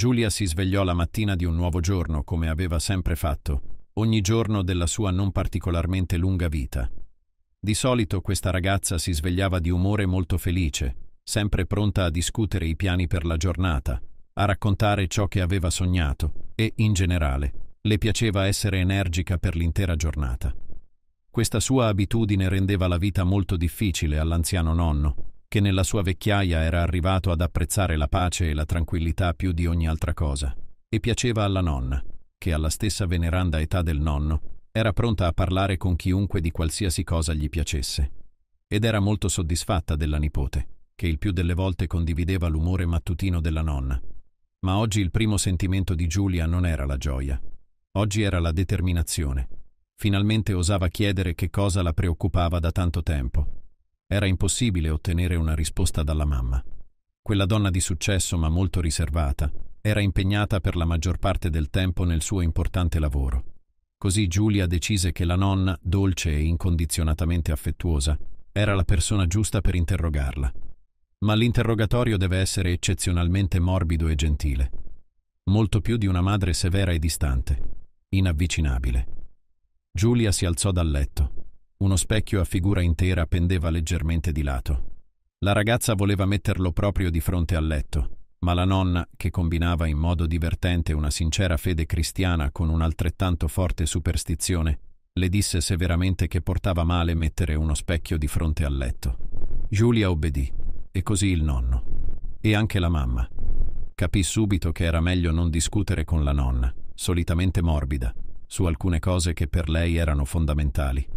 Giulia si svegliò la mattina di un nuovo giorno, come aveva sempre fatto, ogni giorno della sua non particolarmente lunga vita. Di solito questa ragazza si svegliava di umore molto felice, sempre pronta a discutere i piani per la giornata, a raccontare ciò che aveva sognato e, in generale, le piaceva essere energica per l'intera giornata. Questa sua abitudine rendeva la vita molto difficile all'anziano nonno, che nella sua vecchiaia era arrivato ad apprezzare la pace e la tranquillità più di ogni altra cosa, e piaceva alla nonna, che alla stessa veneranda età del nonno era pronta a parlare con chiunque di qualsiasi cosa gli piacesse, ed era molto soddisfatta della nipote, che il più delle volte condivideva l'umore mattutino della nonna. Ma oggi il primo sentimento di Giulia non era la gioia, oggi era la determinazione. Finalmente osava chiedere che cosa la preoccupava da tanto tempo era impossibile ottenere una risposta dalla mamma. Quella donna di successo ma molto riservata era impegnata per la maggior parte del tempo nel suo importante lavoro. Così Giulia decise che la nonna, dolce e incondizionatamente affettuosa, era la persona giusta per interrogarla. Ma l'interrogatorio deve essere eccezionalmente morbido e gentile, molto più di una madre severa e distante, inavvicinabile. Giulia si alzò dal letto, uno specchio a figura intera pendeva leggermente di lato. La ragazza voleva metterlo proprio di fronte al letto, ma la nonna, che combinava in modo divertente una sincera fede cristiana con un'altrettanto forte superstizione, le disse severamente che portava male mettere uno specchio di fronte al letto. Giulia obbedì, e così il nonno, e anche la mamma. Capì subito che era meglio non discutere con la nonna, solitamente morbida, su alcune cose che per lei erano fondamentali.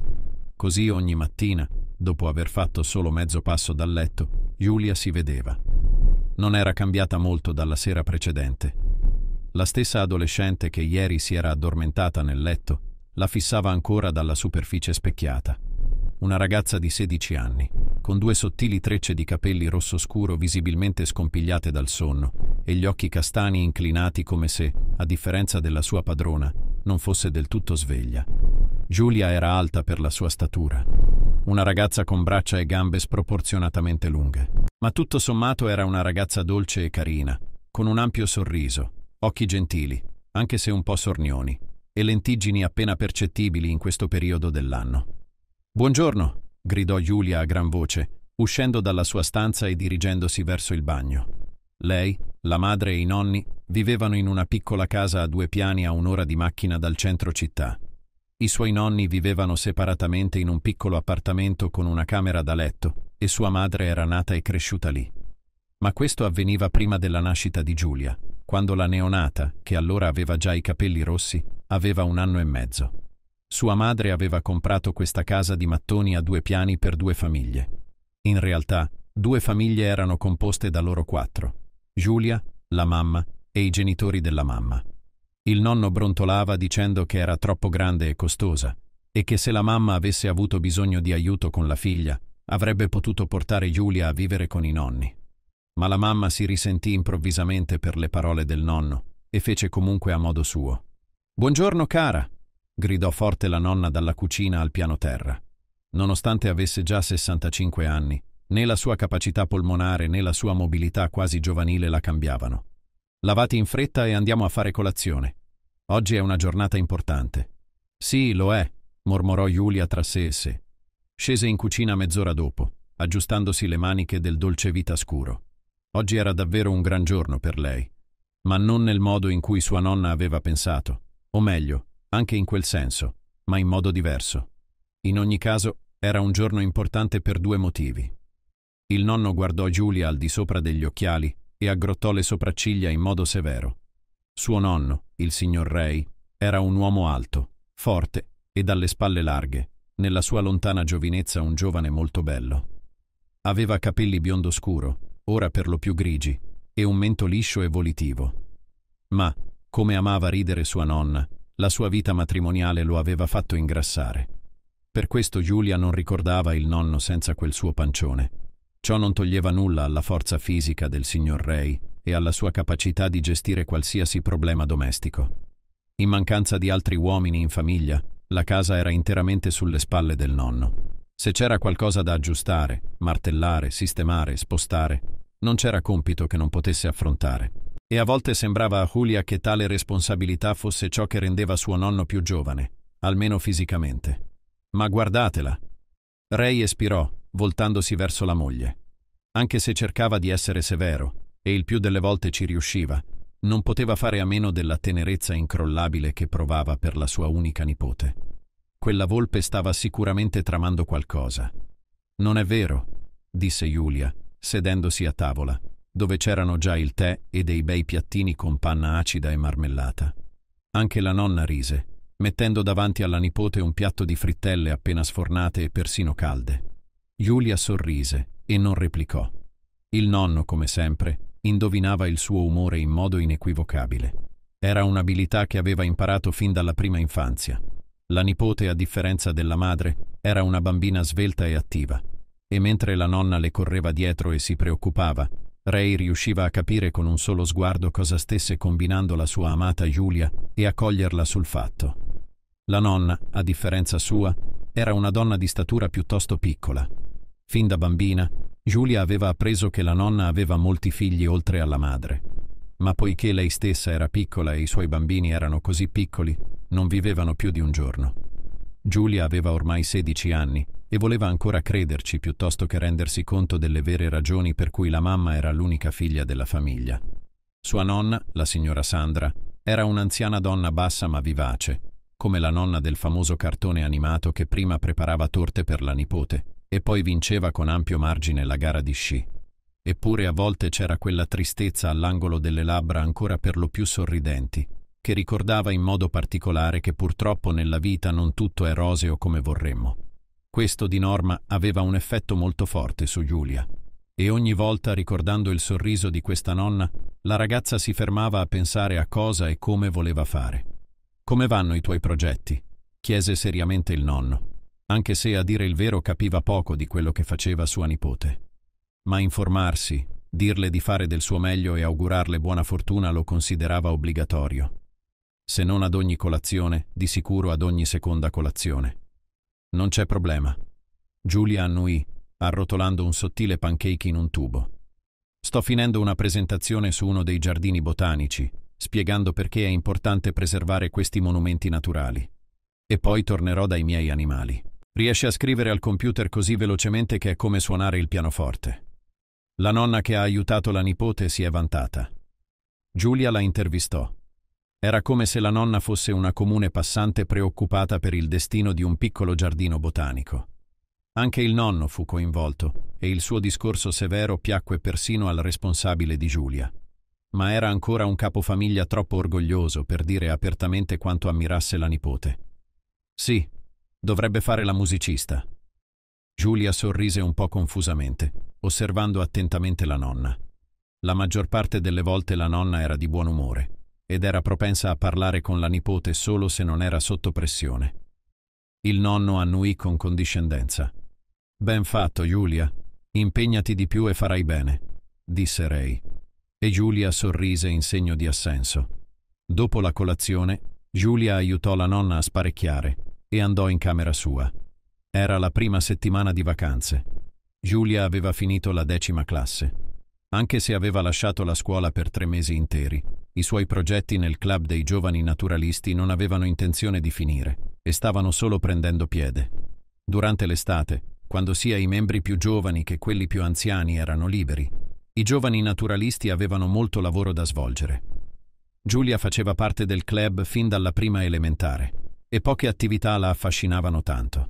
Così ogni mattina, dopo aver fatto solo mezzo passo dal letto, Giulia si vedeva. Non era cambiata molto dalla sera precedente. La stessa adolescente che ieri si era addormentata nel letto la fissava ancora dalla superficie specchiata. Una ragazza di 16 anni, con due sottili trecce di capelli rosso scuro visibilmente scompigliate dal sonno e gli occhi castani inclinati come se, a differenza della sua padrona, non fosse del tutto sveglia. Giulia era alta per la sua statura, una ragazza con braccia e gambe sproporzionatamente lunghe, ma tutto sommato era una ragazza dolce e carina, con un ampio sorriso, occhi gentili, anche se un po' sornioni, e lentiggini appena percettibili in questo periodo dell'anno. Buongiorno, gridò Giulia a gran voce, uscendo dalla sua stanza e dirigendosi verso il bagno. Lei, la madre e i nonni vivevano in una piccola casa a due piani a un'ora di macchina dal centro città. I suoi nonni vivevano separatamente in un piccolo appartamento con una camera da letto e sua madre era nata e cresciuta lì. Ma questo avveniva prima della nascita di Giulia, quando la neonata, che allora aveva già i capelli rossi, aveva un anno e mezzo. Sua madre aveva comprato questa casa di mattoni a due piani per due famiglie. In realtà, due famiglie erano composte da loro quattro. Giulia, la mamma e i genitori della mamma. Il nonno brontolava dicendo che era troppo grande e costosa e che se la mamma avesse avuto bisogno di aiuto con la figlia, avrebbe potuto portare Giulia a vivere con i nonni. Ma la mamma si risentì improvvisamente per le parole del nonno e fece comunque a modo suo. Buongiorno cara, gridò forte la nonna dalla cucina al piano terra. Nonostante avesse già 65 anni, né la sua capacità polmonare né la sua mobilità quasi giovanile la cambiavano. Lavati in fretta e andiamo a fare colazione. Oggi è una giornata importante. Sì, lo è, mormorò Giulia tra sé e sé. Scese in cucina mezz'ora dopo, aggiustandosi le maniche del dolce vita scuro. Oggi era davvero un gran giorno per lei, ma non nel modo in cui sua nonna aveva pensato, o meglio, anche in quel senso, ma in modo diverso. In ogni caso, era un giorno importante per due motivi. Il nonno guardò Giulia al di sopra degli occhiali e aggrottò le sopracciglia in modo severo. Suo nonno, il signor Ray, era un uomo alto, forte e dalle spalle larghe, nella sua lontana giovinezza un giovane molto bello. Aveva capelli biondo scuro, ora per lo più grigi, e un mento liscio e volitivo. Ma, come amava ridere sua nonna, la sua vita matrimoniale lo aveva fatto ingrassare. Per questo Giulia non ricordava il nonno senza quel suo pancione Ciò non toglieva nulla alla forza fisica del signor Ray e alla sua capacità di gestire qualsiasi problema domestico. In mancanza di altri uomini in famiglia, la casa era interamente sulle spalle del nonno. Se c'era qualcosa da aggiustare, martellare, sistemare, spostare, non c'era compito che non potesse affrontare. E a volte sembrava a Julia che tale responsabilità fosse ciò che rendeva suo nonno più giovane, almeno fisicamente. Ma guardatela! Ray espirò voltandosi verso la moglie. Anche se cercava di essere severo, e il più delle volte ci riusciva, non poteva fare a meno della tenerezza incrollabile che provava per la sua unica nipote. Quella volpe stava sicuramente tramando qualcosa. Non è vero, disse Giulia, sedendosi a tavola, dove c'erano già il tè e dei bei piattini con panna acida e marmellata. Anche la nonna rise, mettendo davanti alla nipote un piatto di frittelle appena sfornate e persino calde. Giulia sorrise e non replicò. Il nonno, come sempre, indovinava il suo umore in modo inequivocabile. Era un'abilità che aveva imparato fin dalla prima infanzia. La nipote, a differenza della madre, era una bambina svelta e attiva, e mentre la nonna le correva dietro e si preoccupava, Ray riusciva a capire con un solo sguardo cosa stesse combinando la sua amata Giulia e a coglierla sul fatto. La nonna, a differenza sua, era una donna di statura piuttosto piccola, Fin da bambina, Giulia aveva appreso che la nonna aveva molti figli oltre alla madre, ma poiché lei stessa era piccola e i suoi bambini erano così piccoli, non vivevano più di un giorno. Giulia aveva ormai 16 anni e voleva ancora crederci piuttosto che rendersi conto delle vere ragioni per cui la mamma era l'unica figlia della famiglia. Sua nonna, la signora Sandra, era un'anziana donna bassa ma vivace, come la nonna del famoso cartone animato che prima preparava torte per la nipote e poi vinceva con ampio margine la gara di sci. Eppure a volte c'era quella tristezza all'angolo delle labbra ancora per lo più sorridenti, che ricordava in modo particolare che purtroppo nella vita non tutto è roseo come vorremmo. Questo di norma aveva un effetto molto forte su Giulia. E ogni volta, ricordando il sorriso di questa nonna, la ragazza si fermava a pensare a cosa e come voleva fare. Come vanno i tuoi progetti? chiese seriamente il nonno anche se a dire il vero capiva poco di quello che faceva sua nipote. Ma informarsi, dirle di fare del suo meglio e augurarle buona fortuna lo considerava obbligatorio. Se non ad ogni colazione, di sicuro ad ogni seconda colazione. Non c'è problema. Giulia annuì, arrotolando un sottile pancake in un tubo. Sto finendo una presentazione su uno dei giardini botanici, spiegando perché è importante preservare questi monumenti naturali. E poi tornerò dai miei animali. Riesce a scrivere al computer così velocemente che è come suonare il pianoforte. La nonna che ha aiutato la nipote si è vantata. Giulia la intervistò. Era come se la nonna fosse una comune passante preoccupata per il destino di un piccolo giardino botanico. Anche il nonno fu coinvolto e il suo discorso severo piacque persino al responsabile di Giulia. Ma era ancora un capofamiglia troppo orgoglioso per dire apertamente quanto ammirasse la nipote. Sì, Dovrebbe fare la musicista. Giulia sorrise un po' confusamente, osservando attentamente la nonna. La maggior parte delle volte la nonna era di buon umore ed era propensa a parlare con la nipote solo se non era sotto pressione. Il nonno annuì con condiscendenza. Ben fatto, Giulia. Impegnati di più e farai bene, disse Ray. E Giulia sorrise in segno di assenso. Dopo la colazione, Giulia aiutò la nonna a sparecchiare e andò in camera sua. Era la prima settimana di vacanze. Giulia aveva finito la decima classe. Anche se aveva lasciato la scuola per tre mesi interi, i suoi progetti nel club dei giovani naturalisti non avevano intenzione di finire e stavano solo prendendo piede. Durante l'estate, quando sia i membri più giovani che quelli più anziani erano liberi, i giovani naturalisti avevano molto lavoro da svolgere. Giulia faceva parte del club fin dalla prima elementare e poche attività la affascinavano tanto.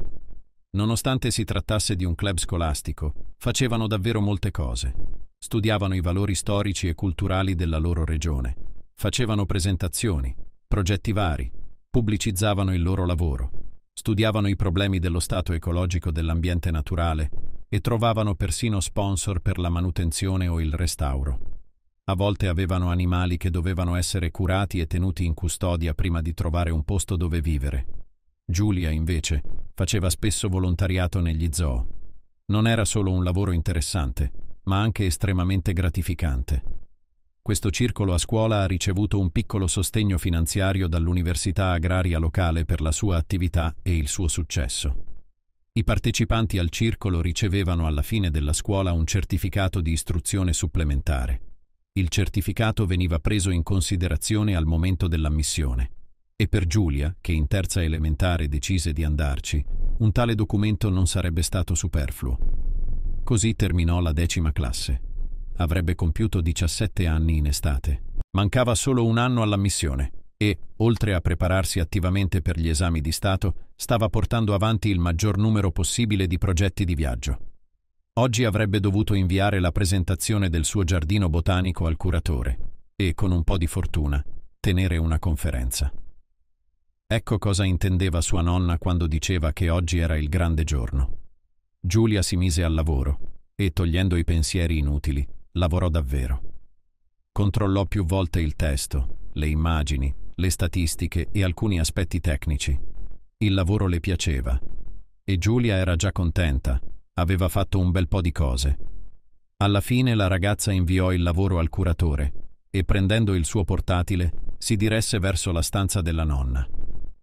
Nonostante si trattasse di un club scolastico, facevano davvero molte cose. Studiavano i valori storici e culturali della loro regione, facevano presentazioni, progetti vari, pubblicizzavano il loro lavoro, studiavano i problemi dello stato ecologico dell'ambiente naturale e trovavano persino sponsor per la manutenzione o il restauro. A volte avevano animali che dovevano essere curati e tenuti in custodia prima di trovare un posto dove vivere. Giulia, invece, faceva spesso volontariato negli zoo. Non era solo un lavoro interessante, ma anche estremamente gratificante. Questo circolo a scuola ha ricevuto un piccolo sostegno finanziario dall'Università Agraria Locale per la sua attività e il suo successo. I partecipanti al circolo ricevevano alla fine della scuola un certificato di istruzione supplementare il certificato veniva preso in considerazione al momento dell'ammissione. E per Giulia, che in terza elementare decise di andarci, un tale documento non sarebbe stato superfluo. Così terminò la decima classe. Avrebbe compiuto 17 anni in estate. Mancava solo un anno all'ammissione e, oltre a prepararsi attivamente per gli esami di Stato, stava portando avanti il maggior numero possibile di progetti di viaggio. Oggi avrebbe dovuto inviare la presentazione del suo giardino botanico al curatore e, con un po' di fortuna, tenere una conferenza. Ecco cosa intendeva sua nonna quando diceva che oggi era il grande giorno. Giulia si mise al lavoro e, togliendo i pensieri inutili, lavorò davvero. Controllò più volte il testo, le immagini, le statistiche e alcuni aspetti tecnici. Il lavoro le piaceva e Giulia era già contenta aveva fatto un bel po' di cose. Alla fine la ragazza inviò il lavoro al curatore e prendendo il suo portatile si diresse verso la stanza della nonna.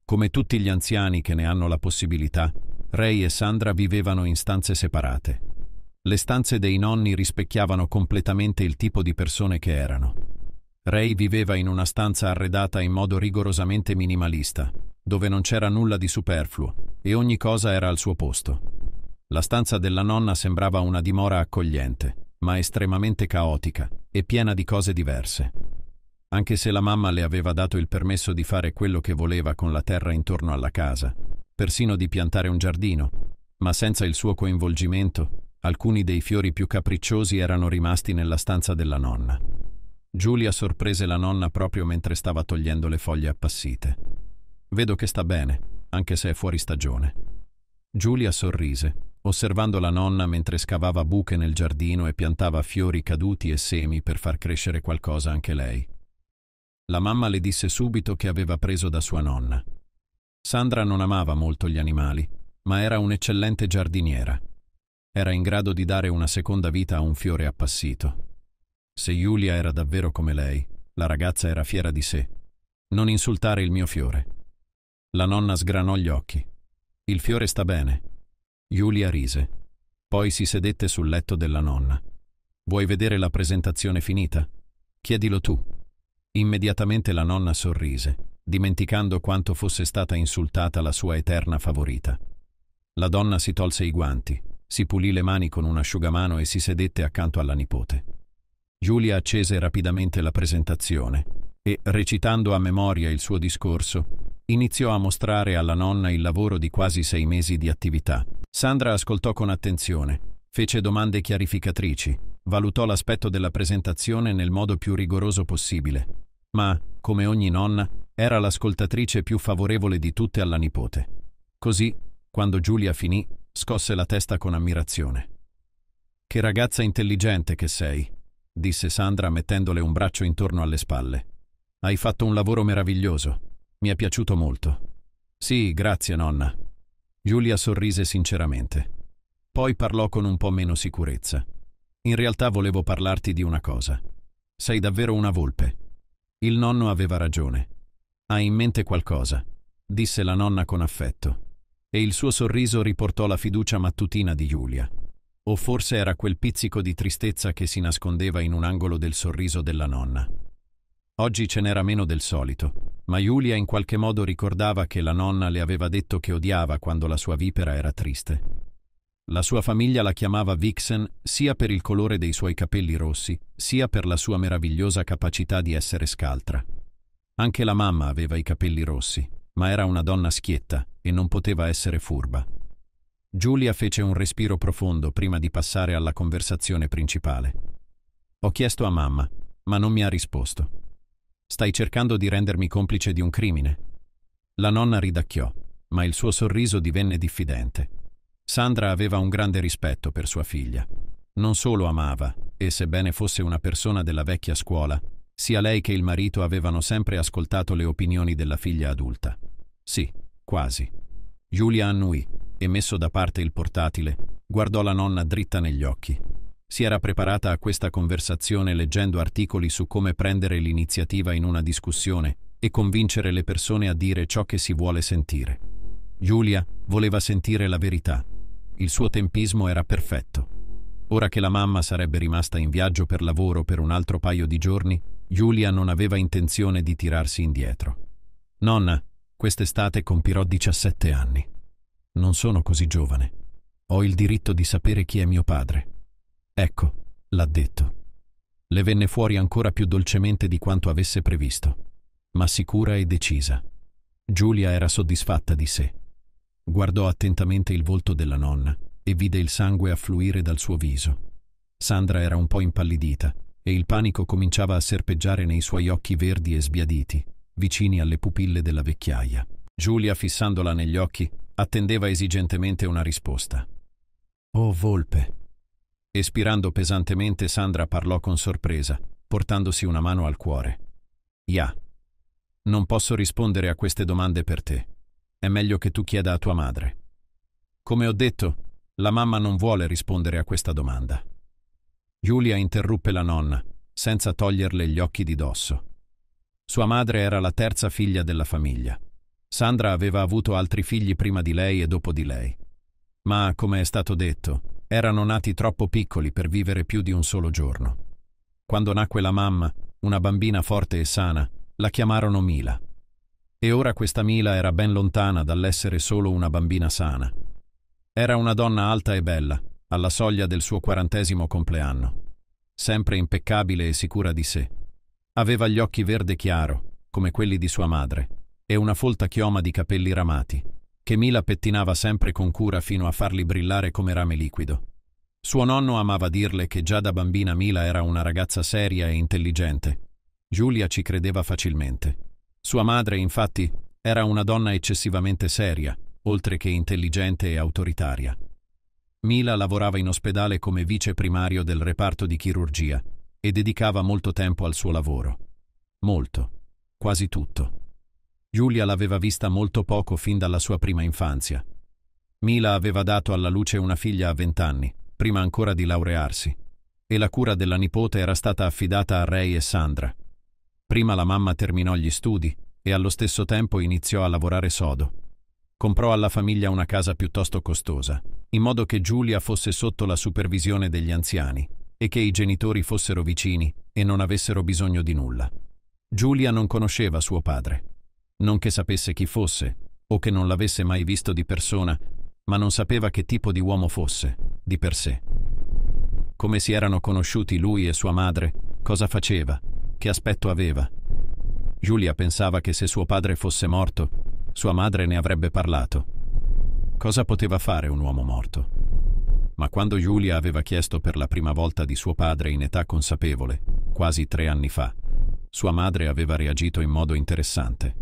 Come tutti gli anziani che ne hanno la possibilità, Ray e Sandra vivevano in stanze separate. Le stanze dei nonni rispecchiavano completamente il tipo di persone che erano. Ray viveva in una stanza arredata in modo rigorosamente minimalista, dove non c'era nulla di superfluo e ogni cosa era al suo posto. La stanza della nonna sembrava una dimora accogliente, ma estremamente caotica e piena di cose diverse. Anche se la mamma le aveva dato il permesso di fare quello che voleva con la terra intorno alla casa, persino di piantare un giardino, ma senza il suo coinvolgimento, alcuni dei fiori più capricciosi erano rimasti nella stanza della nonna. Giulia sorprese la nonna proprio mentre stava togliendo le foglie appassite. Vedo che sta bene, anche se è fuori stagione. Giulia sorrise osservando la nonna mentre scavava buche nel giardino e piantava fiori caduti e semi per far crescere qualcosa anche lei. La mamma le disse subito che aveva preso da sua nonna. Sandra non amava molto gli animali, ma era un'eccellente giardiniera. Era in grado di dare una seconda vita a un fiore appassito. Se Giulia era davvero come lei, la ragazza era fiera di sé. Non insultare il mio fiore. La nonna sgranò gli occhi. Il fiore sta bene, Giulia rise. Poi si sedette sul letto della nonna. Vuoi vedere la presentazione finita? Chiedilo tu. Immediatamente la nonna sorrise, dimenticando quanto fosse stata insultata la sua eterna favorita. La donna si tolse i guanti, si pulì le mani con un asciugamano e si sedette accanto alla nipote. Giulia accese rapidamente la presentazione e, recitando a memoria il suo discorso, iniziò a mostrare alla nonna il lavoro di quasi sei mesi di attività Sandra ascoltò con attenzione, fece domande chiarificatrici, valutò l'aspetto della presentazione nel modo più rigoroso possibile, ma, come ogni nonna, era l'ascoltatrice più favorevole di tutte alla nipote. Così, quando Giulia finì, scosse la testa con ammirazione. Che ragazza intelligente che sei, disse Sandra mettendole un braccio intorno alle spalle. Hai fatto un lavoro meraviglioso. Mi è piaciuto molto. Sì, grazie nonna, Giulia sorrise sinceramente. Poi parlò con un po' meno sicurezza. In realtà volevo parlarti di una cosa. Sei davvero una volpe. Il nonno aveva ragione. Hai in mente qualcosa, disse la nonna con affetto. E il suo sorriso riportò la fiducia mattutina di Giulia. O forse era quel pizzico di tristezza che si nascondeva in un angolo del sorriso della nonna. Oggi ce n'era meno del solito, ma Giulia in qualche modo ricordava che la nonna le aveva detto che odiava quando la sua vipera era triste. La sua famiglia la chiamava Vixen sia per il colore dei suoi capelli rossi, sia per la sua meravigliosa capacità di essere scaltra. Anche la mamma aveva i capelli rossi, ma era una donna schietta e non poteva essere furba. Giulia fece un respiro profondo prima di passare alla conversazione principale. Ho chiesto a mamma, ma non mi ha risposto. Stai cercando di rendermi complice di un crimine. La nonna ridacchiò, ma il suo sorriso divenne diffidente. Sandra aveva un grande rispetto per sua figlia. Non solo amava, e sebbene fosse una persona della vecchia scuola, sia lei che il marito avevano sempre ascoltato le opinioni della figlia adulta. Sì, quasi. Giulia annuì e, messo da parte il portatile, guardò la nonna dritta negli occhi. Si era preparata a questa conversazione leggendo articoli su come prendere l'iniziativa in una discussione e convincere le persone a dire ciò che si vuole sentire. Giulia voleva sentire la verità. Il suo tempismo era perfetto. Ora che la mamma sarebbe rimasta in viaggio per lavoro per un altro paio di giorni, Giulia non aveva intenzione di tirarsi indietro. Nonna, quest'estate compirò 17 anni. Non sono così giovane. Ho il diritto di sapere chi è mio padre. Ecco, l'ha detto. Le venne fuori ancora più dolcemente di quanto avesse previsto, ma sicura e decisa. Giulia era soddisfatta di sé. Guardò attentamente il volto della nonna e vide il sangue affluire dal suo viso. Sandra era un po' impallidita e il panico cominciava a serpeggiare nei suoi occhi verdi e sbiaditi, vicini alle pupille della vecchiaia. Giulia, fissandola negli occhi, attendeva esigentemente una risposta. Oh volpe, Espirando pesantemente, Sandra parlò con sorpresa, portandosi una mano al cuore. Ya, yeah. non posso rispondere a queste domande per te. È meglio che tu chieda a tua madre. Come ho detto, la mamma non vuole rispondere a questa domanda. Giulia interruppe la nonna, senza toglierle gli occhi di dosso. Sua madre era la terza figlia della famiglia. Sandra aveva avuto altri figli prima di lei e dopo di lei. Ma, come è stato detto, erano nati troppo piccoli per vivere più di un solo giorno. Quando nacque la mamma, una bambina forte e sana, la chiamarono Mila. E ora questa Mila era ben lontana dall'essere solo una bambina sana. Era una donna alta e bella, alla soglia del suo quarantesimo compleanno. Sempre impeccabile e sicura di sé. Aveva gli occhi verde chiaro, come quelli di sua madre, e una folta chioma di capelli ramati che Mila pettinava sempre con cura fino a farli brillare come rame liquido. Suo nonno amava dirle che già da bambina Mila era una ragazza seria e intelligente. Giulia ci credeva facilmente. Sua madre, infatti, era una donna eccessivamente seria, oltre che intelligente e autoritaria. Mila lavorava in ospedale come vice primario del reparto di chirurgia e dedicava molto tempo al suo lavoro. Molto, quasi tutto. Giulia l'aveva vista molto poco fin dalla sua prima infanzia. Mila aveva dato alla luce una figlia a vent'anni, prima ancora di laurearsi, e la cura della nipote era stata affidata a Ray e Sandra. Prima la mamma terminò gli studi e allo stesso tempo iniziò a lavorare sodo. Comprò alla famiglia una casa piuttosto costosa, in modo che Giulia fosse sotto la supervisione degli anziani e che i genitori fossero vicini e non avessero bisogno di nulla. Giulia non conosceva suo padre, non che sapesse chi fosse, o che non l'avesse mai visto di persona, ma non sapeva che tipo di uomo fosse, di per sé. Come si erano conosciuti lui e sua madre, cosa faceva, che aspetto aveva. Giulia pensava che se suo padre fosse morto, sua madre ne avrebbe parlato. Cosa poteva fare un uomo morto? Ma quando Giulia aveva chiesto per la prima volta di suo padre in età consapevole, quasi tre anni fa, sua madre aveva reagito in modo interessante.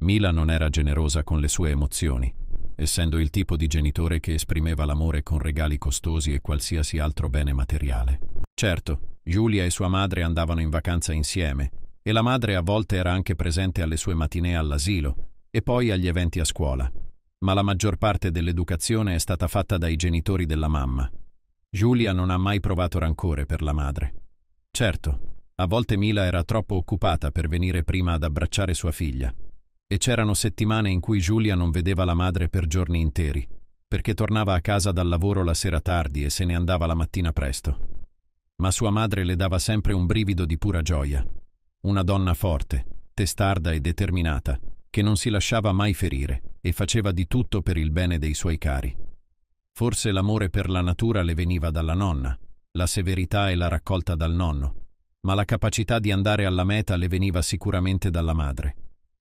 Mila non era generosa con le sue emozioni, essendo il tipo di genitore che esprimeva l'amore con regali costosi e qualsiasi altro bene materiale. Certo, Giulia e sua madre andavano in vacanza insieme e la madre a volte era anche presente alle sue matinee all'asilo e poi agli eventi a scuola, ma la maggior parte dell'educazione è stata fatta dai genitori della mamma. Giulia non ha mai provato rancore per la madre. Certo, a volte Mila era troppo occupata per venire prima ad abbracciare sua figlia, e c'erano settimane in cui Giulia non vedeva la madre per giorni interi, perché tornava a casa dal lavoro la sera tardi e se ne andava la mattina presto. Ma sua madre le dava sempre un brivido di pura gioia. Una donna forte, testarda e determinata, che non si lasciava mai ferire e faceva di tutto per il bene dei suoi cari. Forse l'amore per la natura le veniva dalla nonna, la severità e la raccolta dal nonno, ma la capacità di andare alla meta le veniva sicuramente dalla madre.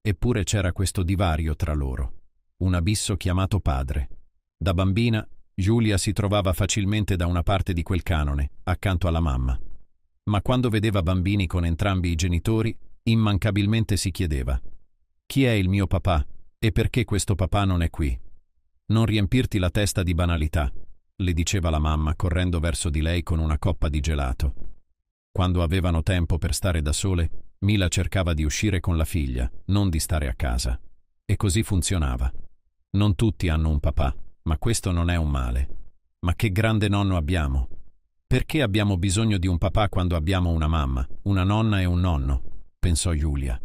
Eppure c'era questo divario tra loro, un abisso chiamato padre. Da bambina Giulia si trovava facilmente da una parte di quel canone, accanto alla mamma. Ma quando vedeva bambini con entrambi i genitori, immancabilmente si chiedeva Chi è il mio papà e perché questo papà non è qui? Non riempirti la testa di banalità, le diceva la mamma correndo verso di lei con una coppa di gelato. Quando avevano tempo per stare da sole, Mila cercava di uscire con la figlia, non di stare a casa. E così funzionava. Non tutti hanno un papà, ma questo non è un male. Ma che grande nonno abbiamo? Perché abbiamo bisogno di un papà quando abbiamo una mamma, una nonna e un nonno? pensò Giulia.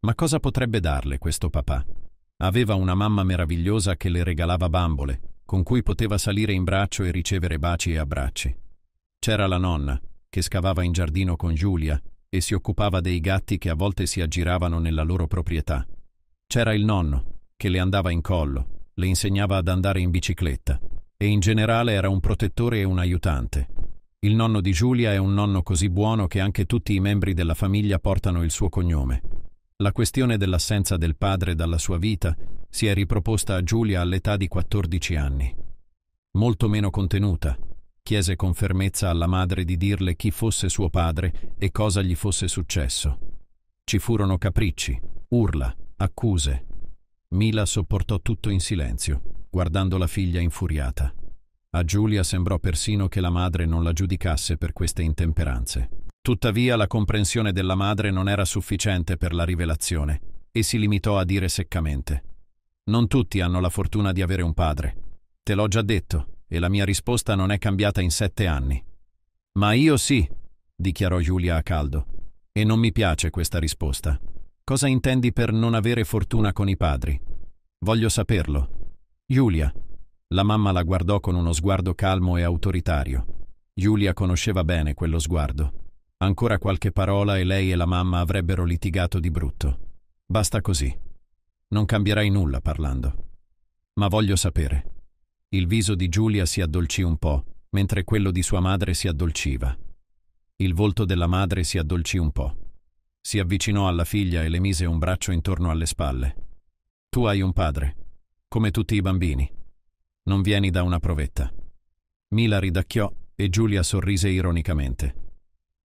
Ma cosa potrebbe darle questo papà? Aveva una mamma meravigliosa che le regalava bambole, con cui poteva salire in braccio e ricevere baci e abbracci. C'era la nonna, che scavava in giardino con Giulia e si occupava dei gatti che a volte si aggiravano nella loro proprietà. C'era il nonno, che le andava in collo, le insegnava ad andare in bicicletta e in generale era un protettore e un aiutante. Il nonno di Giulia è un nonno così buono che anche tutti i membri della famiglia portano il suo cognome. La questione dell'assenza del padre dalla sua vita si è riproposta a Giulia all'età di 14 anni. Molto meno contenuta, chiese con fermezza alla madre di dirle chi fosse suo padre e cosa gli fosse successo. Ci furono capricci, urla, accuse. Mila sopportò tutto in silenzio, guardando la figlia infuriata. A Giulia sembrò persino che la madre non la giudicasse per queste intemperanze. Tuttavia la comprensione della madre non era sufficiente per la rivelazione e si limitò a dire seccamente Non tutti hanno la fortuna di avere un padre. Te l'ho già detto, e la mia risposta non è cambiata in sette anni. Ma io sì, dichiarò Giulia a caldo, e non mi piace questa risposta. Cosa intendi per non avere fortuna con i padri? Voglio saperlo. Giulia. La mamma la guardò con uno sguardo calmo e autoritario. Giulia conosceva bene quello sguardo. Ancora qualche parola e lei e la mamma avrebbero litigato di brutto. Basta così. Non cambierai nulla parlando. Ma voglio sapere. Il viso di Giulia si addolcì un po', mentre quello di sua madre si addolciva. Il volto della madre si addolcì un po'. Si avvicinò alla figlia e le mise un braccio intorno alle spalle. Tu hai un padre, come tutti i bambini. Non vieni da una provetta. Mila ridacchiò e Giulia sorrise ironicamente.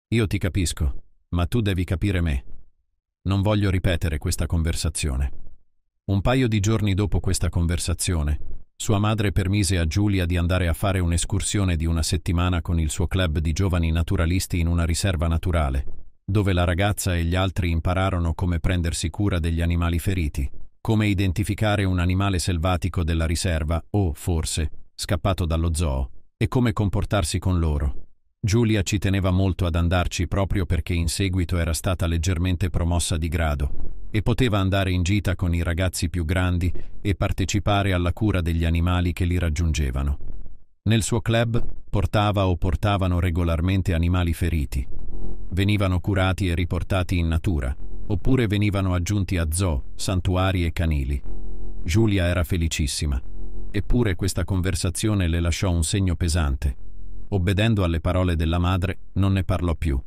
Io ti capisco, ma tu devi capire me. Non voglio ripetere questa conversazione. Un paio di giorni dopo questa conversazione, sua madre permise a Giulia di andare a fare un'escursione di una settimana con il suo club di giovani naturalisti in una riserva naturale, dove la ragazza e gli altri impararono come prendersi cura degli animali feriti, come identificare un animale selvatico della riserva o, forse, scappato dallo zoo, e come comportarsi con loro. Giulia ci teneva molto ad andarci proprio perché in seguito era stata leggermente promossa di grado e poteva andare in gita con i ragazzi più grandi e partecipare alla cura degli animali che li raggiungevano. Nel suo club portava o portavano regolarmente animali feriti. Venivano curati e riportati in natura, oppure venivano aggiunti a zoo, santuari e canili. Giulia era felicissima, eppure questa conversazione le lasciò un segno pesante. Obbedendo alle parole della madre, non ne parlò più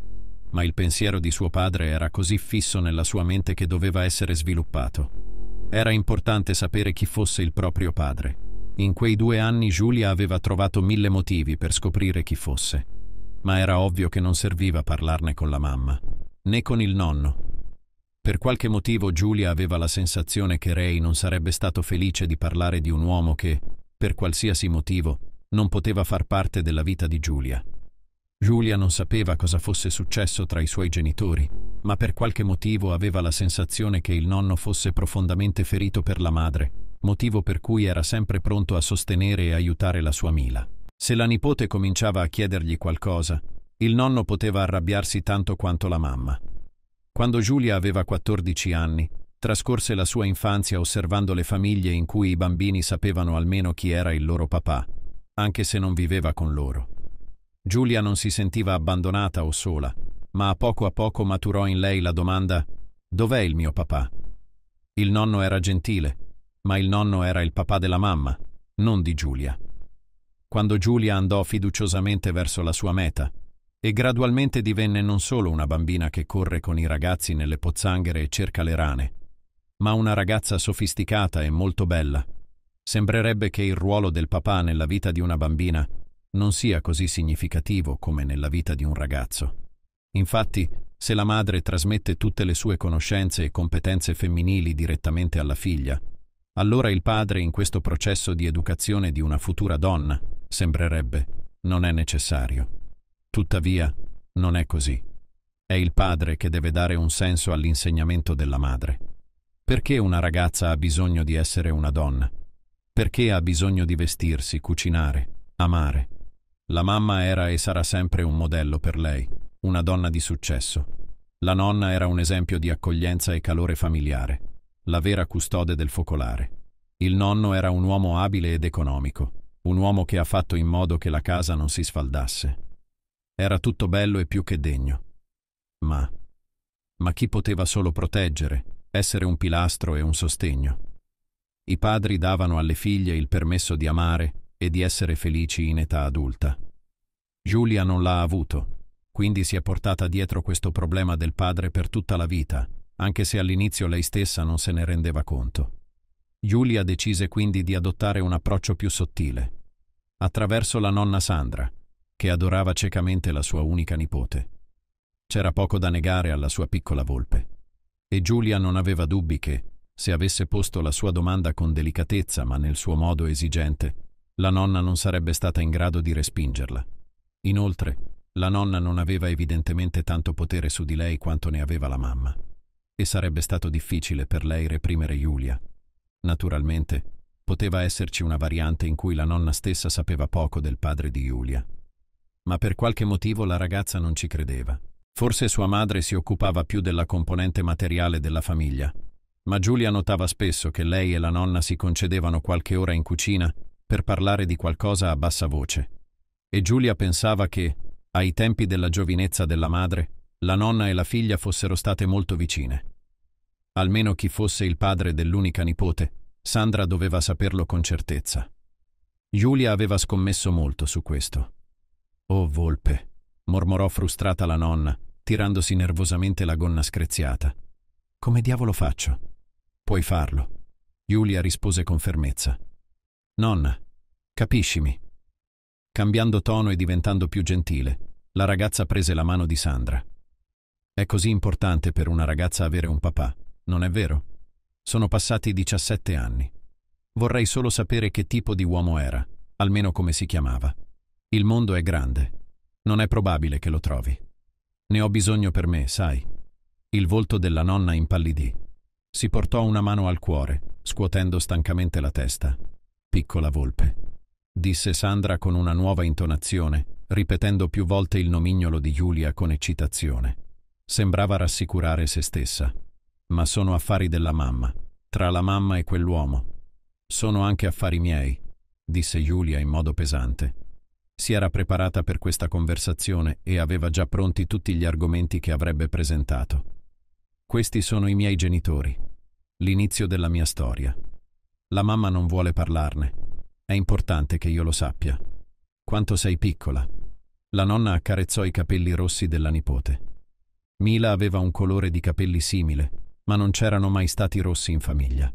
ma il pensiero di suo padre era così fisso nella sua mente che doveva essere sviluppato. Era importante sapere chi fosse il proprio padre. In quei due anni Giulia aveva trovato mille motivi per scoprire chi fosse, ma era ovvio che non serviva parlarne con la mamma, né con il nonno. Per qualche motivo Giulia aveva la sensazione che Ray non sarebbe stato felice di parlare di un uomo che, per qualsiasi motivo, non poteva far parte della vita di Giulia. Giulia non sapeva cosa fosse successo tra i suoi genitori, ma per qualche motivo aveva la sensazione che il nonno fosse profondamente ferito per la madre, motivo per cui era sempre pronto a sostenere e aiutare la sua Mila. Se la nipote cominciava a chiedergli qualcosa, il nonno poteva arrabbiarsi tanto quanto la mamma. Quando Giulia aveva 14 anni, trascorse la sua infanzia osservando le famiglie in cui i bambini sapevano almeno chi era il loro papà, anche se non viveva con loro. Giulia non si sentiva abbandonata o sola, ma a poco a poco maturò in lei la domanda Dov'è il mio papà? Il nonno era gentile, ma il nonno era il papà della mamma, non di Giulia. Quando Giulia andò fiduciosamente verso la sua meta, e gradualmente divenne non solo una bambina che corre con i ragazzi nelle pozzanghere e cerca le rane, ma una ragazza sofisticata e molto bella. Sembrerebbe che il ruolo del papà nella vita di una bambina non sia così significativo come nella vita di un ragazzo. Infatti, se la madre trasmette tutte le sue conoscenze e competenze femminili direttamente alla figlia, allora il padre in questo processo di educazione di una futura donna, sembrerebbe, non è necessario. Tuttavia, non è così. È il padre che deve dare un senso all'insegnamento della madre. Perché una ragazza ha bisogno di essere una donna? Perché ha bisogno di vestirsi, cucinare, amare? La mamma era e sarà sempre un modello per lei, una donna di successo. La nonna era un esempio di accoglienza e calore familiare, la vera custode del focolare. Il nonno era un uomo abile ed economico, un uomo che ha fatto in modo che la casa non si sfaldasse. Era tutto bello e più che degno. Ma... ma chi poteva solo proteggere, essere un pilastro e un sostegno? I padri davano alle figlie il permesso di amare, e di essere felici in età adulta. Giulia non l'ha avuto, quindi si è portata dietro questo problema del padre per tutta la vita, anche se all'inizio lei stessa non se ne rendeva conto. Giulia decise quindi di adottare un approccio più sottile, attraverso la nonna Sandra, che adorava ciecamente la sua unica nipote. C'era poco da negare alla sua piccola volpe, e Giulia non aveva dubbi che, se avesse posto la sua domanda con delicatezza ma nel suo modo esigente, la nonna non sarebbe stata in grado di respingerla. Inoltre, la nonna non aveva evidentemente tanto potere su di lei quanto ne aveva la mamma, e sarebbe stato difficile per lei reprimere Giulia. Naturalmente, poteva esserci una variante in cui la nonna stessa sapeva poco del padre di Giulia. Ma per qualche motivo la ragazza non ci credeva. Forse sua madre si occupava più della componente materiale della famiglia, ma Giulia notava spesso che lei e la nonna si concedevano qualche ora in cucina per parlare di qualcosa a bassa voce. E Giulia pensava che, ai tempi della giovinezza della madre, la nonna e la figlia fossero state molto vicine. Almeno chi fosse il padre dell'unica nipote, Sandra doveva saperlo con certezza. Giulia aveva scommesso molto su questo. Oh volpe, mormorò frustrata la nonna, tirandosi nervosamente la gonna screziata. Come diavolo faccio? Puoi farlo. Giulia rispose con fermezza. Nonna, Capiscimi. Cambiando tono e diventando più gentile, la ragazza prese la mano di Sandra. È così importante per una ragazza avere un papà, non è vero? Sono passati 17 anni. Vorrei solo sapere che tipo di uomo era, almeno come si chiamava. Il mondo è grande. Non è probabile che lo trovi. Ne ho bisogno per me, sai. Il volto della nonna impallidì. Si portò una mano al cuore, scuotendo stancamente la testa. Piccola volpe disse Sandra con una nuova intonazione, ripetendo più volte il nomignolo di Giulia con eccitazione. Sembrava rassicurare se stessa. Ma sono affari della mamma, tra la mamma e quell'uomo. Sono anche affari miei, disse Giulia in modo pesante. Si era preparata per questa conversazione e aveva già pronti tutti gli argomenti che avrebbe presentato. Questi sono i miei genitori. L'inizio della mia storia. La mamma non vuole parlarne, è importante che io lo sappia. Quanto sei piccola. La nonna accarezzò i capelli rossi della nipote. Mila aveva un colore di capelli simile, ma non c'erano mai stati rossi in famiglia.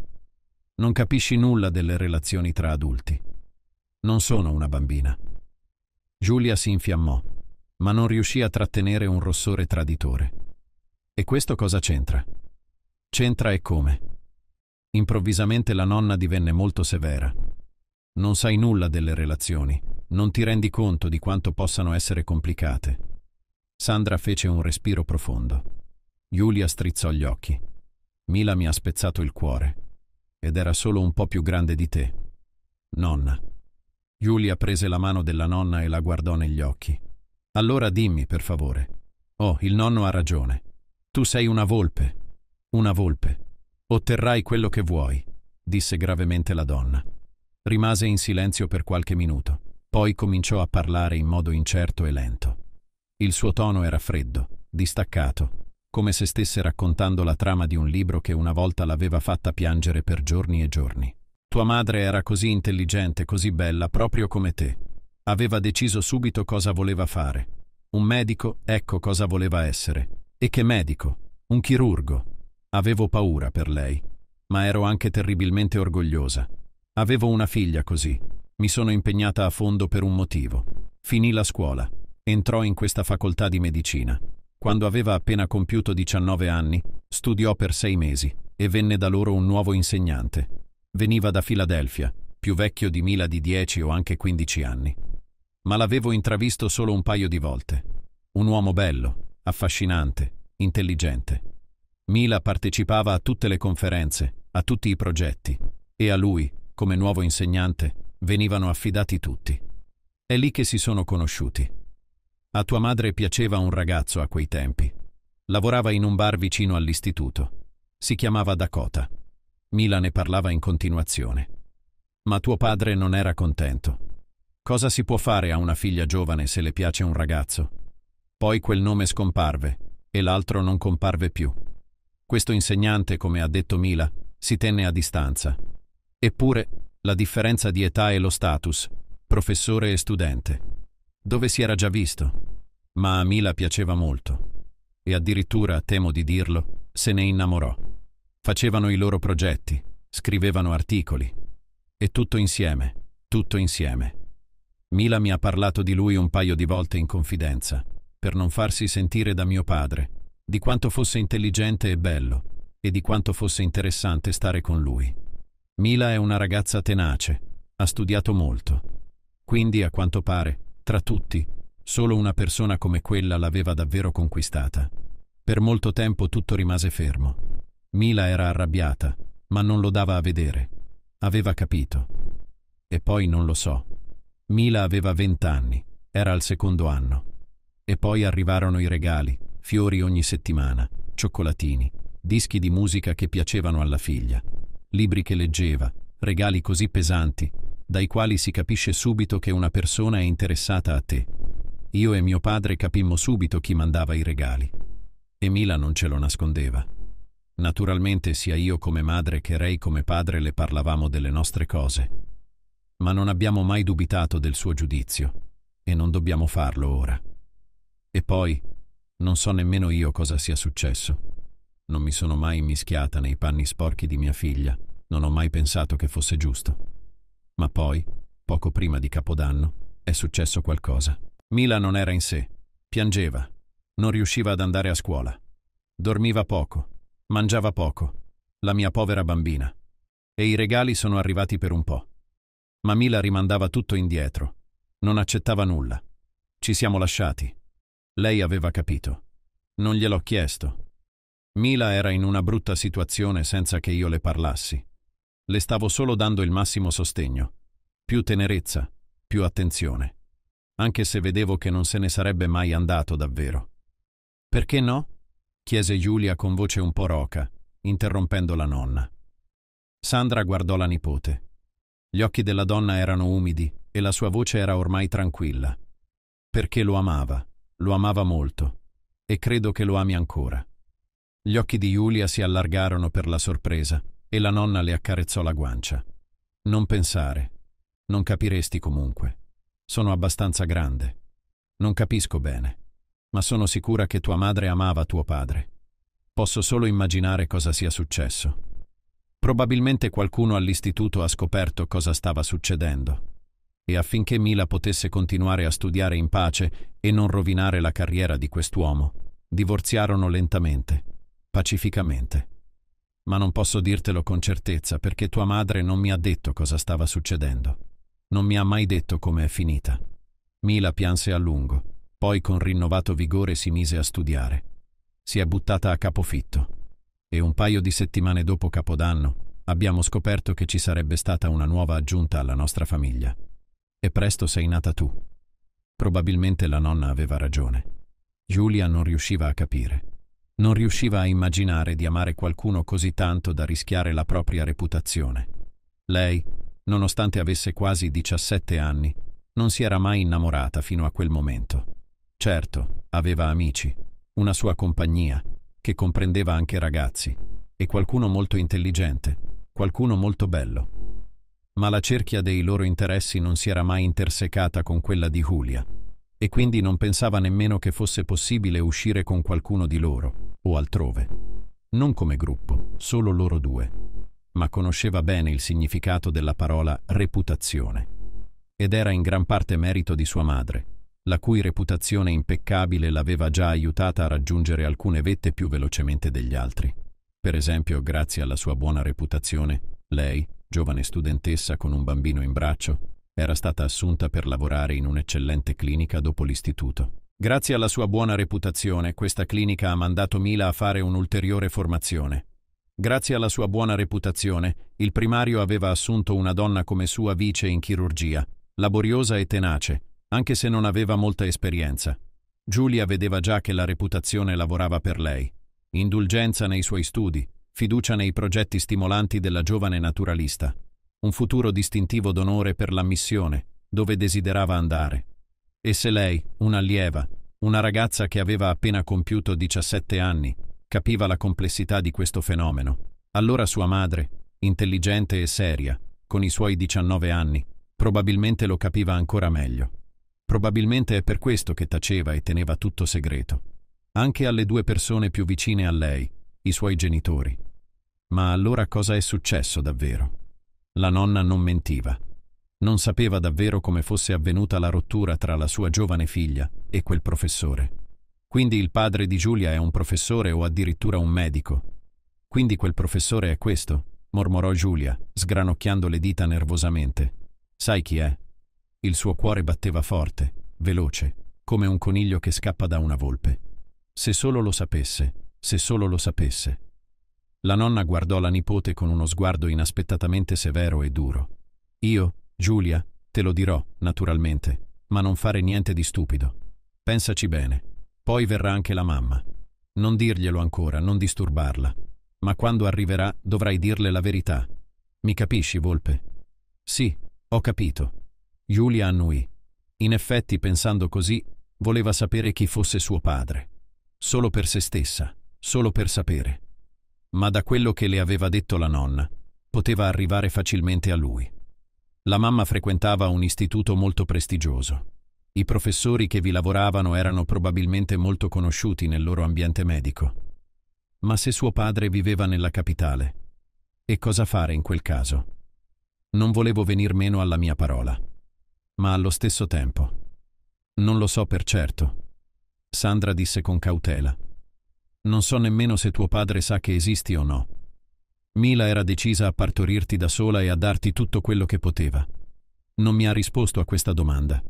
Non capisci nulla delle relazioni tra adulti. Non sono una bambina. Giulia si infiammò, ma non riuscì a trattenere un rossore traditore. E questo cosa c'entra? C'entra e come? Improvvisamente la nonna divenne molto severa non sai nulla delle relazioni, non ti rendi conto di quanto possano essere complicate. Sandra fece un respiro profondo. Giulia strizzò gli occhi. Mila mi ha spezzato il cuore. Ed era solo un po' più grande di te. Nonna. Giulia prese la mano della nonna e la guardò negli occhi. Allora dimmi, per favore. Oh, il nonno ha ragione. Tu sei una volpe. Una volpe. Otterrai quello che vuoi, disse gravemente la donna. Rimase in silenzio per qualche minuto, poi cominciò a parlare in modo incerto e lento. Il suo tono era freddo, distaccato, come se stesse raccontando la trama di un libro che una volta l'aveva fatta piangere per giorni e giorni. Tua madre era così intelligente, così bella, proprio come te. Aveva deciso subito cosa voleva fare. Un medico, ecco cosa voleva essere. E che medico? Un chirurgo. Avevo paura per lei, ma ero anche terribilmente orgogliosa. Avevo una figlia così. Mi sono impegnata a fondo per un motivo. Finì la scuola. Entrò in questa facoltà di medicina. Quando aveva appena compiuto 19 anni, studiò per sei mesi e venne da loro un nuovo insegnante. Veniva da Filadelfia, più vecchio di Mila di 10 o anche 15 anni. Ma l'avevo intravisto solo un paio di volte. Un uomo bello, affascinante, intelligente. Mila partecipava a tutte le conferenze, a tutti i progetti, e a lui come nuovo insegnante, venivano affidati tutti. È lì che si sono conosciuti. A tua madre piaceva un ragazzo a quei tempi. Lavorava in un bar vicino all'istituto. Si chiamava Dakota. Mila ne parlava in continuazione. Ma tuo padre non era contento. Cosa si può fare a una figlia giovane se le piace un ragazzo? Poi quel nome scomparve e l'altro non comparve più. Questo insegnante, come ha detto Mila, si tenne a distanza Eppure, la differenza di età e lo status, professore e studente, dove si era già visto, ma a Mila piaceva molto. E addirittura, temo di dirlo, se ne innamorò. Facevano i loro progetti, scrivevano articoli. E tutto insieme, tutto insieme. Mila mi ha parlato di lui un paio di volte in confidenza, per non farsi sentire da mio padre, di quanto fosse intelligente e bello, e di quanto fosse interessante stare con lui. Mila è una ragazza tenace, ha studiato molto. Quindi, a quanto pare, tra tutti, solo una persona come quella l'aveva davvero conquistata. Per molto tempo tutto rimase fermo. Mila era arrabbiata, ma non lo dava a vedere. Aveva capito. E poi non lo so. Mila aveva vent'anni, era al secondo anno. E poi arrivarono i regali, fiori ogni settimana, cioccolatini, dischi di musica che piacevano alla figlia libri che leggeva, regali così pesanti, dai quali si capisce subito che una persona è interessata a te. Io e mio padre capimmo subito chi mandava i regali. E Mila non ce lo nascondeva. Naturalmente sia io come madre che Ray come padre le parlavamo delle nostre cose. Ma non abbiamo mai dubitato del suo giudizio e non dobbiamo farlo ora. E poi, non so nemmeno io cosa sia successo. Non mi sono mai mischiata nei panni sporchi di mia figlia, non ho mai pensato che fosse giusto. Ma poi, poco prima di Capodanno, è successo qualcosa. Mila non era in sé, piangeva, non riusciva ad andare a scuola, dormiva poco, mangiava poco, la mia povera bambina. E i regali sono arrivati per un po'. Ma Mila rimandava tutto indietro, non accettava nulla. Ci siamo lasciati. Lei aveva capito. Non gliel'ho chiesto, Mila era in una brutta situazione senza che io le parlassi. Le stavo solo dando il massimo sostegno, più tenerezza, più attenzione, anche se vedevo che non se ne sarebbe mai andato davvero. Perché no? chiese Giulia con voce un po' roca, interrompendo la nonna. Sandra guardò la nipote. Gli occhi della donna erano umidi e la sua voce era ormai tranquilla. Perché lo amava, lo amava molto, e credo che lo ami ancora. Gli occhi di Giulia si allargarono per la sorpresa e la nonna le accarezzò la guancia. Non pensare. Non capiresti comunque. Sono abbastanza grande. Non capisco bene, ma sono sicura che tua madre amava tuo padre. Posso solo immaginare cosa sia successo. Probabilmente qualcuno all'istituto ha scoperto cosa stava succedendo. E affinché Mila potesse continuare a studiare in pace e non rovinare la carriera di quest'uomo, divorziarono lentamente pacificamente. Ma non posso dirtelo con certezza perché tua madre non mi ha detto cosa stava succedendo. Non mi ha mai detto come è finita. Mila pianse a lungo, poi con rinnovato vigore si mise a studiare. Si è buttata a capofitto. E un paio di settimane dopo Capodanno abbiamo scoperto che ci sarebbe stata una nuova aggiunta alla nostra famiglia. E presto sei nata tu. Probabilmente la nonna aveva ragione. Giulia non riusciva a capire. Non riusciva a immaginare di amare qualcuno così tanto da rischiare la propria reputazione. Lei, nonostante avesse quasi 17 anni, non si era mai innamorata fino a quel momento. Certo, aveva amici, una sua compagnia, che comprendeva anche ragazzi, e qualcuno molto intelligente, qualcuno molto bello. Ma la cerchia dei loro interessi non si era mai intersecata con quella di Julia, e quindi non pensava nemmeno che fosse possibile uscire con qualcuno di loro, o altrove. Non come gruppo, solo loro due, ma conosceva bene il significato della parola reputazione. Ed era in gran parte merito di sua madre, la cui reputazione impeccabile l'aveva già aiutata a raggiungere alcune vette più velocemente degli altri. Per esempio, grazie alla sua buona reputazione, lei, giovane studentessa con un bambino in braccio, era stata assunta per lavorare in un'eccellente clinica dopo l'istituto. Grazie alla sua buona reputazione, questa clinica ha mandato Mila a fare un'ulteriore formazione. Grazie alla sua buona reputazione, il primario aveva assunto una donna come sua vice in chirurgia, laboriosa e tenace, anche se non aveva molta esperienza. Giulia vedeva già che la reputazione lavorava per lei. Indulgenza nei suoi studi, fiducia nei progetti stimolanti della giovane naturalista. Un futuro distintivo d'onore per la missione, dove desiderava andare. E se lei, un'allieva, una ragazza che aveva appena compiuto 17 anni, capiva la complessità di questo fenomeno, allora sua madre, intelligente e seria, con i suoi 19 anni, probabilmente lo capiva ancora meglio. Probabilmente è per questo che taceva e teneva tutto segreto, anche alle due persone più vicine a lei, i suoi genitori. Ma allora cosa è successo davvero? La nonna non mentiva. Non sapeva davvero come fosse avvenuta la rottura tra la sua giovane figlia e quel professore. Quindi il padre di Giulia è un professore o addirittura un medico. Quindi quel professore è questo, mormorò Giulia, sgranocchiando le dita nervosamente. Sai chi è? Il suo cuore batteva forte, veloce, come un coniglio che scappa da una volpe. Se solo lo sapesse, se solo lo sapesse. La nonna guardò la nipote con uno sguardo inaspettatamente severo e duro. Io, Giulia, te lo dirò, naturalmente, ma non fare niente di stupido. Pensaci bene. Poi verrà anche la mamma. Non dirglielo ancora, non disturbarla. Ma quando arriverà dovrai dirle la verità. Mi capisci, Volpe? Sì, ho capito. Giulia annuì. In effetti, pensando così, voleva sapere chi fosse suo padre. Solo per se stessa, solo per sapere. Ma da quello che le aveva detto la nonna, poteva arrivare facilmente a lui. La mamma frequentava un istituto molto prestigioso. I professori che vi lavoravano erano probabilmente molto conosciuti nel loro ambiente medico. Ma se suo padre viveva nella capitale, e cosa fare in quel caso? Non volevo venir meno alla mia parola. Ma allo stesso tempo. Non lo so per certo. Sandra disse con cautela. Non so nemmeno se tuo padre sa che esisti o no. Mila era decisa a partorirti da sola e a darti tutto quello che poteva. Non mi ha risposto a questa domanda.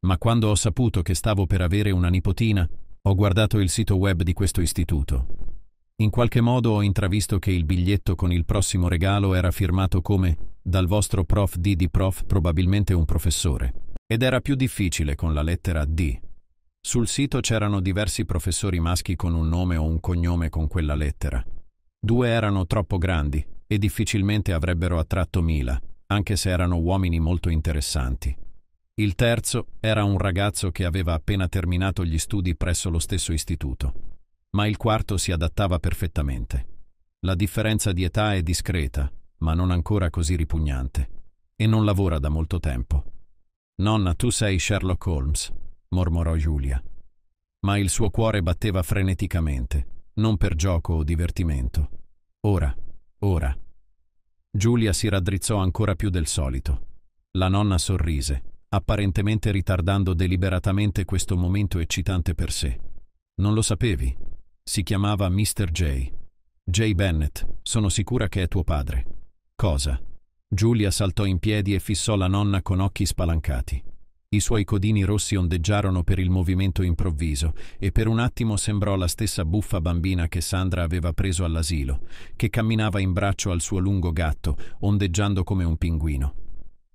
Ma quando ho saputo che stavo per avere una nipotina, ho guardato il sito web di questo istituto. In qualche modo ho intravisto che il biglietto con il prossimo regalo era firmato come dal vostro prof D di prof, probabilmente un professore, ed era più difficile con la lettera D. Sul sito c'erano diversi professori maschi con un nome o un cognome con quella lettera. Due erano troppo grandi e difficilmente avrebbero attratto Mila, anche se erano uomini molto interessanti. Il terzo era un ragazzo che aveva appena terminato gli studi presso lo stesso istituto, ma il quarto si adattava perfettamente. La differenza di età è discreta, ma non ancora così ripugnante, e non lavora da molto tempo. Nonna, tu sei Sherlock Holmes, mormorò Giulia. Ma il suo cuore batteva freneticamente non per gioco o divertimento. Ora, ora. Giulia si raddrizzò ancora più del solito. La nonna sorrise, apparentemente ritardando deliberatamente questo momento eccitante per sé. Non lo sapevi? Si chiamava Mr. J. J. Bennett, sono sicura che è tuo padre. Cosa? Giulia saltò in piedi e fissò la nonna con occhi spalancati. I suoi codini rossi ondeggiarono per il movimento improvviso e per un attimo sembrò la stessa buffa bambina che Sandra aveva preso all'asilo, che camminava in braccio al suo lungo gatto, ondeggiando come un pinguino.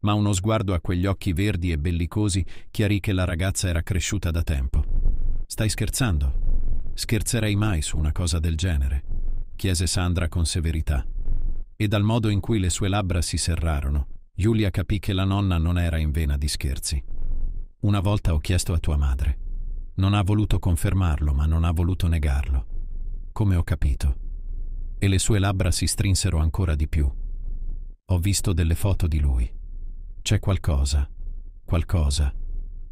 Ma uno sguardo a quegli occhi verdi e bellicosi chiarì che la ragazza era cresciuta da tempo. Stai scherzando? Scherzerei mai su una cosa del genere? chiese Sandra con severità. E dal modo in cui le sue labbra si serrarono, Giulia capì che la nonna non era in vena di scherzi. Una volta ho chiesto a tua madre. Non ha voluto confermarlo, ma non ha voluto negarlo. Come ho capito. E le sue labbra si strinsero ancora di più. Ho visto delle foto di lui. C'è qualcosa, qualcosa,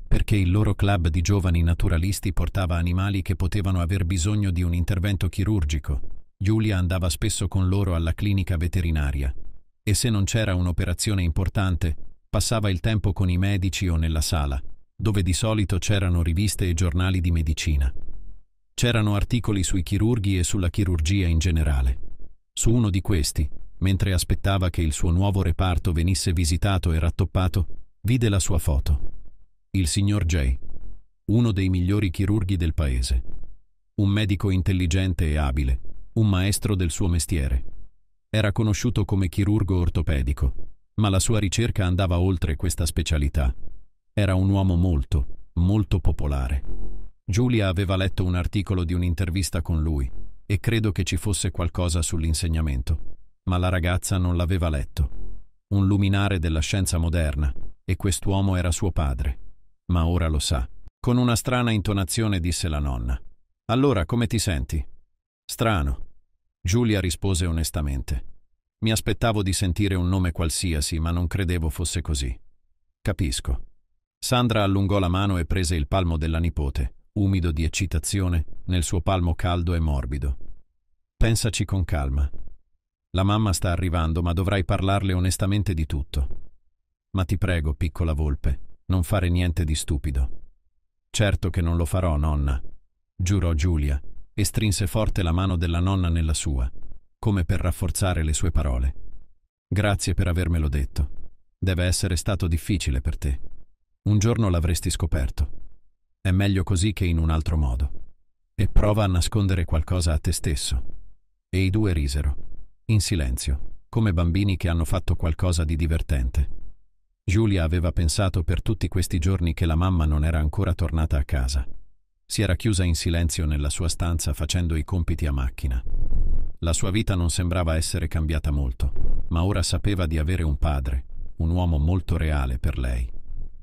perché il loro club di giovani naturalisti portava animali che potevano aver bisogno di un intervento chirurgico. Giulia andava spesso con loro alla clinica veterinaria e se non c'era un'operazione importante, passava il tempo con i medici o nella sala dove di solito c'erano riviste e giornali di medicina. C'erano articoli sui chirurghi e sulla chirurgia in generale. Su uno di questi, mentre aspettava che il suo nuovo reparto venisse visitato e rattoppato, vide la sua foto. Il signor Jay, uno dei migliori chirurghi del paese. Un medico intelligente e abile, un maestro del suo mestiere. Era conosciuto come chirurgo ortopedico, ma la sua ricerca andava oltre questa specialità era un uomo molto, molto popolare. Giulia aveva letto un articolo di un'intervista con lui e credo che ci fosse qualcosa sull'insegnamento, ma la ragazza non l'aveva letto. Un luminare della scienza moderna, e quest'uomo era suo padre. Ma ora lo sa. Con una strana intonazione disse la nonna. Allora, come ti senti? Strano. Giulia rispose onestamente. Mi aspettavo di sentire un nome qualsiasi, ma non credevo fosse così. Capisco. Sandra allungò la mano e prese il palmo della nipote, umido di eccitazione, nel suo palmo caldo e morbido. Pensaci con calma. La mamma sta arrivando, ma dovrai parlarle onestamente di tutto. Ma ti prego, piccola volpe, non fare niente di stupido. Certo che non lo farò, nonna, giurò Giulia e strinse forte la mano della nonna nella sua, come per rafforzare le sue parole. Grazie per avermelo detto. Deve essere stato difficile per te. Un giorno l'avresti scoperto. È meglio così che in un altro modo. E prova a nascondere qualcosa a te stesso. E i due risero, in silenzio, come bambini che hanno fatto qualcosa di divertente. Giulia aveva pensato per tutti questi giorni che la mamma non era ancora tornata a casa. Si era chiusa in silenzio nella sua stanza facendo i compiti a macchina. La sua vita non sembrava essere cambiata molto, ma ora sapeva di avere un padre, un uomo molto reale per lei.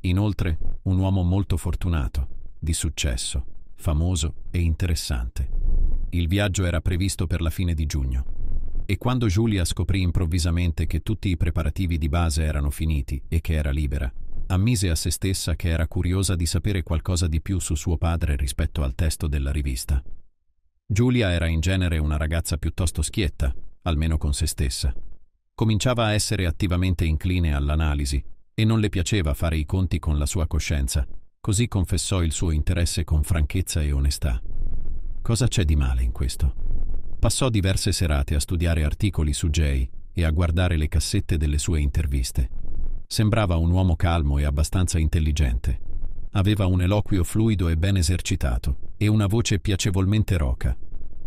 Inoltre, un uomo molto fortunato, di successo, famoso e interessante. Il viaggio era previsto per la fine di giugno. E quando Giulia scoprì improvvisamente che tutti i preparativi di base erano finiti e che era libera, ammise a se stessa che era curiosa di sapere qualcosa di più su suo padre rispetto al testo della rivista. Giulia era in genere una ragazza piuttosto schietta, almeno con se stessa. Cominciava a essere attivamente incline all'analisi e non le piaceva fare i conti con la sua coscienza, così confessò il suo interesse con franchezza e onestà. Cosa c'è di male in questo? Passò diverse serate a studiare articoli su Jay e a guardare le cassette delle sue interviste. Sembrava un uomo calmo e abbastanza intelligente. Aveva un eloquio fluido e ben esercitato e una voce piacevolmente roca.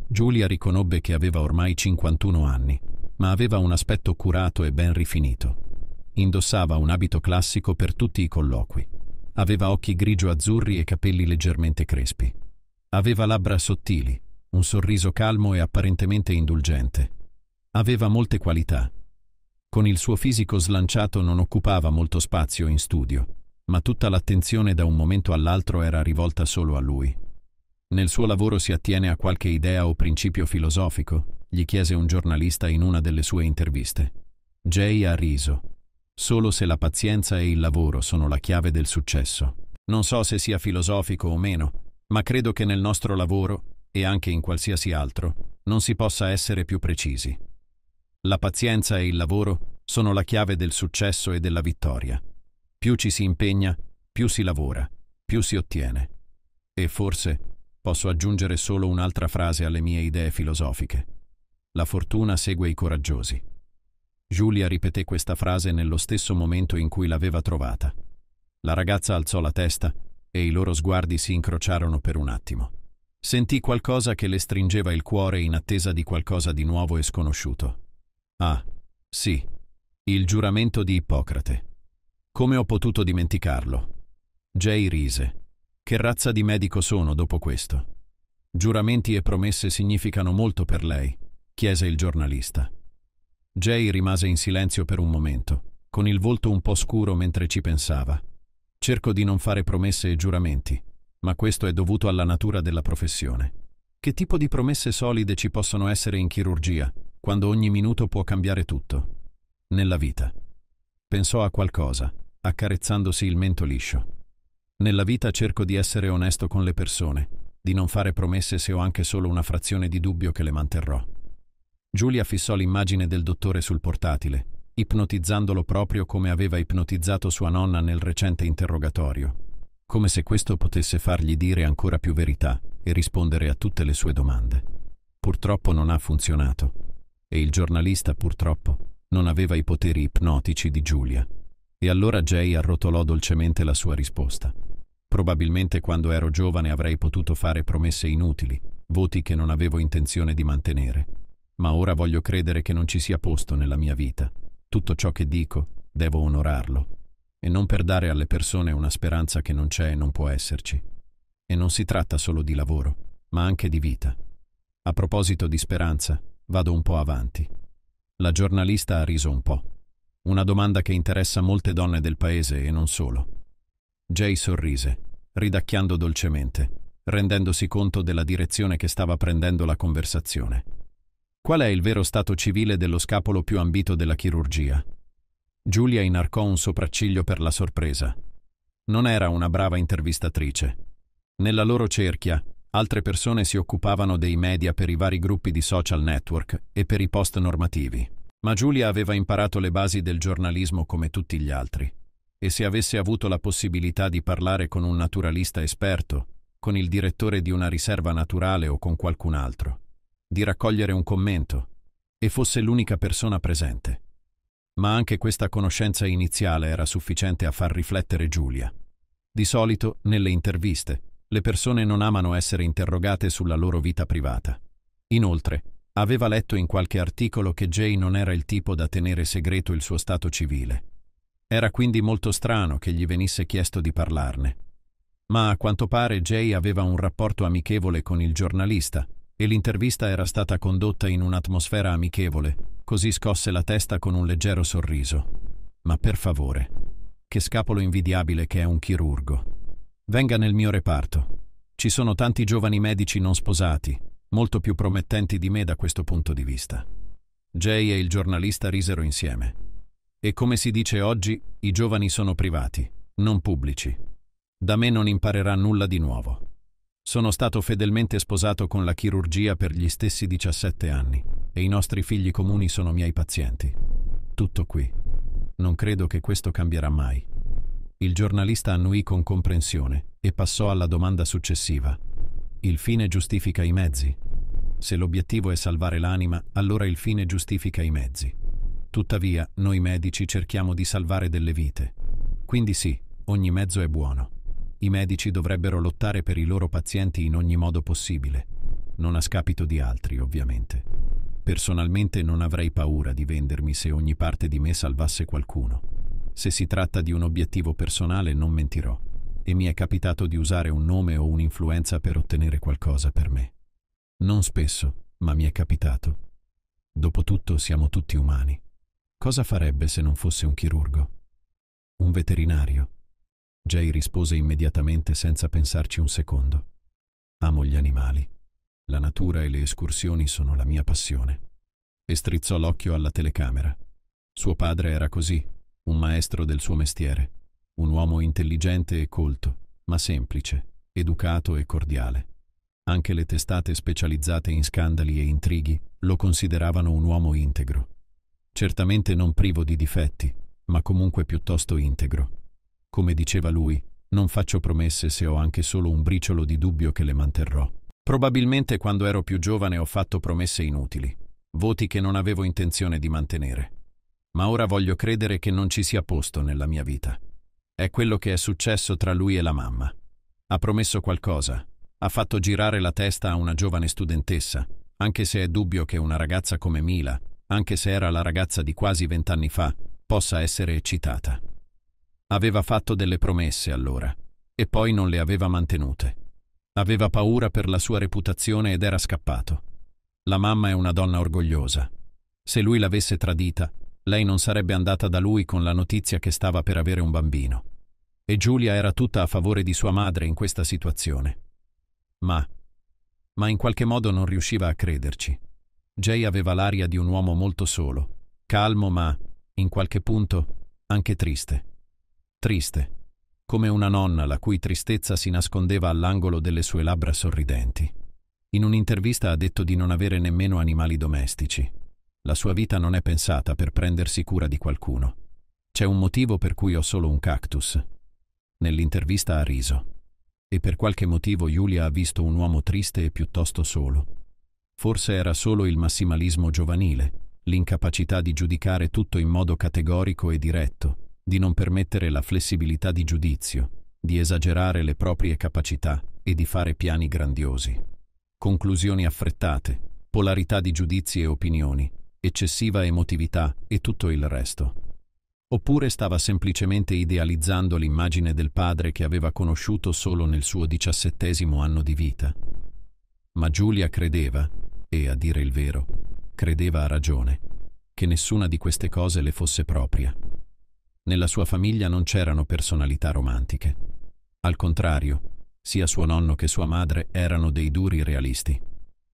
Giulia riconobbe che aveva ormai 51 anni, ma aveva un aspetto curato e ben rifinito. Indossava un abito classico per tutti i colloqui. Aveva occhi grigio-azzurri e capelli leggermente crespi. Aveva labbra sottili, un sorriso calmo e apparentemente indulgente. Aveva molte qualità. Con il suo fisico slanciato non occupava molto spazio in studio, ma tutta l'attenzione da un momento all'altro era rivolta solo a lui. Nel suo lavoro si attiene a qualche idea o principio filosofico? gli chiese un giornalista in una delle sue interviste. Jay ha riso, Solo se la pazienza e il lavoro sono la chiave del successo. Non so se sia filosofico o meno, ma credo che nel nostro lavoro, e anche in qualsiasi altro, non si possa essere più precisi. La pazienza e il lavoro sono la chiave del successo e della vittoria. Più ci si impegna, più si lavora, più si ottiene. E forse posso aggiungere solo un'altra frase alle mie idee filosofiche. La fortuna segue i coraggiosi. Giulia ripeté questa frase nello stesso momento in cui l'aveva trovata. La ragazza alzò la testa e i loro sguardi si incrociarono per un attimo. Sentì qualcosa che le stringeva il cuore in attesa di qualcosa di nuovo e sconosciuto. Ah, sì, il giuramento di Ippocrate. Come ho potuto dimenticarlo? Jay rise. Che razza di medico sono dopo questo? Giuramenti e promesse significano molto per lei, chiese il giornalista. Jay rimase in silenzio per un momento, con il volto un po' scuro mentre ci pensava. Cerco di non fare promesse e giuramenti, ma questo è dovuto alla natura della professione. Che tipo di promesse solide ci possono essere in chirurgia, quando ogni minuto può cambiare tutto? Nella vita. Pensò a qualcosa, accarezzandosi il mento liscio. Nella vita cerco di essere onesto con le persone, di non fare promesse se ho anche solo una frazione di dubbio che le manterrò. Giulia fissò l'immagine del dottore sul portatile, ipnotizzandolo proprio come aveva ipnotizzato sua nonna nel recente interrogatorio, come se questo potesse fargli dire ancora più verità e rispondere a tutte le sue domande. Purtroppo non ha funzionato e il giornalista purtroppo non aveva i poteri ipnotici di Giulia. E allora Jay arrotolò dolcemente la sua risposta. Probabilmente quando ero giovane avrei potuto fare promesse inutili, voti che non avevo intenzione di mantenere ma ora voglio credere che non ci sia posto nella mia vita. Tutto ciò che dico, devo onorarlo, e non per dare alle persone una speranza che non c'è e non può esserci. E non si tratta solo di lavoro, ma anche di vita. A proposito di speranza, vado un po' avanti. La giornalista ha riso un po'. Una domanda che interessa molte donne del paese e non solo. Jay sorrise, ridacchiando dolcemente, rendendosi conto della direzione che stava prendendo la conversazione. Qual è il vero stato civile dello scapolo più ambito della chirurgia? Giulia inarcò un sopracciglio per la sorpresa. Non era una brava intervistatrice. Nella loro cerchia, altre persone si occupavano dei media per i vari gruppi di social network e per i post normativi. Ma Giulia aveva imparato le basi del giornalismo come tutti gli altri. E se avesse avuto la possibilità di parlare con un naturalista esperto, con il direttore di una riserva naturale o con qualcun altro, di raccogliere un commento, e fosse l'unica persona presente. Ma anche questa conoscenza iniziale era sufficiente a far riflettere Giulia. Di solito, nelle interviste, le persone non amano essere interrogate sulla loro vita privata. Inoltre, aveva letto in qualche articolo che Jay non era il tipo da tenere segreto il suo stato civile. Era quindi molto strano che gli venisse chiesto di parlarne. Ma a quanto pare Jay aveva un rapporto amichevole con il giornalista e l'intervista era stata condotta in un'atmosfera amichevole, così scosse la testa con un leggero sorriso. Ma per favore, che scapolo invidiabile che è un chirurgo. Venga nel mio reparto. Ci sono tanti giovani medici non sposati, molto più promettenti di me da questo punto di vista. Jay e il giornalista risero insieme. E come si dice oggi, i giovani sono privati, non pubblici. Da me non imparerà nulla di nuovo. Sono stato fedelmente sposato con la chirurgia per gli stessi 17 anni e i nostri figli comuni sono miei pazienti. Tutto qui. Non credo che questo cambierà mai. Il giornalista annuì con comprensione e passò alla domanda successiva. Il fine giustifica i mezzi. Se l'obiettivo è salvare l'anima, allora il fine giustifica i mezzi. Tuttavia, noi medici cerchiamo di salvare delle vite. Quindi sì, ogni mezzo è buono. I medici dovrebbero lottare per i loro pazienti in ogni modo possibile, non a scapito di altri, ovviamente. Personalmente non avrei paura di vendermi se ogni parte di me salvasse qualcuno. Se si tratta di un obiettivo personale non mentirò, e mi è capitato di usare un nome o un'influenza per ottenere qualcosa per me. Non spesso, ma mi è capitato. Dopotutto siamo tutti umani. Cosa farebbe se non fosse un chirurgo? Un veterinario? Jay rispose immediatamente senza pensarci un secondo. Amo gli animali. La natura e le escursioni sono la mia passione. E strizzò l'occhio alla telecamera. Suo padre era così, un maestro del suo mestiere, un uomo intelligente e colto, ma semplice, educato e cordiale. Anche le testate specializzate in scandali e intrighi lo consideravano un uomo integro. Certamente non privo di difetti, ma comunque piuttosto integro come diceva lui, non faccio promesse se ho anche solo un briciolo di dubbio che le manterrò. Probabilmente quando ero più giovane ho fatto promesse inutili, voti che non avevo intenzione di mantenere. Ma ora voglio credere che non ci sia posto nella mia vita. È quello che è successo tra lui e la mamma. Ha promesso qualcosa, ha fatto girare la testa a una giovane studentessa, anche se è dubbio che una ragazza come Mila, anche se era la ragazza di quasi vent'anni fa, possa essere eccitata. Aveva fatto delle promesse allora, e poi non le aveva mantenute. Aveva paura per la sua reputazione ed era scappato. La mamma è una donna orgogliosa. Se lui l'avesse tradita, lei non sarebbe andata da lui con la notizia che stava per avere un bambino. E Giulia era tutta a favore di sua madre in questa situazione. Ma... ma in qualche modo non riusciva a crederci. Jay aveva l'aria di un uomo molto solo, calmo ma, in qualche punto, anche triste triste, come una nonna la cui tristezza si nascondeva all'angolo delle sue labbra sorridenti. In un'intervista ha detto di non avere nemmeno animali domestici. La sua vita non è pensata per prendersi cura di qualcuno. C'è un motivo per cui ho solo un cactus. Nell'intervista ha riso. E per qualche motivo Giulia ha visto un uomo triste e piuttosto solo. Forse era solo il massimalismo giovanile, l'incapacità di giudicare tutto in modo categorico e diretto, di non permettere la flessibilità di giudizio, di esagerare le proprie capacità e di fare piani grandiosi. Conclusioni affrettate, polarità di giudizi e opinioni, eccessiva emotività e tutto il resto. Oppure stava semplicemente idealizzando l'immagine del padre che aveva conosciuto solo nel suo diciassettesimo anno di vita. Ma Giulia credeva, e a dire il vero, credeva a ragione, che nessuna di queste cose le fosse propria. Nella sua famiglia non c'erano personalità romantiche. Al contrario, sia suo nonno che sua madre erano dei duri realisti.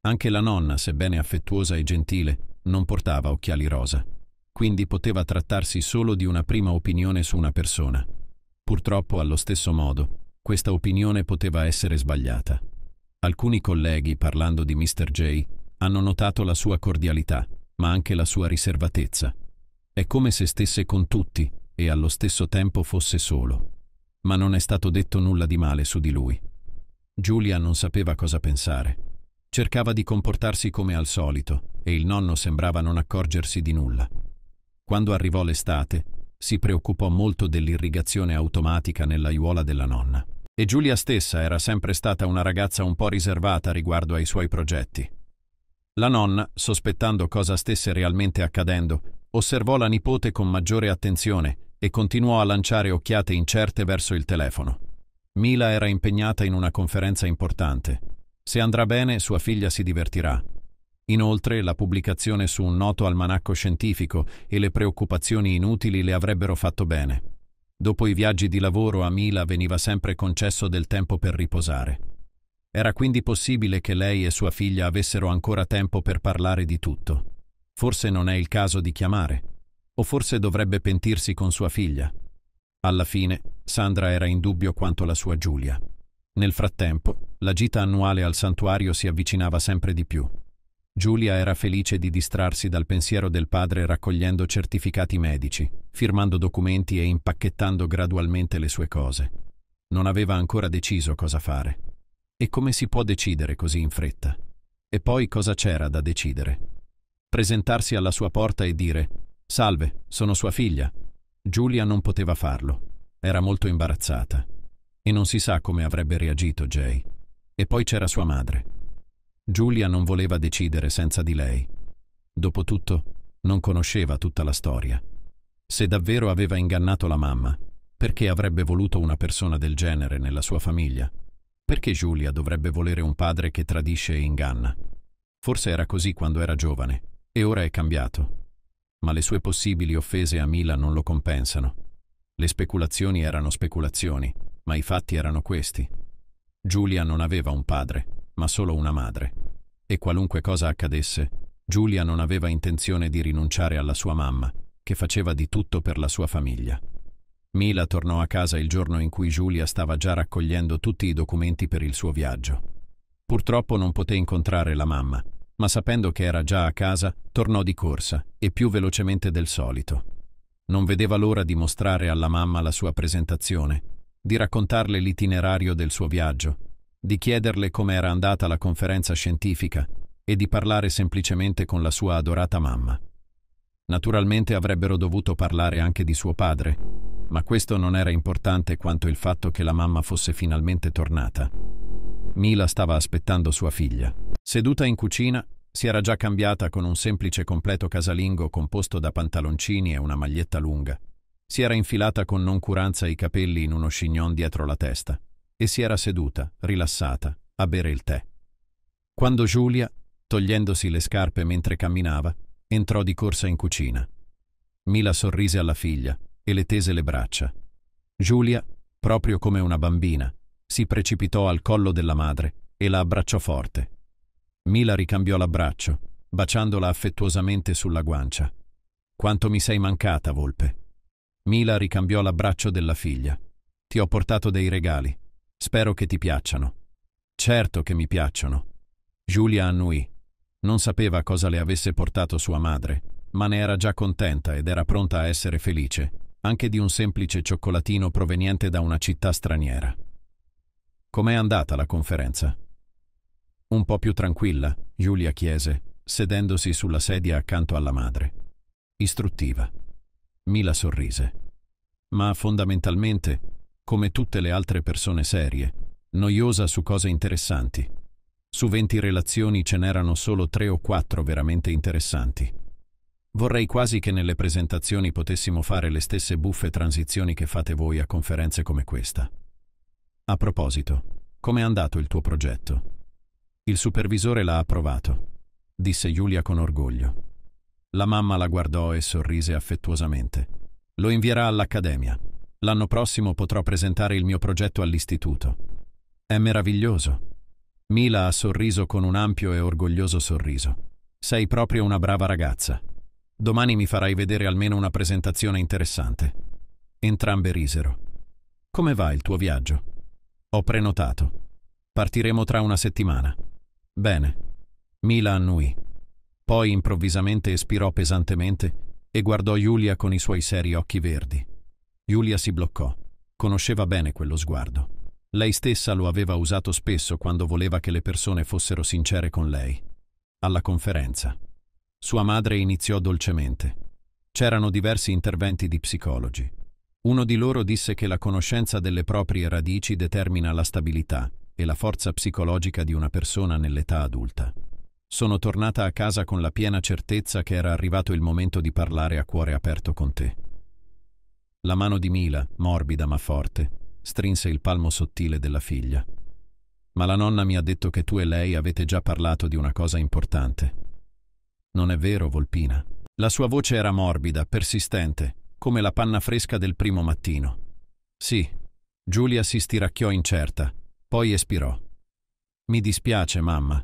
Anche la nonna, sebbene affettuosa e gentile, non portava occhiali rosa, quindi poteva trattarsi solo di una prima opinione su una persona. Purtroppo, allo stesso modo, questa opinione poteva essere sbagliata. Alcuni colleghi, parlando di Mr. J, hanno notato la sua cordialità, ma anche la sua riservatezza. È come se stesse con tutti, e allo stesso tempo fosse solo, ma non è stato detto nulla di male su di lui. Giulia non sapeva cosa pensare. Cercava di comportarsi come al solito e il nonno sembrava non accorgersi di nulla. Quando arrivò l'estate, si preoccupò molto dell'irrigazione automatica nell'aiuola della nonna. E Giulia stessa era sempre stata una ragazza un po' riservata riguardo ai suoi progetti. La nonna, sospettando cosa stesse realmente accadendo, osservò la nipote con maggiore attenzione e continuò a lanciare occhiate incerte verso il telefono. Mila era impegnata in una conferenza importante. Se andrà bene, sua figlia si divertirà. Inoltre, la pubblicazione su un noto almanacco scientifico e le preoccupazioni inutili le avrebbero fatto bene. Dopo i viaggi di lavoro a Mila veniva sempre concesso del tempo per riposare. Era quindi possibile che lei e sua figlia avessero ancora tempo per parlare di tutto. Forse non è il caso di chiamare. O forse dovrebbe pentirsi con sua figlia. Alla fine, Sandra era in dubbio quanto la sua Giulia. Nel frattempo, la gita annuale al santuario si avvicinava sempre di più. Giulia era felice di distrarsi dal pensiero del padre raccogliendo certificati medici, firmando documenti e impacchettando gradualmente le sue cose. Non aveva ancora deciso cosa fare. E come si può decidere così in fretta? E poi cosa c'era da decidere? Presentarsi alla sua porta e dire Salve, sono sua figlia. Giulia non poteva farlo. Era molto imbarazzata. E non si sa come avrebbe reagito Jay. E poi c'era sua madre. Giulia non voleva decidere senza di lei. Dopotutto, non conosceva tutta la storia. Se davvero aveva ingannato la mamma, perché avrebbe voluto una persona del genere nella sua famiglia? Perché Giulia dovrebbe volere un padre che tradisce e inganna? Forse era così quando era giovane, e ora è cambiato ma le sue possibili offese a Mila non lo compensano. Le speculazioni erano speculazioni, ma i fatti erano questi. Giulia non aveva un padre, ma solo una madre. E qualunque cosa accadesse, Giulia non aveva intenzione di rinunciare alla sua mamma, che faceva di tutto per la sua famiglia. Mila tornò a casa il giorno in cui Giulia stava già raccogliendo tutti i documenti per il suo viaggio. Purtroppo non poté incontrare la mamma, ma sapendo che era già a casa, tornò di corsa e più velocemente del solito. Non vedeva l'ora di mostrare alla mamma la sua presentazione, di raccontarle l'itinerario del suo viaggio, di chiederle come era andata la conferenza scientifica e di parlare semplicemente con la sua adorata mamma. Naturalmente avrebbero dovuto parlare anche di suo padre, ma questo non era importante quanto il fatto che la mamma fosse finalmente tornata. Mila stava aspettando sua figlia. Seduta in cucina, si era già cambiata con un semplice completo casalingo composto da pantaloncini e una maglietta lunga. Si era infilata con noncuranza i capelli in uno scignon dietro la testa e si era seduta, rilassata, a bere il tè. Quando Giulia, togliendosi le scarpe mentre camminava, entrò di corsa in cucina. Mila sorrise alla figlia e le tese le braccia. Giulia, proprio come una bambina, si precipitò al collo della madre e la abbracciò forte. Mila ricambiò l'abbraccio, baciandola affettuosamente sulla guancia. Quanto mi sei mancata, volpe. Mila ricambiò l'abbraccio della figlia. Ti ho portato dei regali. Spero che ti piacciano. Certo che mi piacciono. Giulia annuì. Non sapeva cosa le avesse portato sua madre, ma ne era già contenta ed era pronta a essere felice, anche di un semplice cioccolatino proveniente da una città straniera. Com'è andata la conferenza? Un po' più tranquilla, Giulia chiese, sedendosi sulla sedia accanto alla madre. Istruttiva. Mila sorrise. Ma fondamentalmente, come tutte le altre persone serie, noiosa su cose interessanti. Su venti relazioni ce n'erano solo tre o quattro veramente interessanti. Vorrei quasi che nelle presentazioni potessimo fare le stesse buffe transizioni che fate voi a conferenze come questa. A proposito, com'è andato il tuo progetto? Il supervisore l'ha approvato, disse Giulia con orgoglio. La mamma la guardò e sorrise affettuosamente. Lo invierà all'Accademia. L'anno prossimo potrò presentare il mio progetto all'istituto. È meraviglioso. Mila ha sorriso con un ampio e orgoglioso sorriso. Sei proprio una brava ragazza. Domani mi farai vedere almeno una presentazione interessante. Entrambe risero. Come va il tuo viaggio? Ho prenotato. Partiremo tra una settimana. Bene. Mila annui. Poi improvvisamente espirò pesantemente e guardò Giulia con i suoi seri occhi verdi. Giulia si bloccò. Conosceva bene quello sguardo. Lei stessa lo aveva usato spesso quando voleva che le persone fossero sincere con lei. Alla conferenza. Sua madre iniziò dolcemente. C'erano diversi interventi di psicologi. Uno di loro disse che la conoscenza delle proprie radici determina la stabilità e la forza psicologica di una persona nell'età adulta. Sono tornata a casa con la piena certezza che era arrivato il momento di parlare a cuore aperto con te. La mano di Mila, morbida ma forte, strinse il palmo sottile della figlia. Ma la nonna mi ha detto che tu e lei avete già parlato di una cosa importante. Non è vero, Volpina? La sua voce era morbida, persistente, come la panna fresca del primo mattino. Sì, Giulia si stiracchiò incerta, poi espirò. Mi dispiace, mamma.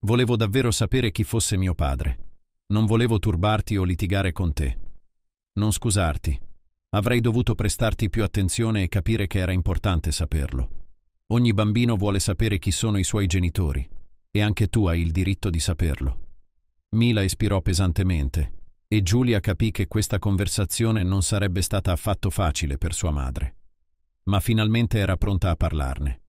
Volevo davvero sapere chi fosse mio padre. Non volevo turbarti o litigare con te. Non scusarti. Avrei dovuto prestarti più attenzione e capire che era importante saperlo. Ogni bambino vuole sapere chi sono i suoi genitori, e anche tu hai il diritto di saperlo. Mila espirò pesantemente, e Giulia capì che questa conversazione non sarebbe stata affatto facile per sua madre. Ma finalmente era pronta a parlarne.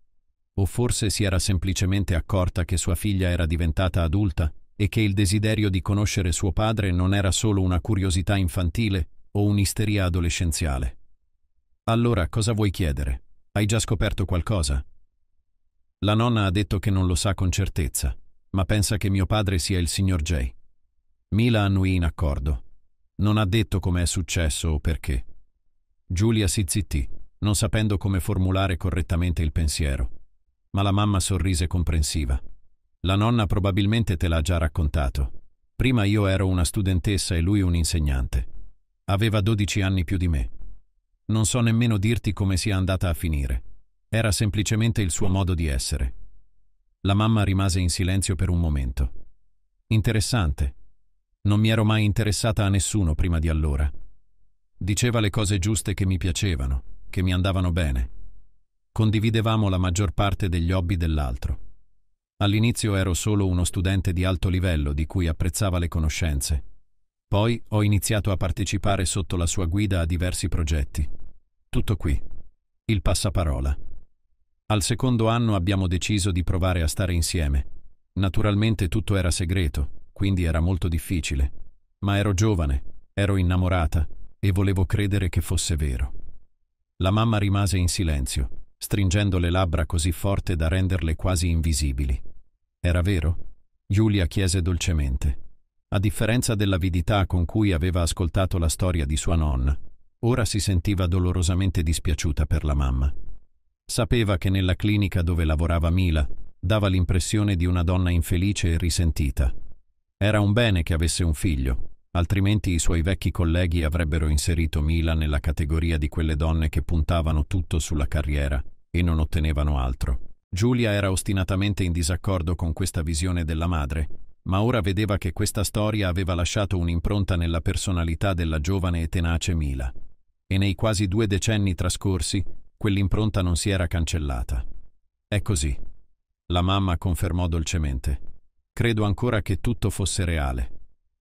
O forse si era semplicemente accorta che sua figlia era diventata adulta e che il desiderio di conoscere suo padre non era solo una curiosità infantile o un'isteria adolescenziale. Allora cosa vuoi chiedere? Hai già scoperto qualcosa? La nonna ha detto che non lo sa con certezza, ma pensa che mio padre sia il signor Jay. Mila annuì in accordo. Non ha detto come è successo o perché. Giulia si zittì, non sapendo come formulare correttamente il pensiero ma la mamma sorrise comprensiva. La nonna probabilmente te l'ha già raccontato. Prima io ero una studentessa e lui un insegnante. Aveva 12 anni più di me. Non so nemmeno dirti come sia andata a finire. Era semplicemente il suo modo di essere. La mamma rimase in silenzio per un momento. Interessante. Non mi ero mai interessata a nessuno prima di allora. Diceva le cose giuste che mi piacevano, che mi andavano bene condividevamo la maggior parte degli hobby dell'altro. All'inizio ero solo uno studente di alto livello di cui apprezzava le conoscenze. Poi ho iniziato a partecipare sotto la sua guida a diversi progetti. Tutto qui. Il passaparola. Al secondo anno abbiamo deciso di provare a stare insieme. Naturalmente tutto era segreto, quindi era molto difficile. Ma ero giovane, ero innamorata e volevo credere che fosse vero. La mamma rimase in silenzio stringendo le labbra così forte da renderle quasi invisibili. Era vero? Giulia chiese dolcemente. A differenza dell'avidità con cui aveva ascoltato la storia di sua nonna, ora si sentiva dolorosamente dispiaciuta per la mamma. Sapeva che nella clinica dove lavorava Mila dava l'impressione di una donna infelice e risentita. Era un bene che avesse un figlio, altrimenti i suoi vecchi colleghi avrebbero inserito Mila nella categoria di quelle donne che puntavano tutto sulla carriera e non ottenevano altro. Giulia era ostinatamente in disaccordo con questa visione della madre, ma ora vedeva che questa storia aveva lasciato un'impronta nella personalità della giovane e tenace Mila. E nei quasi due decenni trascorsi, quell'impronta non si era cancellata. È così. La mamma confermò dolcemente. Credo ancora che tutto fosse reale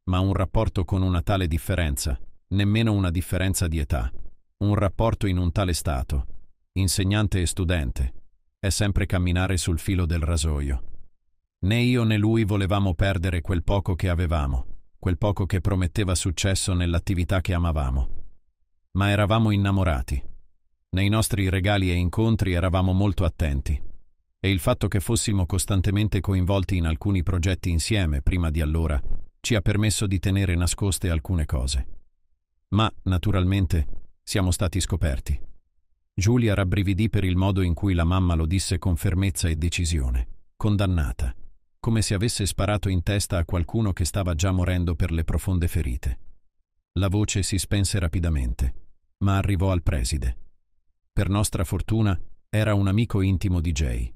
ma un rapporto con una tale differenza, nemmeno una differenza di età, un rapporto in un tale stato, insegnante e studente, è sempre camminare sul filo del rasoio. Né io né lui volevamo perdere quel poco che avevamo, quel poco che prometteva successo nell'attività che amavamo. Ma eravamo innamorati. Nei nostri regali e incontri eravamo molto attenti. E il fatto che fossimo costantemente coinvolti in alcuni progetti insieme prima di allora ci ha permesso di tenere nascoste alcune cose. Ma, naturalmente, siamo stati scoperti. Giulia rabbrividì per il modo in cui la mamma lo disse con fermezza e decisione, condannata, come se avesse sparato in testa a qualcuno che stava già morendo per le profonde ferite. La voce si spense rapidamente, ma arrivò al preside. Per nostra fortuna era un amico intimo di Jay.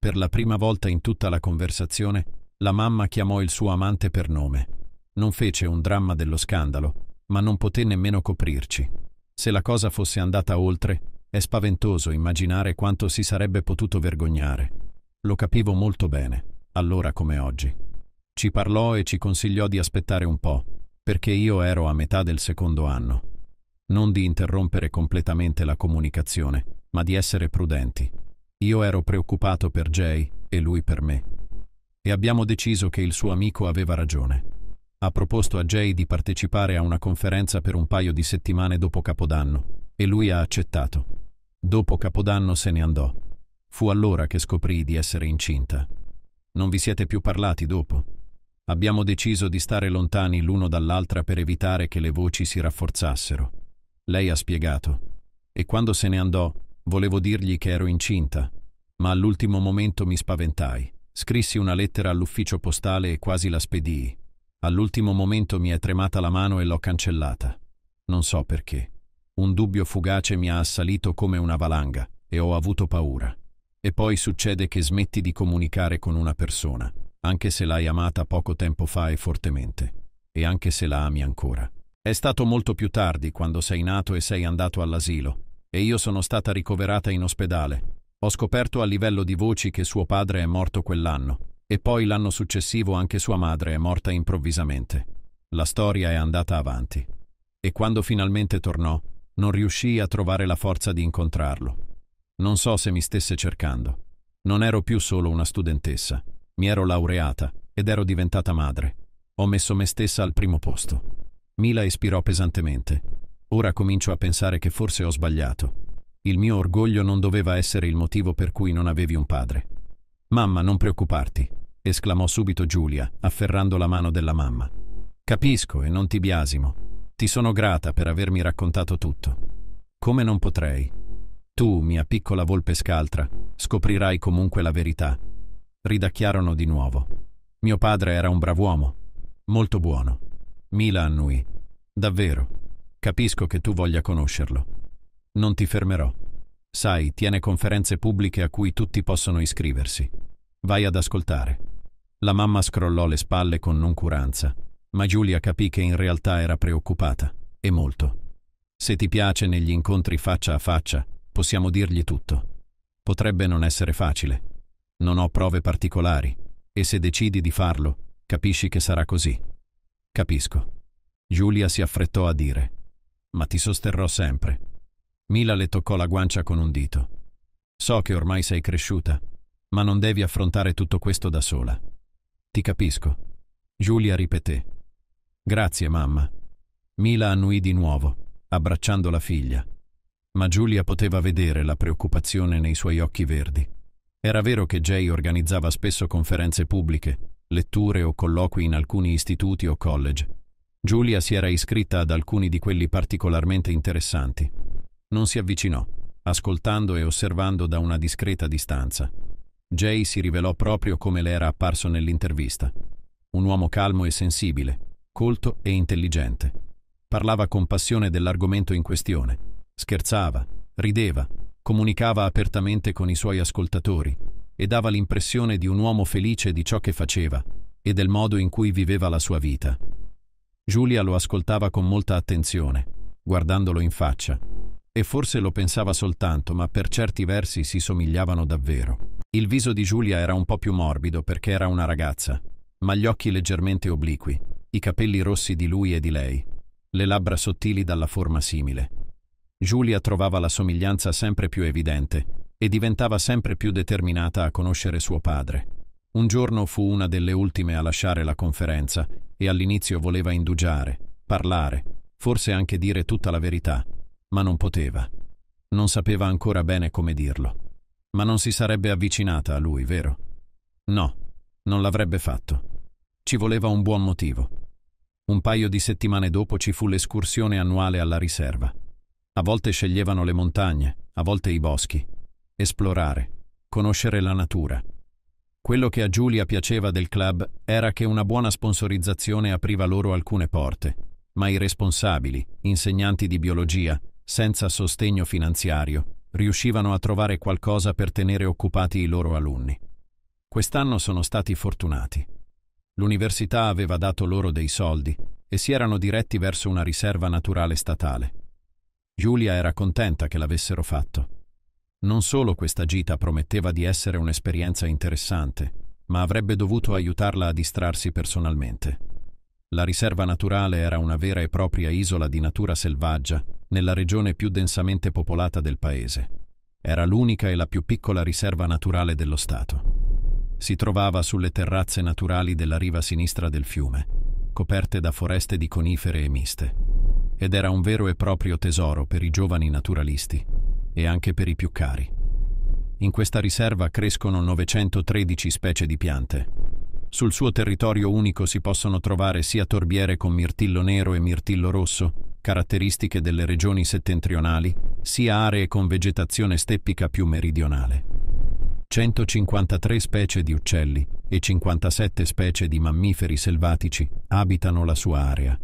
Per la prima volta in tutta la conversazione la mamma chiamò il suo amante per nome. Non fece un dramma dello scandalo, ma non poté nemmeno coprirci. Se la cosa fosse andata oltre, è spaventoso immaginare quanto si sarebbe potuto vergognare. Lo capivo molto bene, allora come oggi. Ci parlò e ci consigliò di aspettare un po', perché io ero a metà del secondo anno. Non di interrompere completamente la comunicazione, ma di essere prudenti. Io ero preoccupato per Jay e lui per me e abbiamo deciso che il suo amico aveva ragione. Ha proposto a Jay di partecipare a una conferenza per un paio di settimane dopo Capodanno e lui ha accettato. Dopo Capodanno se ne andò. Fu allora che scoprì di essere incinta. Non vi siete più parlati dopo? Abbiamo deciso di stare lontani l'uno dall'altra per evitare che le voci si rafforzassero. Lei ha spiegato. E quando se ne andò, volevo dirgli che ero incinta, ma all'ultimo momento mi spaventai. Scrissi una lettera all'ufficio postale e quasi la spedii. All'ultimo momento mi è tremata la mano e l'ho cancellata. Non so perché. Un dubbio fugace mi ha assalito come una valanga e ho avuto paura. E poi succede che smetti di comunicare con una persona, anche se l'hai amata poco tempo fa e fortemente, e anche se la ami ancora. È stato molto più tardi quando sei nato e sei andato all'asilo, e io sono stata ricoverata in ospedale, ho scoperto a livello di voci che suo padre è morto quell'anno e poi l'anno successivo anche sua madre è morta improvvisamente. La storia è andata avanti e quando finalmente tornò non riuscii a trovare la forza di incontrarlo. Non so se mi stesse cercando. Non ero più solo una studentessa. Mi ero laureata ed ero diventata madre. Ho messo me stessa al primo posto. Mila espirò pesantemente. Ora comincio a pensare che forse ho sbagliato. Il mio orgoglio non doveva essere il motivo per cui non avevi un padre. Mamma, non preoccuparti, esclamò subito Giulia, afferrando la mano della mamma. Capisco e non ti biasimo. Ti sono grata per avermi raccontato tutto. Come non potrei? Tu, mia piccola volpe scaltra, scoprirai comunque la verità. Ridacchiarono di nuovo. Mio padre era un brav'uomo, molto buono. Mila annui. Davvero, capisco che tu voglia conoscerlo. Non ti fermerò. Sai, tiene conferenze pubbliche a cui tutti possono iscriversi. Vai ad ascoltare. La mamma scrollò le spalle con noncuranza, ma Giulia capì che in realtà era preoccupata, e molto. Se ti piace negli incontri faccia a faccia, possiamo dirgli tutto. Potrebbe non essere facile. Non ho prove particolari, e se decidi di farlo, capisci che sarà così. Capisco. Giulia si affrettò a dire, ma ti sosterrò sempre. Mila le toccò la guancia con un dito. So che ormai sei cresciuta, ma non devi affrontare tutto questo da sola. Ti capisco. Giulia ripeté. Grazie, mamma. Mila annuì di nuovo, abbracciando la figlia. Ma Giulia poteva vedere la preoccupazione nei suoi occhi verdi. Era vero che Jay organizzava spesso conferenze pubbliche, letture o colloqui in alcuni istituti o college. Giulia si era iscritta ad alcuni di quelli particolarmente interessanti, non si avvicinò, ascoltando e osservando da una discreta distanza. Jay si rivelò proprio come le era apparso nell'intervista. Un uomo calmo e sensibile, colto e intelligente. Parlava con passione dell'argomento in questione, scherzava, rideva, comunicava apertamente con i suoi ascoltatori e dava l'impressione di un uomo felice di ciò che faceva e del modo in cui viveva la sua vita. Giulia lo ascoltava con molta attenzione, guardandolo in faccia, e forse lo pensava soltanto, ma per certi versi si somigliavano davvero. Il viso di Giulia era un po' più morbido perché era una ragazza, ma gli occhi leggermente obliqui, i capelli rossi di lui e di lei, le labbra sottili dalla forma simile. Giulia trovava la somiglianza sempre più evidente e diventava sempre più determinata a conoscere suo padre. Un giorno fu una delle ultime a lasciare la conferenza e all'inizio voleva indugiare, parlare, forse anche dire tutta la verità, ma non poteva. Non sapeva ancora bene come dirlo. Ma non si sarebbe avvicinata a lui, vero? No, non l'avrebbe fatto. Ci voleva un buon motivo. Un paio di settimane dopo ci fu l'escursione annuale alla riserva. A volte sceglievano le montagne, a volte i boschi. Esplorare, conoscere la natura. Quello che a Giulia piaceva del club era che una buona sponsorizzazione apriva loro alcune porte, ma i responsabili, insegnanti di biologia, senza sostegno finanziario, riuscivano a trovare qualcosa per tenere occupati i loro alunni. Quest'anno sono stati fortunati. L'università aveva dato loro dei soldi e si erano diretti verso una riserva naturale statale. Giulia era contenta che l'avessero fatto. Non solo questa gita prometteva di essere un'esperienza interessante, ma avrebbe dovuto aiutarla a distrarsi personalmente. La riserva naturale era una vera e propria isola di natura selvaggia, nella regione più densamente popolata del paese. Era l'unica e la più piccola riserva naturale dello Stato. Si trovava sulle terrazze naturali della riva sinistra del fiume, coperte da foreste di conifere e miste, ed era un vero e proprio tesoro per i giovani naturalisti e anche per i più cari. In questa riserva crescono 913 specie di piante. Sul suo territorio unico si possono trovare sia torbiere con mirtillo nero e mirtillo rosso, caratteristiche delle regioni settentrionali, sia aree con vegetazione steppica più meridionale. 153 specie di uccelli e 57 specie di mammiferi selvatici abitano la sua area.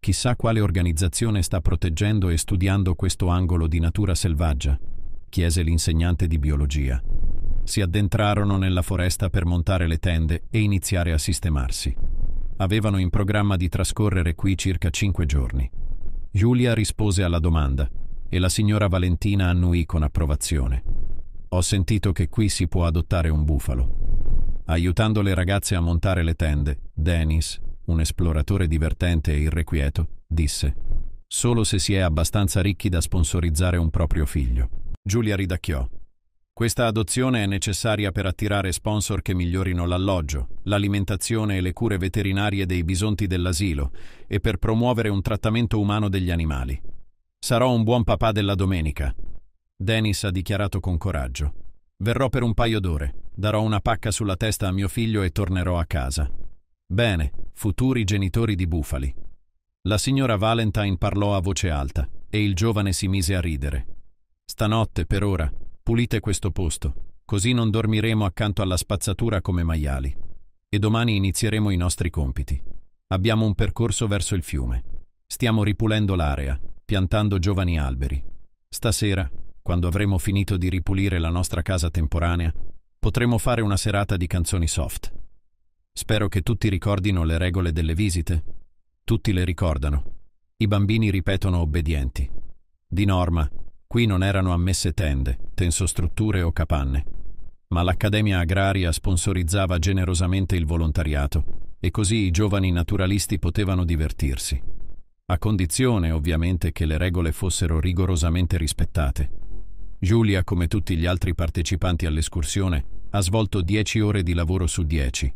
Chissà quale organizzazione sta proteggendo e studiando questo angolo di natura selvaggia, chiese l'insegnante di biologia. Si addentrarono nella foresta per montare le tende e iniziare a sistemarsi. Avevano in programma di trascorrere qui circa cinque giorni. Giulia rispose alla domanda e la signora Valentina annuì con approvazione. Ho sentito che qui si può adottare un bufalo. Aiutando le ragazze a montare le tende, Dennis, un esploratore divertente e irrequieto, disse «Solo se si è abbastanza ricchi da sponsorizzare un proprio figlio». Giulia ridacchiò questa adozione è necessaria per attirare sponsor che migliorino l'alloggio, l'alimentazione e le cure veterinarie dei bisonti dell'asilo e per promuovere un trattamento umano degli animali. Sarò un buon papà della domenica. Dennis ha dichiarato con coraggio. Verrò per un paio d'ore, darò una pacca sulla testa a mio figlio e tornerò a casa. Bene, futuri genitori di bufali. La signora Valentine parlò a voce alta e il giovane si mise a ridere. Stanotte, per ora, Pulite questo posto, così non dormiremo accanto alla spazzatura come maiali. E domani inizieremo i nostri compiti. Abbiamo un percorso verso il fiume. Stiamo ripulendo l'area, piantando giovani alberi. Stasera, quando avremo finito di ripulire la nostra casa temporanea, potremo fare una serata di canzoni soft. Spero che tutti ricordino le regole delle visite. Tutti le ricordano. I bambini ripetono obbedienti. Di norma, Qui non erano ammesse tende, tensostrutture o capanne, ma l'Accademia Agraria sponsorizzava generosamente il volontariato e così i giovani naturalisti potevano divertirsi, a condizione ovviamente che le regole fossero rigorosamente rispettate. Giulia, come tutti gli altri partecipanti all'escursione, ha svolto 10 ore di lavoro su 10.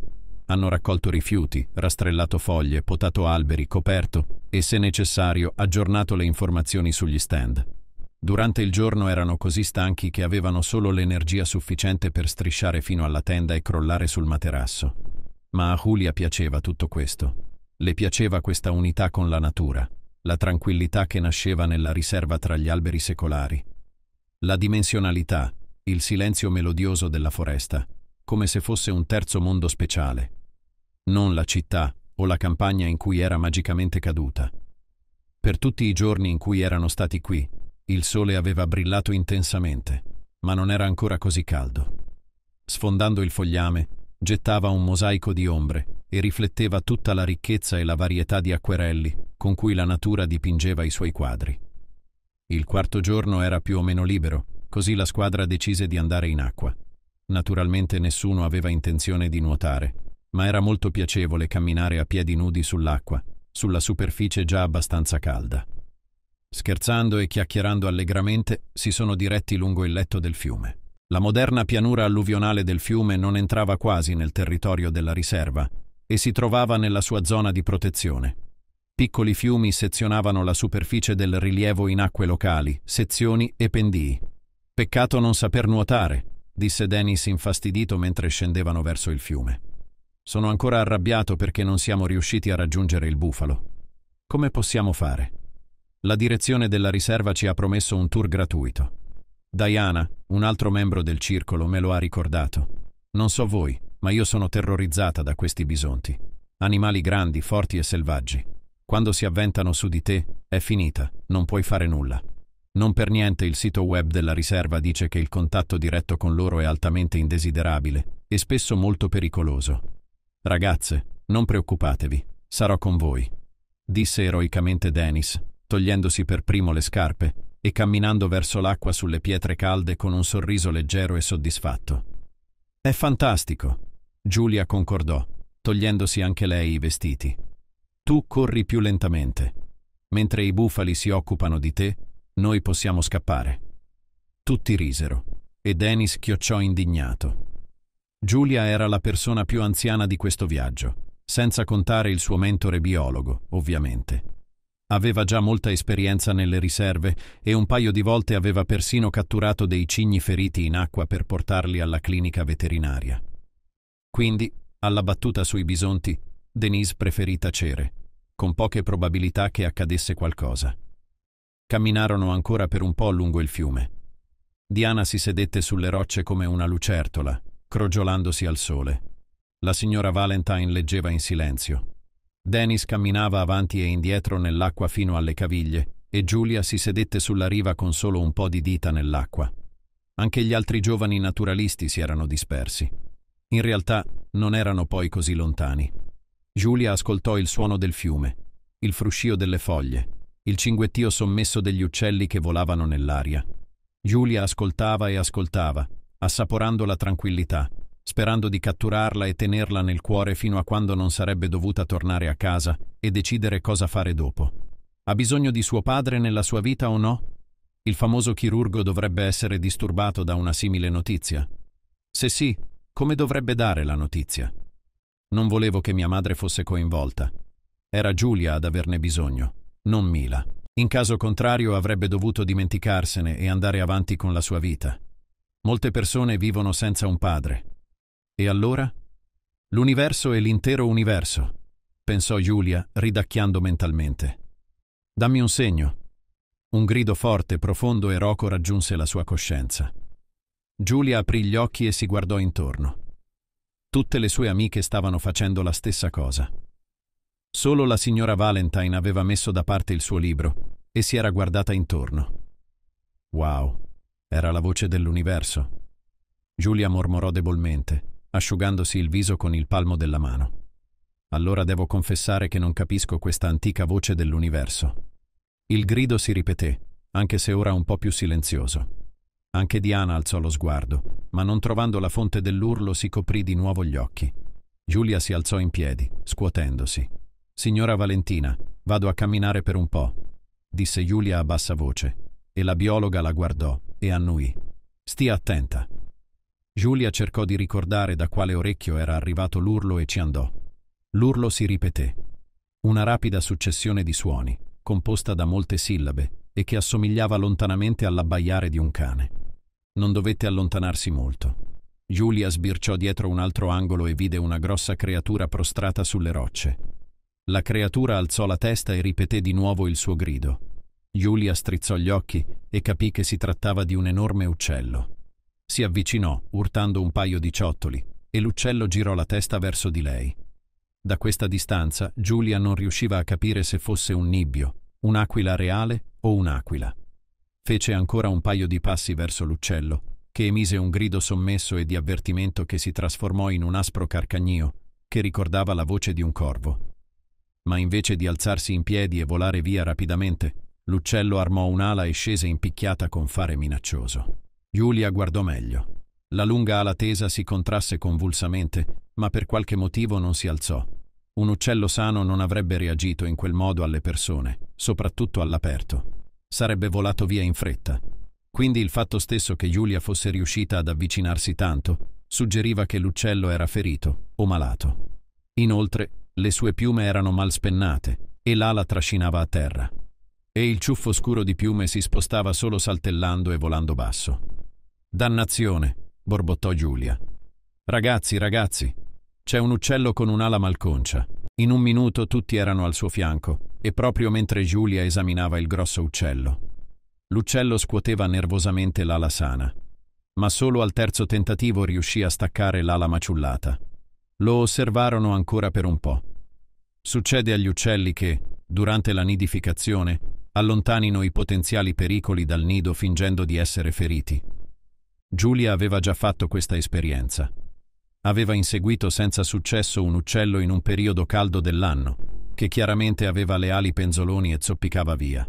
Hanno raccolto rifiuti, rastrellato foglie, potato alberi, coperto e, se necessario, aggiornato le informazioni sugli stand. Durante il giorno erano così stanchi che avevano solo l'energia sufficiente per strisciare fino alla tenda e crollare sul materasso. Ma a Julia piaceva tutto questo. Le piaceva questa unità con la natura, la tranquillità che nasceva nella riserva tra gli alberi secolari, la dimensionalità, il silenzio melodioso della foresta, come se fosse un terzo mondo speciale, non la città o la campagna in cui era magicamente caduta. Per tutti i giorni in cui erano stati qui, il sole aveva brillato intensamente, ma non era ancora così caldo. Sfondando il fogliame, gettava un mosaico di ombre e rifletteva tutta la ricchezza e la varietà di acquerelli con cui la natura dipingeva i suoi quadri. Il quarto giorno era più o meno libero, così la squadra decise di andare in acqua. Naturalmente nessuno aveva intenzione di nuotare, ma era molto piacevole camminare a piedi nudi sull'acqua, sulla superficie già abbastanza calda. Scherzando e chiacchierando allegramente, si sono diretti lungo il letto del fiume. La moderna pianura alluvionale del fiume non entrava quasi nel territorio della riserva e si trovava nella sua zona di protezione. Piccoli fiumi sezionavano la superficie del rilievo in acque locali, sezioni e pendii. Peccato non saper nuotare, disse Dennis infastidito mentre scendevano verso il fiume. Sono ancora arrabbiato perché non siamo riusciti a raggiungere il bufalo. Come possiamo fare? La direzione della riserva ci ha promesso un tour gratuito. Diana, un altro membro del circolo, me lo ha ricordato. Non so voi, ma io sono terrorizzata da questi bisonti. Animali grandi, forti e selvaggi. Quando si avventano su di te, è finita, non puoi fare nulla. Non per niente il sito web della riserva dice che il contatto diretto con loro è altamente indesiderabile e spesso molto pericoloso. Ragazze, non preoccupatevi, sarò con voi, disse eroicamente Dennis, togliendosi per primo le scarpe e camminando verso l'acqua sulle pietre calde con un sorriso leggero e soddisfatto. È fantastico, Giulia concordò, togliendosi anche lei i vestiti. Tu corri più lentamente. Mentre i bufali si occupano di te, noi possiamo scappare. Tutti risero e Denis chiocciò indignato. Giulia era la persona più anziana di questo viaggio, senza contare il suo mentore biologo, ovviamente. Aveva già molta esperienza nelle riserve e un paio di volte aveva persino catturato dei cigni feriti in acqua per portarli alla clinica veterinaria. Quindi, alla battuta sui bisonti, Denise preferì tacere, con poche probabilità che accadesse qualcosa. Camminarono ancora per un po' lungo il fiume. Diana si sedette sulle rocce come una lucertola, crogiolandosi al sole. La signora Valentine leggeva in silenzio. Dennis camminava avanti e indietro nell'acqua fino alle caviglie e Giulia si sedette sulla riva con solo un po' di dita nell'acqua. Anche gli altri giovani naturalisti si erano dispersi. In realtà non erano poi così lontani. Giulia ascoltò il suono del fiume, il fruscio delle foglie, il cinguettio sommesso degli uccelli che volavano nell'aria. Giulia ascoltava e ascoltava, assaporando la tranquillità, sperando di catturarla e tenerla nel cuore fino a quando non sarebbe dovuta tornare a casa e decidere cosa fare dopo. Ha bisogno di suo padre nella sua vita o no? Il famoso chirurgo dovrebbe essere disturbato da una simile notizia. Se sì, come dovrebbe dare la notizia? Non volevo che mia madre fosse coinvolta. Era Giulia ad averne bisogno, non Mila. In caso contrario avrebbe dovuto dimenticarsene e andare avanti con la sua vita. Molte persone vivono senza un padre, e allora? L'universo e l'intero universo, pensò Giulia, ridacchiando mentalmente. Dammi un segno. Un grido forte, profondo e roco raggiunse la sua coscienza. Giulia aprì gli occhi e si guardò intorno. Tutte le sue amiche stavano facendo la stessa cosa. Solo la signora Valentine aveva messo da parte il suo libro e si era guardata intorno. Wow, era la voce dell'universo. Giulia mormorò debolmente asciugandosi il viso con il palmo della mano. Allora devo confessare che non capisco questa antica voce dell'universo. Il grido si ripeté, anche se ora un po' più silenzioso. Anche Diana alzò lo sguardo, ma non trovando la fonte dell'urlo si coprì di nuovo gli occhi. Giulia si alzò in piedi, scuotendosi. Signora Valentina, vado a camminare per un po', disse Giulia a bassa voce, e la biologa la guardò e annui. Stia attenta. Giulia cercò di ricordare da quale orecchio era arrivato l'urlo e ci andò. L'urlo si ripeté. Una rapida successione di suoni, composta da molte sillabe e che assomigliava lontanamente all'abbaiare di un cane. Non dovette allontanarsi molto. Giulia sbirciò dietro un altro angolo e vide una grossa creatura prostrata sulle rocce. La creatura alzò la testa e ripeté di nuovo il suo grido. Giulia strizzò gli occhi e capì che si trattava di un enorme uccello. Si avvicinò, urtando un paio di ciottoli, e l'uccello girò la testa verso di lei. Da questa distanza Giulia non riusciva a capire se fosse un nibbio, un'aquila reale o un'aquila. Fece ancora un paio di passi verso l'uccello, che emise un grido sommesso e di avvertimento che si trasformò in un aspro carcagnio, che ricordava la voce di un corvo. Ma invece di alzarsi in piedi e volare via rapidamente, l'uccello armò un'ala e scese in picchiata con fare minaccioso. Giulia guardò meglio. La lunga ala tesa si contrasse convulsamente, ma per qualche motivo non si alzò. Un uccello sano non avrebbe reagito in quel modo alle persone, soprattutto all'aperto. Sarebbe volato via in fretta. Quindi il fatto stesso che Giulia fosse riuscita ad avvicinarsi tanto suggeriva che l'uccello era ferito o malato. Inoltre, le sue piume erano mal spennate e l'ala trascinava a terra. E il ciuffo scuro di piume si spostava solo saltellando e volando basso. Dannazione, borbottò Giulia. Ragazzi, ragazzi, c'è un uccello con un'ala malconcia. In un minuto tutti erano al suo fianco, e proprio mentre Giulia esaminava il grosso uccello. L'uccello scuoteva nervosamente l'ala sana, ma solo al terzo tentativo riuscì a staccare l'ala maciullata. Lo osservarono ancora per un po'. Succede agli uccelli che, durante la nidificazione, allontanino i potenziali pericoli dal nido fingendo di essere feriti. Giulia aveva già fatto questa esperienza. Aveva inseguito senza successo un uccello in un periodo caldo dell'anno, che chiaramente aveva le ali penzoloni e zoppicava via.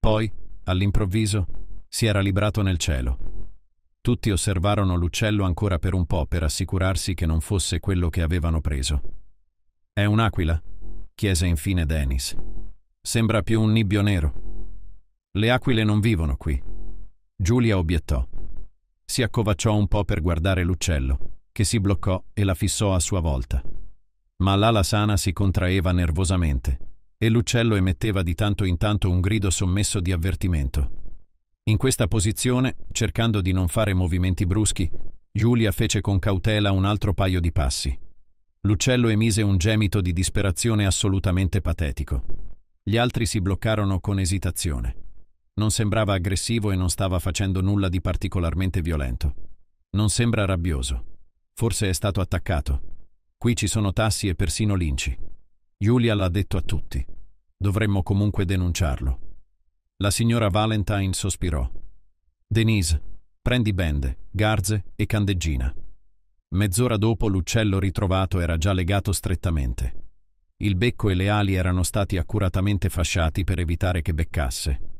Poi, all'improvviso, si era librato nel cielo. Tutti osservarono l'uccello ancora per un po' per assicurarsi che non fosse quello che avevano preso. È un'aquila? chiese infine Dennis. Sembra più un nibbio nero. Le aquile non vivono qui. Giulia obiettò. Si accovacciò un po' per guardare l'uccello, che si bloccò e la fissò a sua volta. Ma l'ala sana si contraeva nervosamente e l'uccello emetteva di tanto in tanto un grido sommesso di avvertimento. In questa posizione, cercando di non fare movimenti bruschi, Giulia fece con cautela un altro paio di passi. L'uccello emise un gemito di disperazione assolutamente patetico. Gli altri si bloccarono con esitazione. Non sembrava aggressivo e non stava facendo nulla di particolarmente violento. Non sembra rabbioso. Forse è stato attaccato. Qui ci sono tassi e persino linci. Giulia l'ha detto a tutti. Dovremmo comunque denunciarlo. La signora Valentine sospirò. Denise, prendi bende, garze e candeggina. Mezz'ora dopo l'uccello ritrovato era già legato strettamente. Il becco e le ali erano stati accuratamente fasciati per evitare che beccasse.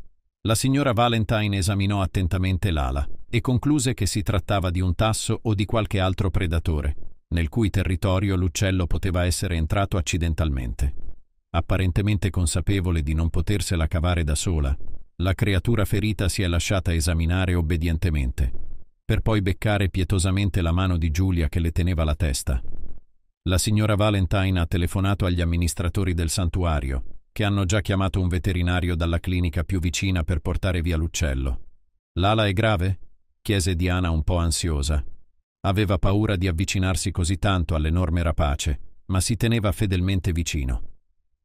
La signora Valentine esaminò attentamente l'ala e concluse che si trattava di un tasso o di qualche altro predatore, nel cui territorio l'uccello poteva essere entrato accidentalmente. Apparentemente consapevole di non potersela cavare da sola, la creatura ferita si è lasciata esaminare obbedientemente, per poi beccare pietosamente la mano di Giulia che le teneva la testa. La signora Valentine ha telefonato agli amministratori del santuario che hanno già chiamato un veterinario dalla clinica più vicina per portare via l'uccello. L'ala è grave? chiese Diana un po' ansiosa. Aveva paura di avvicinarsi così tanto all'enorme rapace, ma si teneva fedelmente vicino.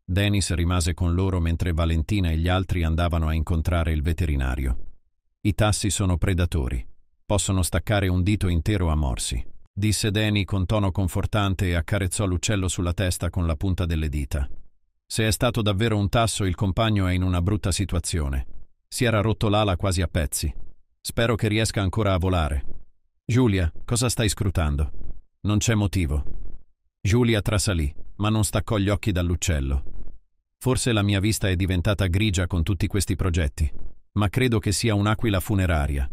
Denis rimase con loro mentre Valentina e gli altri andavano a incontrare il veterinario. I tassi sono predatori. Possono staccare un dito intero a morsi, disse Denis con tono confortante e accarezzò l'uccello sulla testa con la punta delle dita. Se è stato davvero un tasso, il compagno è in una brutta situazione. Si era rotto l'ala quasi a pezzi. Spero che riesca ancora a volare. Giulia, cosa stai scrutando? Non c'è motivo. Giulia trasalì, ma non staccò gli occhi dall'uccello. Forse la mia vista è diventata grigia con tutti questi progetti, ma credo che sia un'aquila funeraria.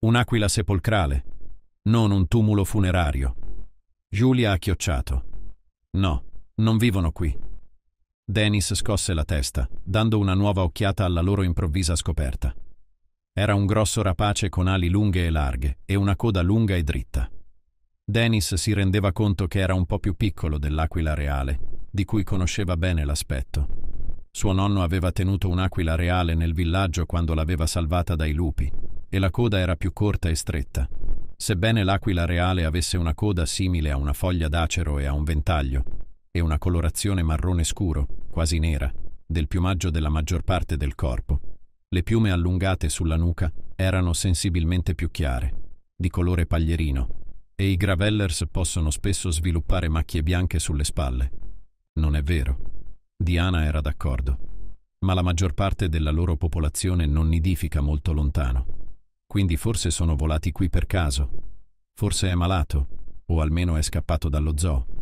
Un'aquila sepolcrale, non un tumulo funerario. Giulia ha chiocciato. No, non vivono qui. Dennis scosse la testa, dando una nuova occhiata alla loro improvvisa scoperta. Era un grosso rapace con ali lunghe e larghe e una coda lunga e dritta. Dennis si rendeva conto che era un po' più piccolo dell'aquila reale, di cui conosceva bene l'aspetto. Suo nonno aveva tenuto un'aquila reale nel villaggio quando l'aveva salvata dai lupi, e la coda era più corta e stretta. Sebbene l'aquila reale avesse una coda simile a una foglia d'acero e a un ventaglio, e una colorazione marrone scuro, quasi nera, del piumaggio della maggior parte del corpo. Le piume allungate sulla nuca erano sensibilmente più chiare, di colore paglierino, e i gravellers possono spesso sviluppare macchie bianche sulle spalle. Non è vero. Diana era d'accordo. Ma la maggior parte della loro popolazione non nidifica molto lontano. Quindi forse sono volati qui per caso. Forse è malato, o almeno è scappato dallo zoo.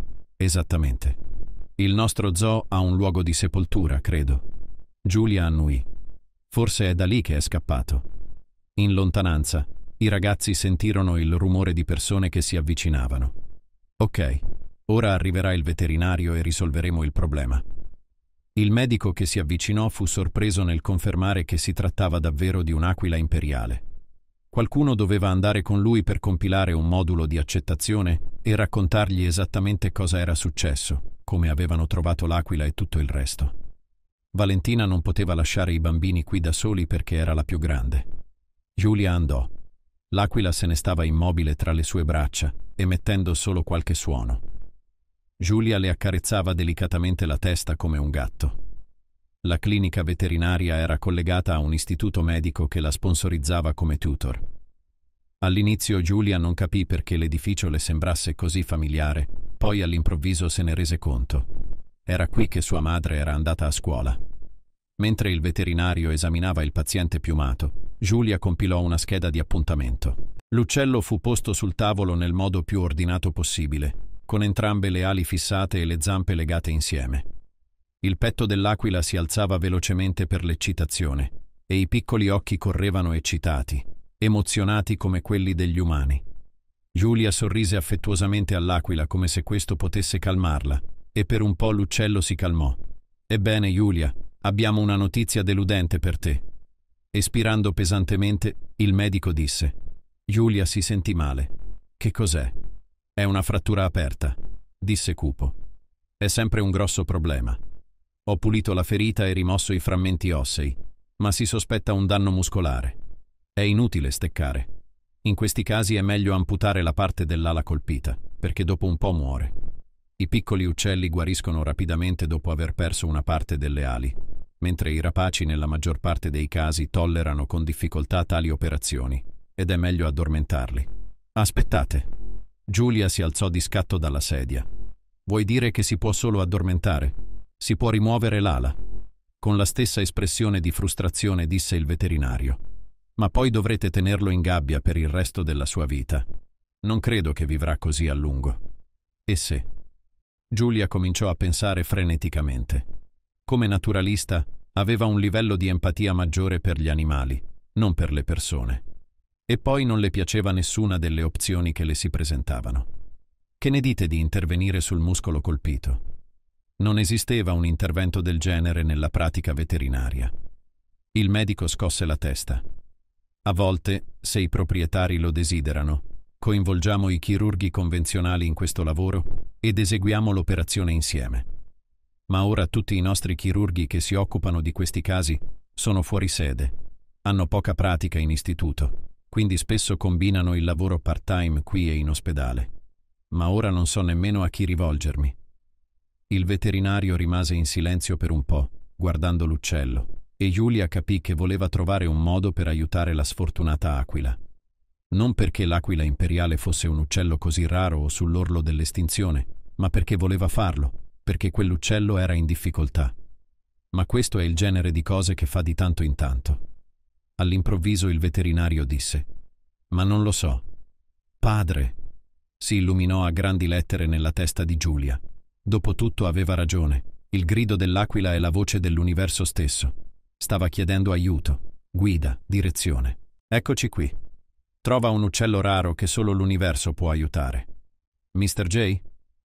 Esattamente. Il nostro zoo ha un luogo di sepoltura, credo. Giulia annuì. Forse è da lì che è scappato. In lontananza, i ragazzi sentirono il rumore di persone che si avvicinavano. Ok, ora arriverà il veterinario e risolveremo il problema. Il medico che si avvicinò fu sorpreso nel confermare che si trattava davvero di un'aquila imperiale. Qualcuno doveva andare con lui per compilare un modulo di accettazione e raccontargli esattamente cosa era successo, come avevano trovato l'aquila e tutto il resto. Valentina non poteva lasciare i bambini qui da soli perché era la più grande. Giulia andò. L'aquila se ne stava immobile tra le sue braccia, emettendo solo qualche suono. Giulia le accarezzava delicatamente la testa come un gatto. La clinica veterinaria era collegata a un istituto medico che la sponsorizzava come tutor. All'inizio Giulia non capì perché l'edificio le sembrasse così familiare, poi all'improvviso se ne rese conto. Era qui che sua madre era andata a scuola. Mentre il veterinario esaminava il paziente piumato, Giulia compilò una scheda di appuntamento. L'uccello fu posto sul tavolo nel modo più ordinato possibile, con entrambe le ali fissate e le zampe legate insieme. Il petto dell'aquila si alzava velocemente per l'eccitazione e i piccoli occhi correvano eccitati, emozionati come quelli degli umani. Giulia sorrise affettuosamente all'aquila come se questo potesse calmarla e per un po' l'uccello si calmò. Ebbene, Giulia, abbiamo una notizia deludente per te. Espirando pesantemente, il medico disse, Giulia si sentì male. Che cos'è? È una frattura aperta, disse cupo. È sempre un grosso problema. Ho pulito la ferita e rimosso i frammenti ossei, ma si sospetta un danno muscolare. È inutile steccare. In questi casi è meglio amputare la parte dell'ala colpita, perché dopo un po' muore. I piccoli uccelli guariscono rapidamente dopo aver perso una parte delle ali, mentre i rapaci nella maggior parte dei casi tollerano con difficoltà tali operazioni, ed è meglio addormentarli. Aspettate! Giulia si alzò di scatto dalla sedia. Vuoi dire che si può solo addormentare? Si può rimuovere l'ala. Con la stessa espressione di frustrazione disse il veterinario. Ma poi dovrete tenerlo in gabbia per il resto della sua vita. Non credo che vivrà così a lungo. E se? Giulia cominciò a pensare freneticamente. Come naturalista, aveva un livello di empatia maggiore per gli animali, non per le persone. E poi non le piaceva nessuna delle opzioni che le si presentavano. Che ne dite di intervenire sul muscolo colpito? Non esisteva un intervento del genere nella pratica veterinaria. Il medico scosse la testa. A volte, se i proprietari lo desiderano, coinvolgiamo i chirurghi convenzionali in questo lavoro ed eseguiamo l'operazione insieme. Ma ora tutti i nostri chirurghi che si occupano di questi casi sono fuori sede, hanno poca pratica in istituto, quindi spesso combinano il lavoro part-time qui e in ospedale. Ma ora non so nemmeno a chi rivolgermi. Il veterinario rimase in silenzio per un po', guardando l'uccello, e Giulia capì che voleva trovare un modo per aiutare la sfortunata aquila. Non perché l'aquila imperiale fosse un uccello così raro o sull'orlo dell'estinzione, ma perché voleva farlo, perché quell'uccello era in difficoltà. Ma questo è il genere di cose che fa di tanto in tanto. All'improvviso il veterinario disse, Ma non lo so. Padre, si illuminò a grandi lettere nella testa di Giulia. Dopotutto aveva ragione. Il grido dell'aquila è la voce dell'universo stesso. Stava chiedendo aiuto, guida, direzione. Eccoci qui. Trova un uccello raro che solo l'universo può aiutare. Mr. J?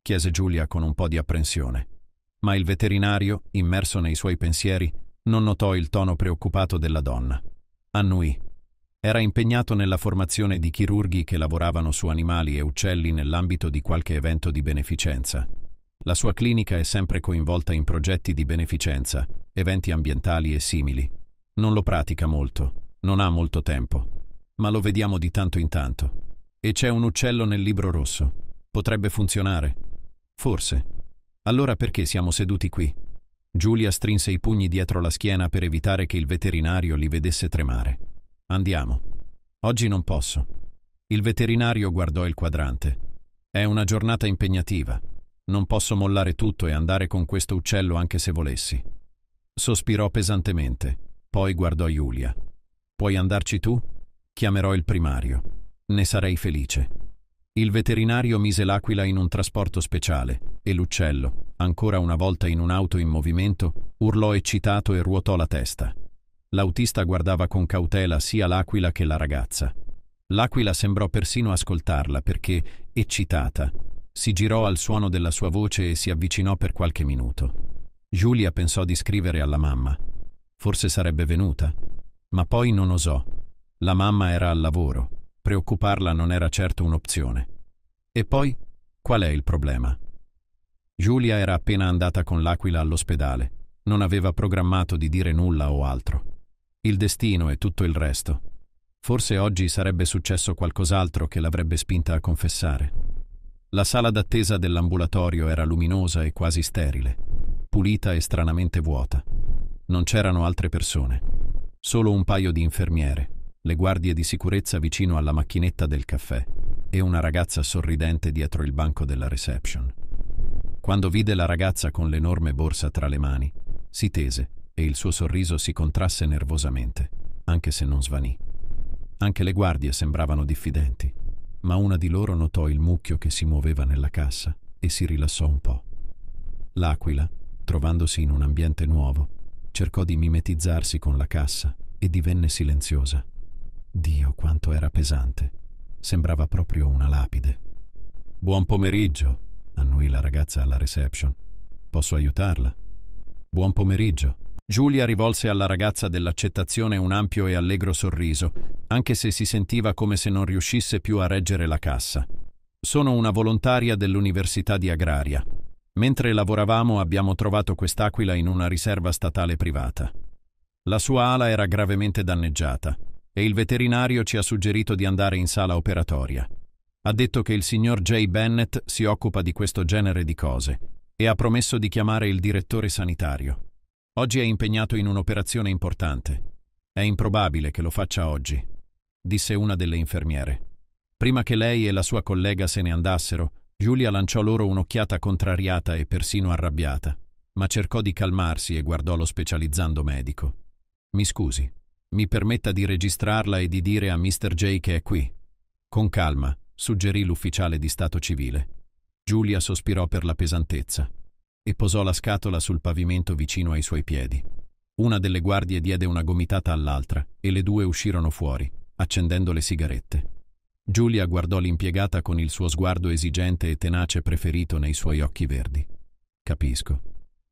chiese Giulia con un po' di apprensione. Ma il veterinario, immerso nei suoi pensieri, non notò il tono preoccupato della donna. Annui. Era impegnato nella formazione di chirurghi che lavoravano su animali e uccelli nell'ambito di qualche evento di beneficenza. La sua clinica è sempre coinvolta in progetti di beneficenza, eventi ambientali e simili. Non lo pratica molto, non ha molto tempo, ma lo vediamo di tanto in tanto. E c'è un uccello nel libro rosso. Potrebbe funzionare. Forse. Allora perché siamo seduti qui? Giulia strinse i pugni dietro la schiena per evitare che il veterinario li vedesse tremare. Andiamo. Oggi non posso. Il veterinario guardò il quadrante. È una giornata impegnativa. Non posso mollare tutto e andare con questo uccello anche se volessi. Sospirò pesantemente, poi guardò Giulia. Puoi andarci tu? Chiamerò il primario. Ne sarei felice. Il veterinario mise l'aquila in un trasporto speciale e l'uccello, ancora una volta in un'auto in movimento, urlò eccitato e ruotò la testa. L'autista guardava con cautela sia l'aquila che la ragazza. L'aquila sembrò persino ascoltarla perché, eccitata, si girò al suono della sua voce e si avvicinò per qualche minuto. Giulia pensò di scrivere alla mamma. Forse sarebbe venuta, ma poi non osò. La mamma era al lavoro, preoccuparla non era certo un'opzione. E poi, qual è il problema? Giulia era appena andata con l'aquila all'ospedale, non aveva programmato di dire nulla o altro. Il destino e tutto il resto. Forse oggi sarebbe successo qualcos'altro che l'avrebbe spinta a confessare. La sala d'attesa dell'ambulatorio era luminosa e quasi sterile, pulita e stranamente vuota. Non c'erano altre persone, solo un paio di infermiere, le guardie di sicurezza vicino alla macchinetta del caffè e una ragazza sorridente dietro il banco della reception. Quando vide la ragazza con l'enorme borsa tra le mani, si tese e il suo sorriso si contrasse nervosamente, anche se non svanì. Anche le guardie sembravano diffidenti ma una di loro notò il mucchio che si muoveva nella cassa e si rilassò un po'. L'aquila, trovandosi in un ambiente nuovo, cercò di mimetizzarsi con la cassa e divenne silenziosa. Dio quanto era pesante. Sembrava proprio una lapide. Buon pomeriggio, annuì la ragazza alla reception. Posso aiutarla? Buon pomeriggio, Giulia rivolse alla ragazza dell'accettazione un ampio e allegro sorriso, anche se si sentiva come se non riuscisse più a reggere la cassa. Sono una volontaria dell'Università di Agraria. Mentre lavoravamo abbiamo trovato quest'aquila in una riserva statale privata. La sua ala era gravemente danneggiata e il veterinario ci ha suggerito di andare in sala operatoria. Ha detto che il signor J. Bennett si occupa di questo genere di cose e ha promesso di chiamare il direttore sanitario. Oggi è impegnato in un'operazione importante. È improbabile che lo faccia oggi, disse una delle infermiere. Prima che lei e la sua collega se ne andassero, Giulia lanciò loro un'occhiata contrariata e persino arrabbiata, ma cercò di calmarsi e guardò lo specializzando medico. Mi scusi, mi permetta di registrarla e di dire a Mr. J che è qui. Con calma, suggerì l'ufficiale di Stato civile. Giulia sospirò per la pesantezza e posò la scatola sul pavimento vicino ai suoi piedi. Una delle guardie diede una gomitata all'altra e le due uscirono fuori, accendendo le sigarette. Giulia guardò l'impiegata con il suo sguardo esigente e tenace preferito nei suoi occhi verdi. Capisco.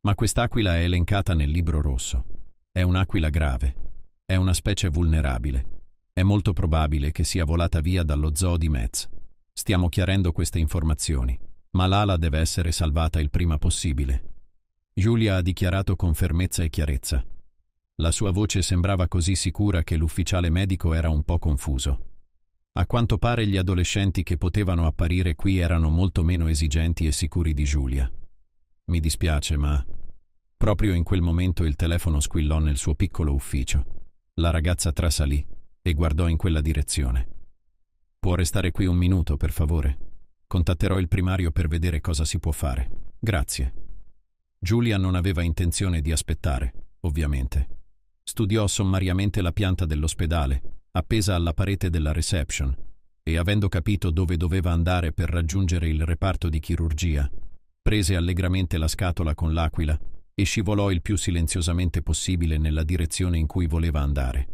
Ma quest'aquila è elencata nel libro rosso. È un'aquila grave. È una specie vulnerabile. È molto probabile che sia volata via dallo zoo di Metz. Stiamo chiarendo queste informazioni ma Lala deve essere salvata il prima possibile. Giulia ha dichiarato con fermezza e chiarezza. La sua voce sembrava così sicura che l'ufficiale medico era un po' confuso. A quanto pare gli adolescenti che potevano apparire qui erano molto meno esigenti e sicuri di Giulia. Mi dispiace, ma... Proprio in quel momento il telefono squillò nel suo piccolo ufficio. La ragazza trasalì e guardò in quella direzione. Può restare qui un minuto, per favore? Contatterò il primario per vedere cosa si può fare. Grazie. Giulia non aveva intenzione di aspettare, ovviamente. Studiò sommariamente la pianta dell'ospedale, appesa alla parete della reception, e avendo capito dove doveva andare per raggiungere il reparto di chirurgia, prese allegramente la scatola con l'aquila e scivolò il più silenziosamente possibile nella direzione in cui voleva andare.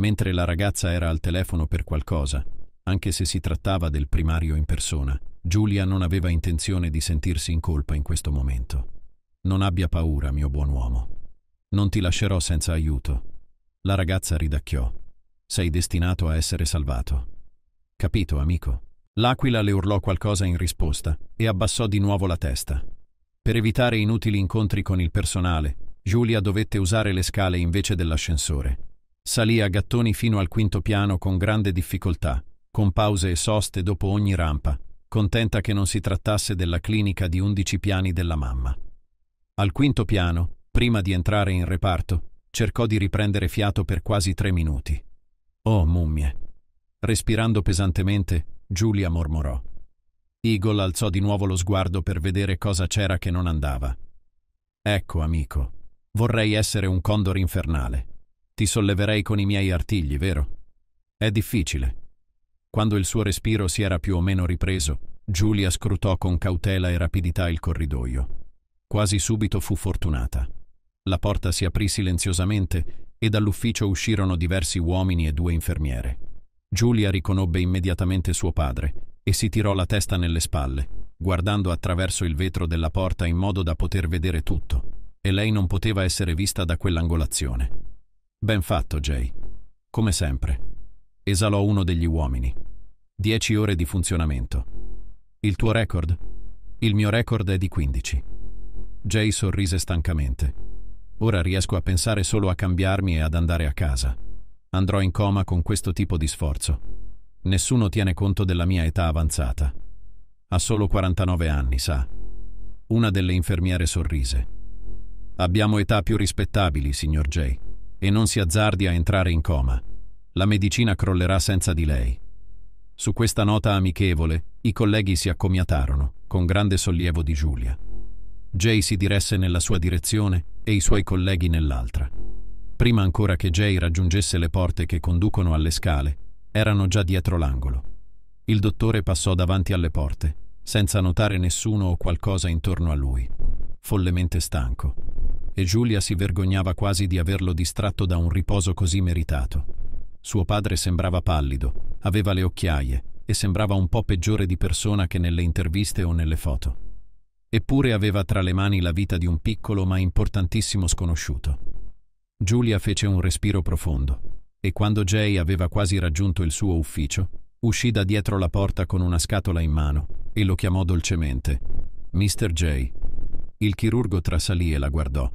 Mentre la ragazza era al telefono per qualcosa, anche se si trattava del primario in persona, Giulia non aveva intenzione di sentirsi in colpa in questo momento. Non abbia paura, mio buon uomo. Non ti lascerò senza aiuto. La ragazza ridacchiò. Sei destinato a essere salvato. Capito, amico? L'aquila le urlò qualcosa in risposta e abbassò di nuovo la testa. Per evitare inutili incontri con il personale, Giulia dovette usare le scale invece dell'ascensore. Salì a gattoni fino al quinto piano con grande difficoltà con pause e soste dopo ogni rampa, contenta che non si trattasse della clinica di undici piani della mamma. Al quinto piano, prima di entrare in reparto, cercò di riprendere fiato per quasi tre minuti. Oh, mummie! Respirando pesantemente, Giulia mormorò. Eagle alzò di nuovo lo sguardo per vedere cosa c'era che non andava. Ecco, amico, vorrei essere un condor infernale. Ti solleverei con i miei artigli, vero? È difficile, quando il suo respiro si era più o meno ripreso, Giulia scrutò con cautela e rapidità il corridoio. Quasi subito fu fortunata. La porta si aprì silenziosamente e dall'ufficio uscirono diversi uomini e due infermiere. Giulia riconobbe immediatamente suo padre e si tirò la testa nelle spalle, guardando attraverso il vetro della porta in modo da poter vedere tutto, e lei non poteva essere vista da quell'angolazione. Ben fatto, Jay. Come sempre esalò uno degli uomini. Dieci ore di funzionamento. Il tuo record? Il mio record è di 15. Jay sorrise stancamente. Ora riesco a pensare solo a cambiarmi e ad andare a casa. Andrò in coma con questo tipo di sforzo. Nessuno tiene conto della mia età avanzata. Ha solo 49 anni, sa. Una delle infermiere sorrise. Abbiamo età più rispettabili, signor Jay, e non si azzardi a entrare in coma la medicina crollerà senza di lei. Su questa nota amichevole, i colleghi si accomiatarono, con grande sollievo di Giulia. Jay si diresse nella sua direzione e i suoi colleghi nell'altra. Prima ancora che Jay raggiungesse le porte che conducono alle scale, erano già dietro l'angolo. Il dottore passò davanti alle porte, senza notare nessuno o qualcosa intorno a lui, follemente stanco, e Giulia si vergognava quasi di averlo distratto da un riposo così meritato. Suo padre sembrava pallido, aveva le occhiaie e sembrava un po' peggiore di persona che nelle interviste o nelle foto. Eppure aveva tra le mani la vita di un piccolo ma importantissimo sconosciuto. Giulia fece un respiro profondo e quando Jay aveva quasi raggiunto il suo ufficio, uscì da dietro la porta con una scatola in mano e lo chiamò dolcemente. Mr. Jay. Il chirurgo trasalì e la guardò.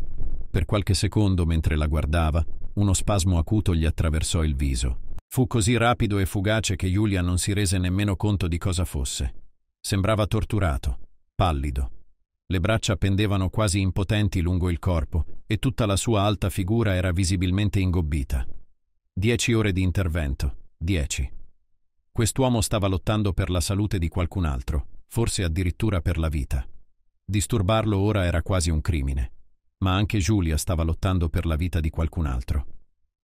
Per qualche secondo, mentre la guardava, uno spasmo acuto gli attraversò il viso. Fu così rapido e fugace che Giulia non si rese nemmeno conto di cosa fosse. Sembrava torturato, pallido. Le braccia pendevano quasi impotenti lungo il corpo e tutta la sua alta figura era visibilmente ingobbita. Dieci ore di intervento, dieci. Quest'uomo stava lottando per la salute di qualcun altro, forse addirittura per la vita. Disturbarlo ora era quasi un crimine ma anche Giulia stava lottando per la vita di qualcun altro.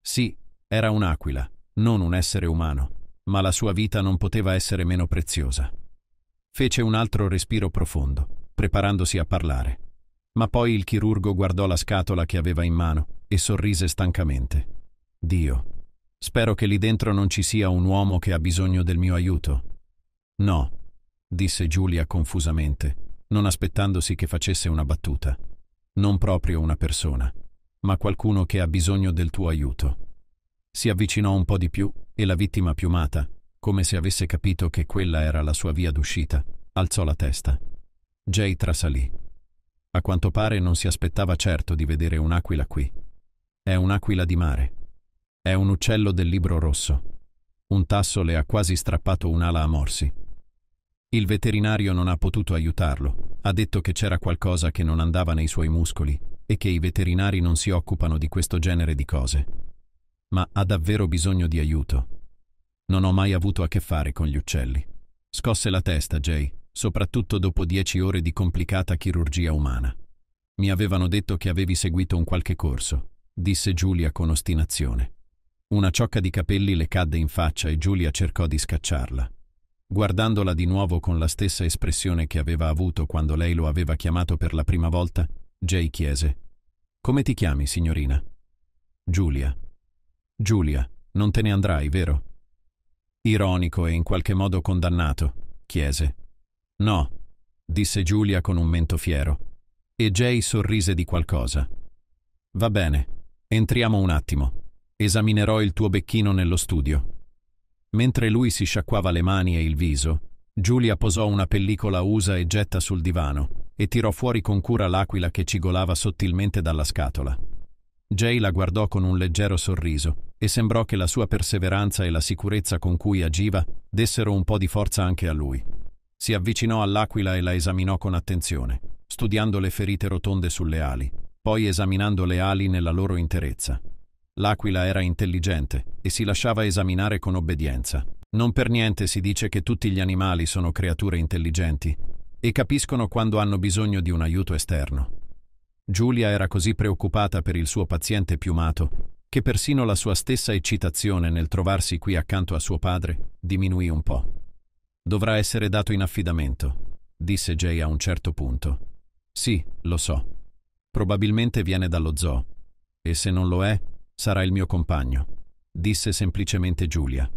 Sì, era un'aquila, non un essere umano, ma la sua vita non poteva essere meno preziosa. Fece un altro respiro profondo, preparandosi a parlare. Ma poi il chirurgo guardò la scatola che aveva in mano e sorrise stancamente. Dio, spero che lì dentro non ci sia un uomo che ha bisogno del mio aiuto. No, disse Giulia confusamente, non aspettandosi che facesse una battuta non proprio una persona, ma qualcuno che ha bisogno del tuo aiuto. Si avvicinò un po' di più e la vittima piumata, come se avesse capito che quella era la sua via d'uscita, alzò la testa. Jay trasalì. A quanto pare non si aspettava certo di vedere un'aquila qui. È un'aquila di mare. È un uccello del libro rosso. Un tasso le ha quasi strappato un'ala a morsi. Il veterinario non ha potuto aiutarlo, ha detto che c'era qualcosa che non andava nei suoi muscoli e che i veterinari non si occupano di questo genere di cose. Ma ha davvero bisogno di aiuto. Non ho mai avuto a che fare con gli uccelli. Scosse la testa Jay, soprattutto dopo dieci ore di complicata chirurgia umana. Mi avevano detto che avevi seguito un qualche corso, disse Giulia con ostinazione. Una ciocca di capelli le cadde in faccia e Giulia cercò di scacciarla. Guardandola di nuovo con la stessa espressione che aveva avuto quando lei lo aveva chiamato per la prima volta, Jay chiese Come ti chiami, signorina? Giulia. Giulia, non te ne andrai, vero? Ironico e in qualche modo condannato, chiese. No, disse Giulia con un mento fiero. E Jay sorrise di qualcosa. Va bene, entriamo un attimo. Esaminerò il tuo becchino nello studio. Mentre lui si sciacquava le mani e il viso, Giulia posò una pellicola usa e getta sul divano e tirò fuori con cura l'aquila che cigolava sottilmente dalla scatola. Jay la guardò con un leggero sorriso e sembrò che la sua perseveranza e la sicurezza con cui agiva dessero un po' di forza anche a lui. Si avvicinò all'aquila e la esaminò con attenzione, studiando le ferite rotonde sulle ali, poi esaminando le ali nella loro interezza. L'aquila era intelligente e si lasciava esaminare con obbedienza. Non per niente si dice che tutti gli animali sono creature intelligenti e capiscono quando hanno bisogno di un aiuto esterno. Giulia era così preoccupata per il suo paziente piumato che persino la sua stessa eccitazione nel trovarsi qui accanto a suo padre diminuì un po'. Dovrà essere dato in affidamento, disse Jay a un certo punto. Sì, lo so. Probabilmente viene dallo zoo. E se non lo è, Sarà il mio compagno, disse semplicemente Giulia.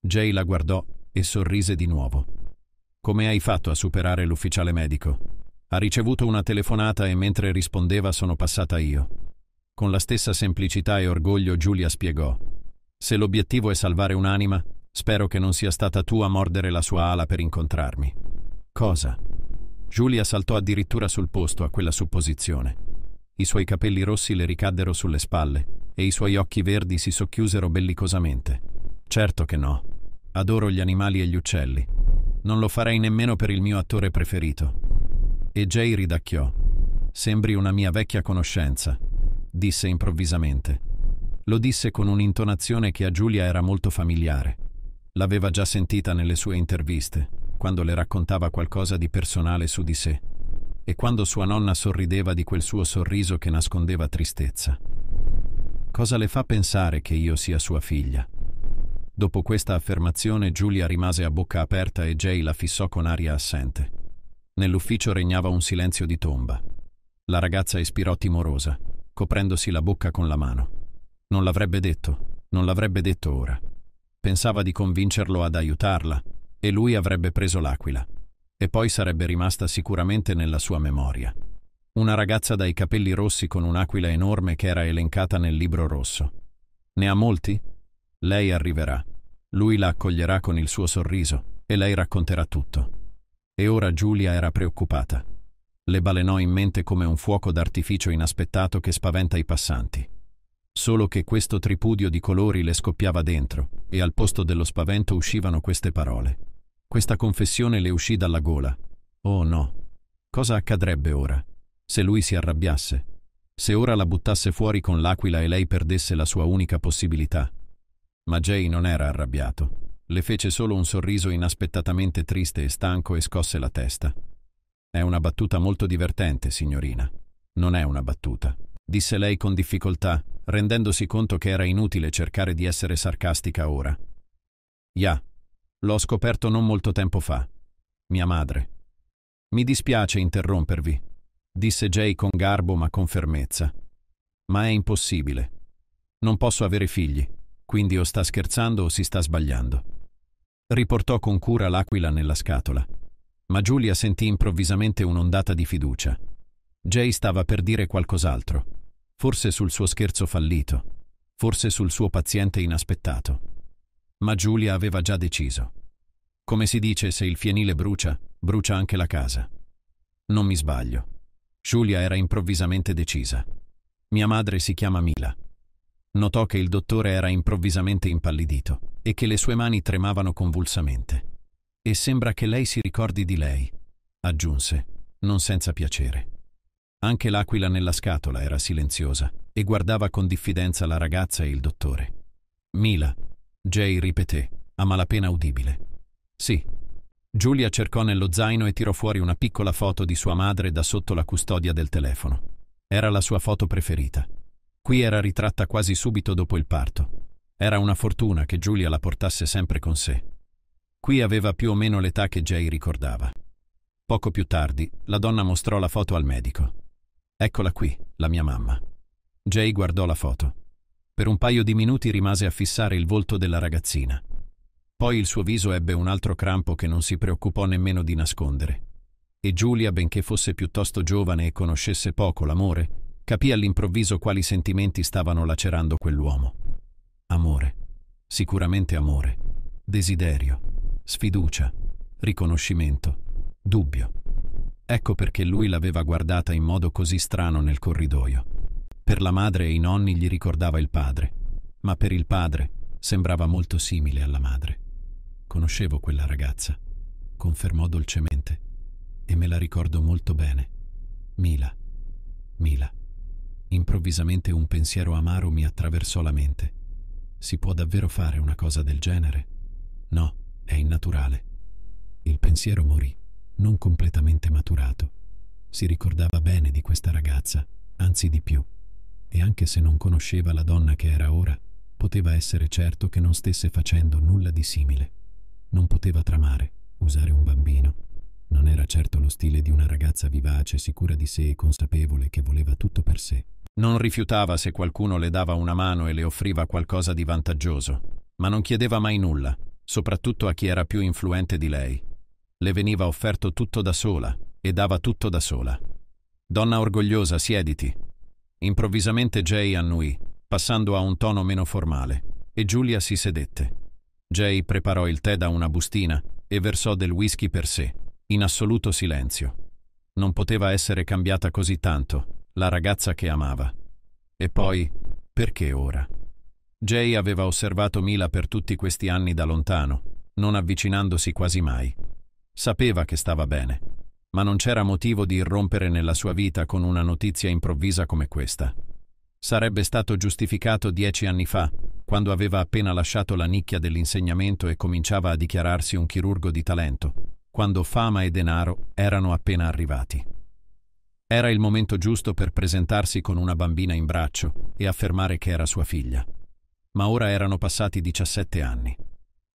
Jay la guardò e sorrise di nuovo. Come hai fatto a superare l'ufficiale medico? Ha ricevuto una telefonata e mentre rispondeva sono passata io. Con la stessa semplicità e orgoglio Giulia spiegò. Se l'obiettivo è salvare un'anima, spero che non sia stata tu a mordere la sua ala per incontrarmi. Cosa? Giulia saltò addirittura sul posto a quella supposizione. I suoi capelli rossi le ricaddero sulle spalle e i suoi occhi verdi si socchiusero bellicosamente. Certo che no. Adoro gli animali e gli uccelli. Non lo farei nemmeno per il mio attore preferito. E Jay ridacchiò. Sembri una mia vecchia conoscenza, disse improvvisamente. Lo disse con un'intonazione che a Giulia era molto familiare. L'aveva già sentita nelle sue interviste, quando le raccontava qualcosa di personale su di sé, e quando sua nonna sorrideva di quel suo sorriso che nascondeva tristezza. Cosa le fa pensare che io sia sua figlia? Dopo questa affermazione Giulia rimase a bocca aperta e Jay la fissò con aria assente. Nell'ufficio regnava un silenzio di tomba. La ragazza espirò timorosa, coprendosi la bocca con la mano. Non l'avrebbe detto, non l'avrebbe detto ora. Pensava di convincerlo ad aiutarla e lui avrebbe preso l'aquila. E poi sarebbe rimasta sicuramente nella sua memoria. Una ragazza dai capelli rossi con un'aquila enorme che era elencata nel libro rosso. Ne ha molti? Lei arriverà. Lui la accoglierà con il suo sorriso e lei racconterà tutto. E ora Giulia era preoccupata. Le balenò in mente come un fuoco d'artificio inaspettato che spaventa i passanti. Solo che questo tripudio di colori le scoppiava dentro e al posto dello spavento uscivano queste parole. Questa confessione le uscì dalla gola. Oh no, cosa accadrebbe ora? se lui si arrabbiasse, se ora la buttasse fuori con l'aquila e lei perdesse la sua unica possibilità. Ma Jay non era arrabbiato, le fece solo un sorriso inaspettatamente triste e stanco e scosse la testa. È una battuta molto divertente, signorina. Non è una battuta, disse lei con difficoltà, rendendosi conto che era inutile cercare di essere sarcastica ora. Ya, yeah, l'ho scoperto non molto tempo fa. Mia madre. Mi dispiace interrompervi, disse Jay con garbo ma con fermezza. Ma è impossibile. Non posso avere figli, quindi o sta scherzando o si sta sbagliando. Riportò con cura l'aquila nella scatola, ma Giulia sentì improvvisamente un'ondata di fiducia. Jay stava per dire qualcos'altro, forse sul suo scherzo fallito, forse sul suo paziente inaspettato. Ma Giulia aveva già deciso. Come si dice, se il fienile brucia, brucia anche la casa. Non mi sbaglio. Giulia era improvvisamente decisa. Mia madre si chiama Mila. Notò che il dottore era improvvisamente impallidito e che le sue mani tremavano convulsamente. E sembra che lei si ricordi di lei, aggiunse, non senza piacere. Anche l'aquila nella scatola era silenziosa e guardava con diffidenza la ragazza e il dottore. Mila, Jay ripeté, a malapena udibile. Sì, Giulia cercò nello zaino e tirò fuori una piccola foto di sua madre da sotto la custodia del telefono. Era la sua foto preferita. Qui era ritratta quasi subito dopo il parto. Era una fortuna che Giulia la portasse sempre con sé. Qui aveva più o meno l'età che Jay ricordava. Poco più tardi, la donna mostrò la foto al medico. Eccola qui, la mia mamma. Jay guardò la foto. Per un paio di minuti rimase a fissare il volto della ragazzina. Poi il suo viso ebbe un altro crampo che non si preoccupò nemmeno di nascondere. E Giulia, benché fosse piuttosto giovane e conoscesse poco l'amore, capì all'improvviso quali sentimenti stavano lacerando quell'uomo. Amore, sicuramente amore, desiderio, sfiducia, riconoscimento, dubbio. Ecco perché lui l'aveva guardata in modo così strano nel corridoio. Per la madre e i nonni gli ricordava il padre, ma per il padre sembrava molto simile alla madre. Conoscevo quella ragazza, confermò dolcemente, e me la ricordo molto bene. Mila, Mila. Improvvisamente un pensiero amaro mi attraversò la mente. Si può davvero fare una cosa del genere? No, è innaturale. Il pensiero morì, non completamente maturato. Si ricordava bene di questa ragazza, anzi di più. E anche se non conosceva la donna che era ora, poteva essere certo che non stesse facendo nulla di simile. Non poteva tramare, usare un bambino. Non era certo lo stile di una ragazza vivace, sicura di sé e consapevole che voleva tutto per sé. Non rifiutava se qualcuno le dava una mano e le offriva qualcosa di vantaggioso, ma non chiedeva mai nulla, soprattutto a chi era più influente di lei. Le veniva offerto tutto da sola e dava tutto da sola. Donna orgogliosa, siediti. Improvvisamente Jay annui, passando a un tono meno formale, e Giulia si sedette. Jay preparò il tè da una bustina e versò del whisky per sé, in assoluto silenzio. Non poteva essere cambiata così tanto, la ragazza che amava. E poi, perché ora? Jay aveva osservato Mila per tutti questi anni da lontano, non avvicinandosi quasi mai. Sapeva che stava bene, ma non c'era motivo di irrompere nella sua vita con una notizia improvvisa come questa. Sarebbe stato giustificato dieci anni fa, quando aveva appena lasciato la nicchia dell'insegnamento e cominciava a dichiararsi un chirurgo di talento, quando fama e denaro erano appena arrivati. Era il momento giusto per presentarsi con una bambina in braccio e affermare che era sua figlia. Ma ora erano passati 17 anni.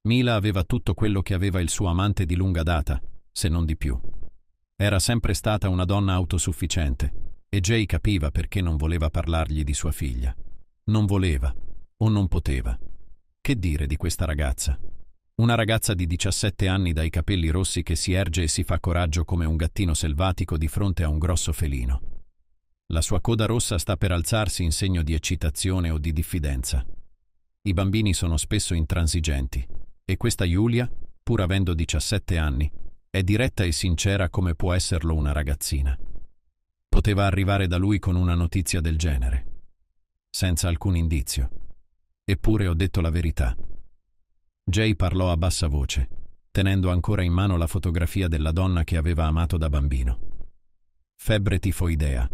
Mila aveva tutto quello che aveva il suo amante di lunga data, se non di più. Era sempre stata una donna autosufficiente e Jay capiva perché non voleva parlargli di sua figlia. Non voleva, o non poteva. Che dire di questa ragazza? Una ragazza di 17 anni dai capelli rossi che si erge e si fa coraggio come un gattino selvatico di fronte a un grosso felino. La sua coda rossa sta per alzarsi in segno di eccitazione o di diffidenza. I bambini sono spesso intransigenti e questa Giulia, pur avendo 17 anni, è diretta e sincera come può esserlo una ragazzina. Poteva arrivare da lui con una notizia del genere, senza alcun indizio. Eppure ho detto la verità. Jay parlò a bassa voce, tenendo ancora in mano la fotografia della donna che aveva amato da bambino. Febbre tifoidea,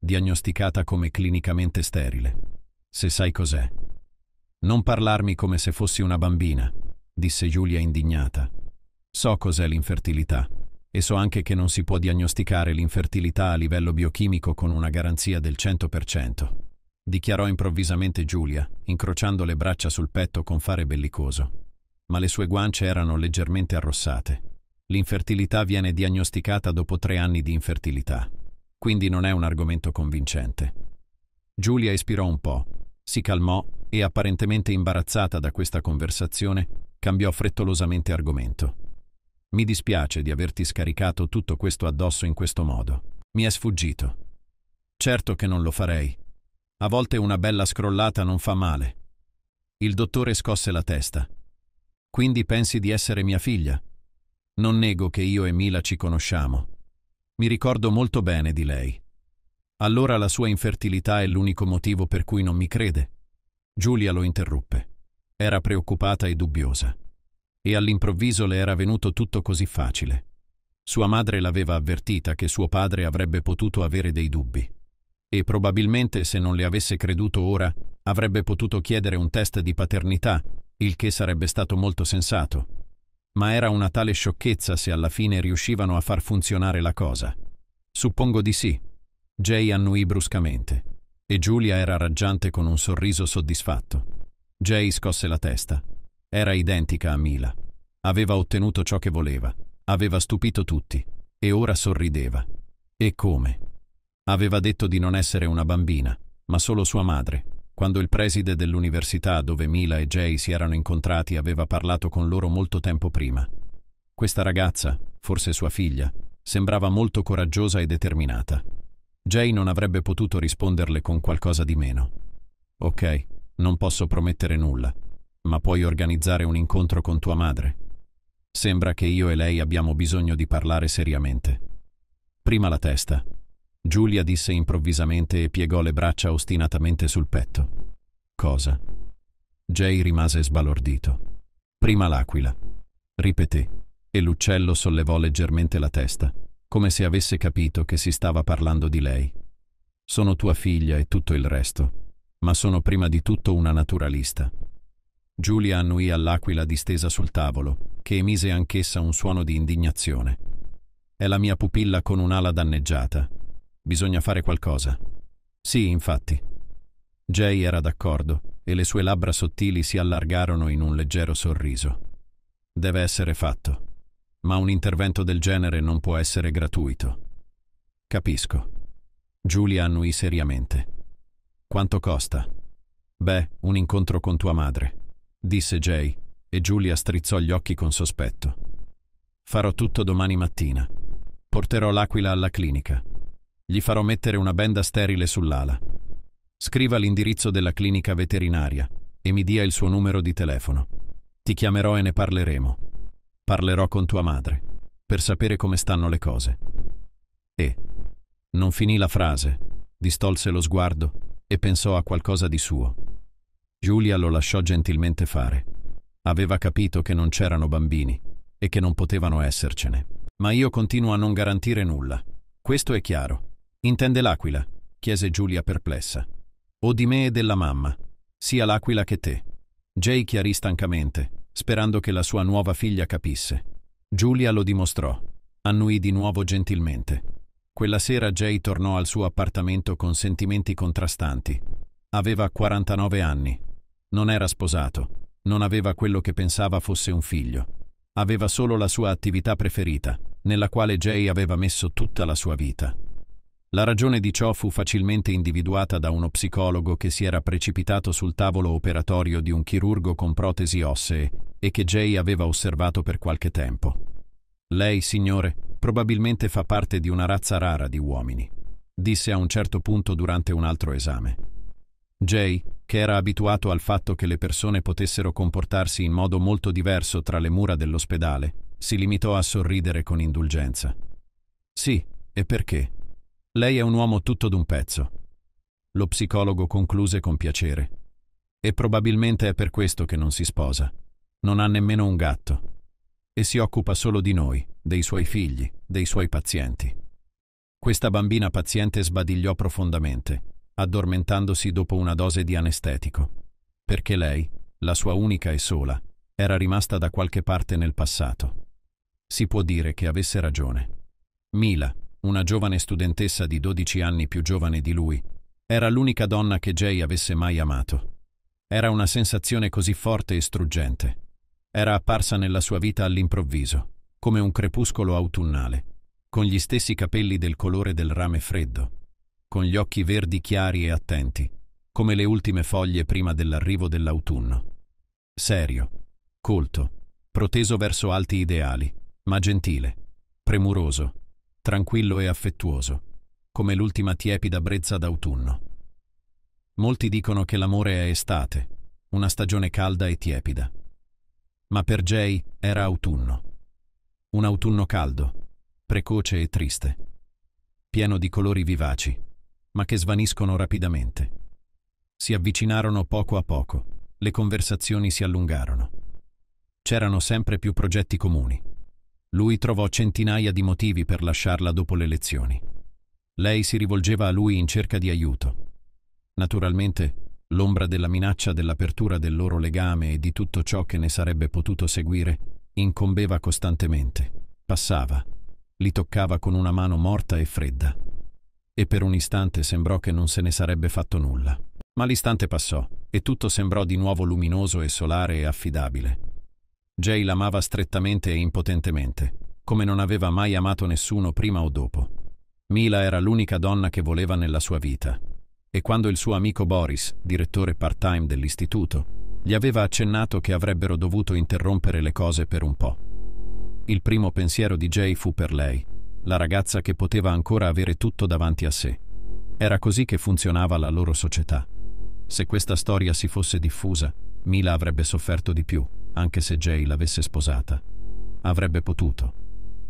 diagnosticata come clinicamente sterile. Se sai cos'è. Non parlarmi come se fossi una bambina, disse Giulia indignata. So cos'è l'infertilità e so anche che non si può diagnosticare l'infertilità a livello biochimico con una garanzia del 100% dichiarò improvvisamente Giulia, incrociando le braccia sul petto con fare bellicoso. Ma le sue guance erano leggermente arrossate. L'infertilità viene diagnosticata dopo tre anni di infertilità, quindi non è un argomento convincente. Giulia ispirò un po', si calmò e, apparentemente imbarazzata da questa conversazione, cambiò frettolosamente argomento. Mi dispiace di averti scaricato tutto questo addosso in questo modo. Mi è sfuggito. Certo che non lo farei, a volte una bella scrollata non fa male. Il dottore scosse la testa. Quindi pensi di essere mia figlia? Non nego che io e Mila ci conosciamo. Mi ricordo molto bene di lei. Allora la sua infertilità è l'unico motivo per cui non mi crede. Giulia lo interruppe. Era preoccupata e dubbiosa. E all'improvviso le era venuto tutto così facile. Sua madre l'aveva avvertita che suo padre avrebbe potuto avere dei dubbi e probabilmente se non le avesse creduto ora avrebbe potuto chiedere un test di paternità, il che sarebbe stato molto sensato. Ma era una tale sciocchezza se alla fine riuscivano a far funzionare la cosa. Suppongo di sì. Jay annuì bruscamente e Giulia era raggiante con un sorriso soddisfatto. Jay scosse la testa. Era identica a Mila. Aveva ottenuto ciò che voleva, aveva stupito tutti e ora sorrideva. E come? Aveva detto di non essere una bambina, ma solo sua madre. Quando il preside dell'università dove Mila e Jay si erano incontrati aveva parlato con loro molto tempo prima. Questa ragazza, forse sua figlia, sembrava molto coraggiosa e determinata. Jay non avrebbe potuto risponderle con qualcosa di meno. Ok, non posso promettere nulla, ma puoi organizzare un incontro con tua madre. Sembra che io e lei abbiamo bisogno di parlare seriamente. Prima la testa, Giulia disse improvvisamente e piegò le braccia ostinatamente sul petto. Cosa? Jay rimase sbalordito. Prima l'aquila. Ripeté, e l'uccello sollevò leggermente la testa, come se avesse capito che si stava parlando di lei. Sono tua figlia e tutto il resto, ma sono prima di tutto una naturalista. Giulia annuì all'aquila distesa sul tavolo, che emise anch'essa un suono di indignazione. È la mia pupilla con un'ala danneggiata, Bisogna fare qualcosa. Sì, infatti. Jay era d'accordo e le sue labbra sottili si allargarono in un leggero sorriso. Deve essere fatto. Ma un intervento del genere non può essere gratuito. Capisco. Giulia annuì seriamente. Quanto costa? Beh, un incontro con tua madre, disse Jay, e Giulia strizzò gli occhi con sospetto. Farò tutto domani mattina. Porterò l'aquila alla clinica. Gli farò mettere una benda sterile sull'ala. Scriva l'indirizzo della clinica veterinaria e mi dia il suo numero di telefono. Ti chiamerò e ne parleremo. Parlerò con tua madre per sapere come stanno le cose. E non finì la frase, distolse lo sguardo e pensò a qualcosa di suo. Giulia lo lasciò gentilmente fare. Aveva capito che non c'erano bambini e che non potevano essercene. Ma io continuo a non garantire nulla. Questo è chiaro. Intende l'aquila? chiese Giulia perplessa. O di me e della mamma, sia l'aquila che te. Jay chiarì stancamente, sperando che la sua nuova figlia capisse. Giulia lo dimostrò. Annuì di nuovo gentilmente. Quella sera Jay tornò al suo appartamento con sentimenti contrastanti. Aveva 49 anni. Non era sposato. Non aveva quello che pensava fosse un figlio. Aveva solo la sua attività preferita, nella quale Jay aveva messo tutta la sua vita. La ragione di ciò fu facilmente individuata da uno psicologo che si era precipitato sul tavolo operatorio di un chirurgo con protesi ossee e che Jay aveva osservato per qualche tempo. Lei, signore, probabilmente fa parte di una razza rara di uomini, disse a un certo punto durante un altro esame. Jay, che era abituato al fatto che le persone potessero comportarsi in modo molto diverso tra le mura dell'ospedale, si limitò a sorridere con indulgenza. Sì, e perché? Lei è un uomo tutto d'un pezzo. Lo psicologo concluse con piacere. E probabilmente è per questo che non si sposa. Non ha nemmeno un gatto. E si occupa solo di noi, dei suoi figli, dei suoi pazienti. Questa bambina paziente sbadigliò profondamente, addormentandosi dopo una dose di anestetico, perché lei, la sua unica e sola, era rimasta da qualche parte nel passato. Si può dire che avesse ragione. Mila, una giovane studentessa di 12 anni più giovane di lui, era l'unica donna che Jay avesse mai amato. Era una sensazione così forte e struggente. Era apparsa nella sua vita all'improvviso, come un crepuscolo autunnale, con gli stessi capelli del colore del rame freddo, con gli occhi verdi chiari e attenti, come le ultime foglie prima dell'arrivo dell'autunno. Serio, colto, proteso verso alti ideali, ma gentile, premuroso, tranquillo e affettuoso, come l'ultima tiepida brezza d'autunno. Molti dicono che l'amore è estate, una stagione calda e tiepida. Ma per Jay era autunno. Un autunno caldo, precoce e triste, pieno di colori vivaci, ma che svaniscono rapidamente. Si avvicinarono poco a poco, le conversazioni si allungarono. C'erano sempre più progetti comuni, lui trovò centinaia di motivi per lasciarla dopo le lezioni. Lei si rivolgeva a lui in cerca di aiuto. Naturalmente, l'ombra della minaccia dell'apertura del loro legame e di tutto ciò che ne sarebbe potuto seguire incombeva costantemente. Passava, li toccava con una mano morta e fredda. E per un istante sembrò che non se ne sarebbe fatto nulla. Ma l'istante passò e tutto sembrò di nuovo luminoso e solare e affidabile. Jay l'amava strettamente e impotentemente, come non aveva mai amato nessuno prima o dopo. Mila era l'unica donna che voleva nella sua vita. E quando il suo amico Boris, direttore part-time dell'istituto, gli aveva accennato che avrebbero dovuto interrompere le cose per un po'. Il primo pensiero di Jay fu per lei, la ragazza che poteva ancora avere tutto davanti a sé. Era così che funzionava la loro società. Se questa storia si fosse diffusa, Mila avrebbe sofferto di più anche se Jay l'avesse sposata. Avrebbe potuto.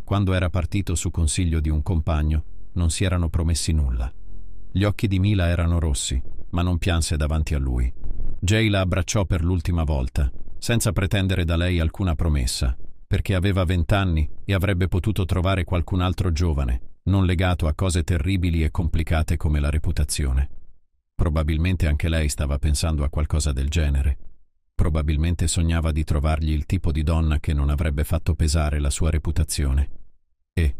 Quando era partito su consiglio di un compagno, non si erano promessi nulla. Gli occhi di Mila erano rossi, ma non pianse davanti a lui. Jay la abbracciò per l'ultima volta, senza pretendere da lei alcuna promessa, perché aveva vent'anni e avrebbe potuto trovare qualcun altro giovane, non legato a cose terribili e complicate come la reputazione. Probabilmente anche lei stava pensando a qualcosa del genere. Probabilmente sognava di trovargli il tipo di donna che non avrebbe fatto pesare la sua reputazione. E,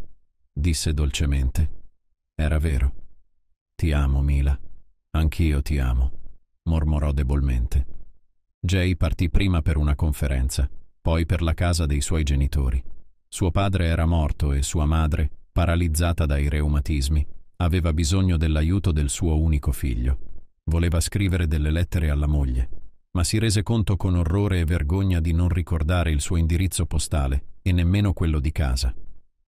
disse dolcemente, era vero. Ti amo, Mila. Anch'io ti amo, mormorò debolmente. Jay partì prima per una conferenza, poi per la casa dei suoi genitori. Suo padre era morto e sua madre, paralizzata dai reumatismi, aveva bisogno dell'aiuto del suo unico figlio. Voleva scrivere delle lettere alla moglie, ma si rese conto con orrore e vergogna di non ricordare il suo indirizzo postale e nemmeno quello di casa.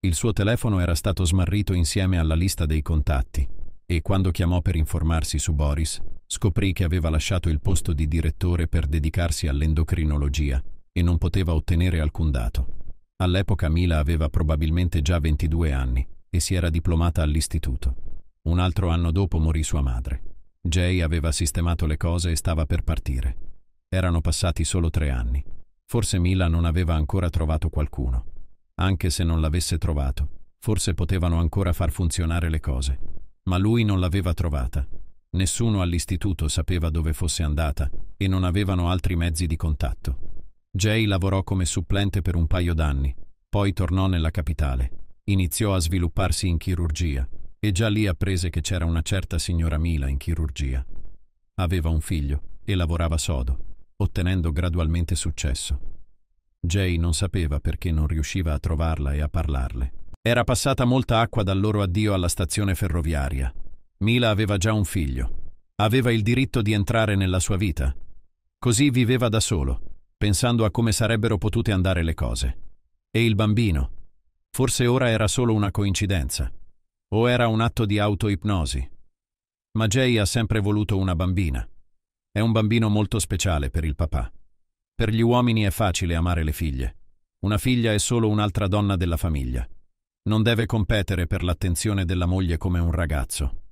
Il suo telefono era stato smarrito insieme alla lista dei contatti e quando chiamò per informarsi su Boris, scoprì che aveva lasciato il posto di direttore per dedicarsi all'endocrinologia e non poteva ottenere alcun dato. All'epoca Mila aveva probabilmente già 22 anni e si era diplomata all'istituto. Un altro anno dopo morì sua madre. Jay aveva sistemato le cose e stava per partire. Erano passati solo tre anni. Forse Mila non aveva ancora trovato qualcuno. Anche se non l'avesse trovato, forse potevano ancora far funzionare le cose. Ma lui non l'aveva trovata. Nessuno all'istituto sapeva dove fosse andata e non avevano altri mezzi di contatto. Jay lavorò come supplente per un paio d'anni, poi tornò nella capitale. Iniziò a svilupparsi in chirurgia e già lì apprese che c'era una certa signora Mila in chirurgia. Aveva un figlio e lavorava sodo ottenendo gradualmente successo. Jay non sapeva perché non riusciva a trovarla e a parlarle. Era passata molta acqua dal loro addio alla stazione ferroviaria. Mila aveva già un figlio. Aveva il diritto di entrare nella sua vita. Così viveva da solo, pensando a come sarebbero potute andare le cose. E il bambino? Forse ora era solo una coincidenza. O era un atto di autoipnosi. Ma Jay ha sempre voluto una bambina. È un bambino molto speciale per il papà. Per gli uomini è facile amare le figlie. Una figlia è solo un'altra donna della famiglia. Non deve competere per l'attenzione della moglie come un ragazzo.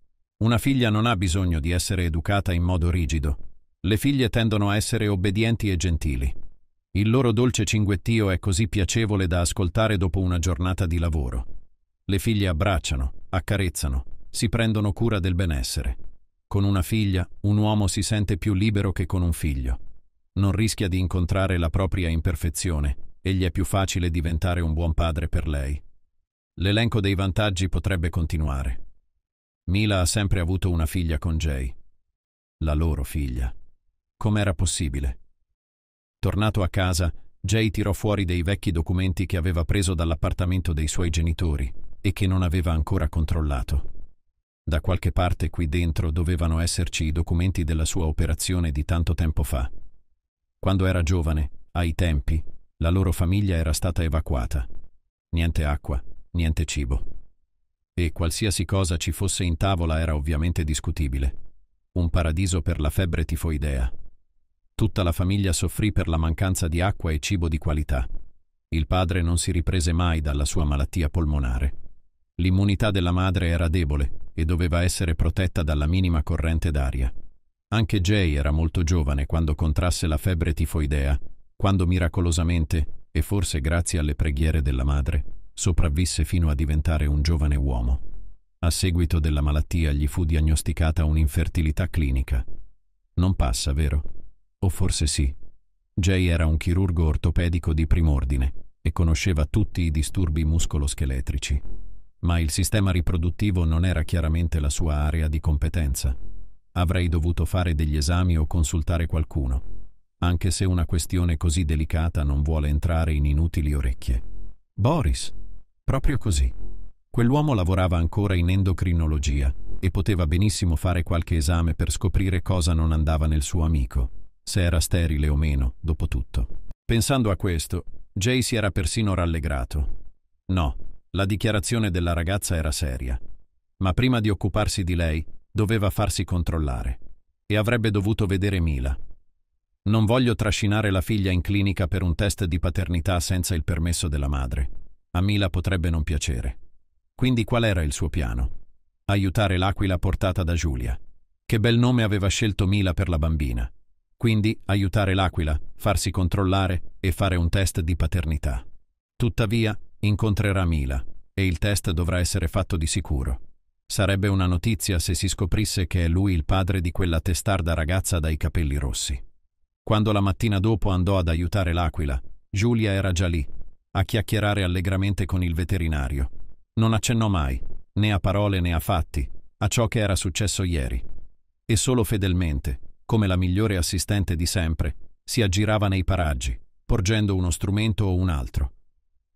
Una figlia non ha bisogno di essere educata in modo rigido. Le figlie tendono a essere obbedienti e gentili. Il loro dolce cinguettio è così piacevole da ascoltare dopo una giornata di lavoro. Le figlie abbracciano, accarezzano, si prendono cura del benessere. Con una figlia, un uomo si sente più libero che con un figlio. Non rischia di incontrare la propria imperfezione e gli è più facile diventare un buon padre per lei. L'elenco dei vantaggi potrebbe continuare. Mila ha sempre avuto una figlia con Jay. La loro figlia. Com'era possibile? Tornato a casa, Jay tirò fuori dei vecchi documenti che aveva preso dall'appartamento dei suoi genitori e che non aveva ancora controllato. Da qualche parte qui dentro dovevano esserci i documenti della sua operazione di tanto tempo fa. Quando era giovane, ai tempi, la loro famiglia era stata evacuata. Niente acqua, niente cibo. E qualsiasi cosa ci fosse in tavola era ovviamente discutibile. Un paradiso per la febbre tifoidea. Tutta la famiglia soffrì per la mancanza di acqua e cibo di qualità. Il padre non si riprese mai dalla sua malattia polmonare. L'immunità della madre era debole e doveva essere protetta dalla minima corrente d'aria. Anche Jay era molto giovane quando contrasse la febbre tifoidea, quando miracolosamente, e forse grazie alle preghiere della madre, sopravvisse fino a diventare un giovane uomo. A seguito della malattia gli fu diagnosticata un'infertilità clinica. Non passa, vero? O forse sì. Jay era un chirurgo ortopedico di prim'ordine e conosceva tutti i disturbi muscoloscheletrici ma il sistema riproduttivo non era chiaramente la sua area di competenza. Avrei dovuto fare degli esami o consultare qualcuno, anche se una questione così delicata non vuole entrare in inutili orecchie. Boris, proprio così. Quell'uomo lavorava ancora in endocrinologia e poteva benissimo fare qualche esame per scoprire cosa non andava nel suo amico, se era sterile o meno, dopo tutto. Pensando a questo, Jay si era persino rallegrato. No, la dichiarazione della ragazza era seria, ma prima di occuparsi di lei doveva farsi controllare e avrebbe dovuto vedere Mila. Non voglio trascinare la figlia in clinica per un test di paternità senza il permesso della madre. A Mila potrebbe non piacere. Quindi qual era il suo piano? Aiutare l'aquila portata da Giulia. Che bel nome aveva scelto Mila per la bambina. Quindi aiutare l'aquila, farsi controllare e fare un test di paternità. Tuttavia, incontrerà Mila e il test dovrà essere fatto di sicuro. Sarebbe una notizia se si scoprisse che è lui il padre di quella testarda ragazza dai capelli rossi. Quando la mattina dopo andò ad aiutare l'Aquila, Giulia era già lì, a chiacchierare allegramente con il veterinario. Non accennò mai, né a parole né a fatti, a ciò che era successo ieri. E solo fedelmente, come la migliore assistente di sempre, si aggirava nei paraggi, porgendo uno strumento o un altro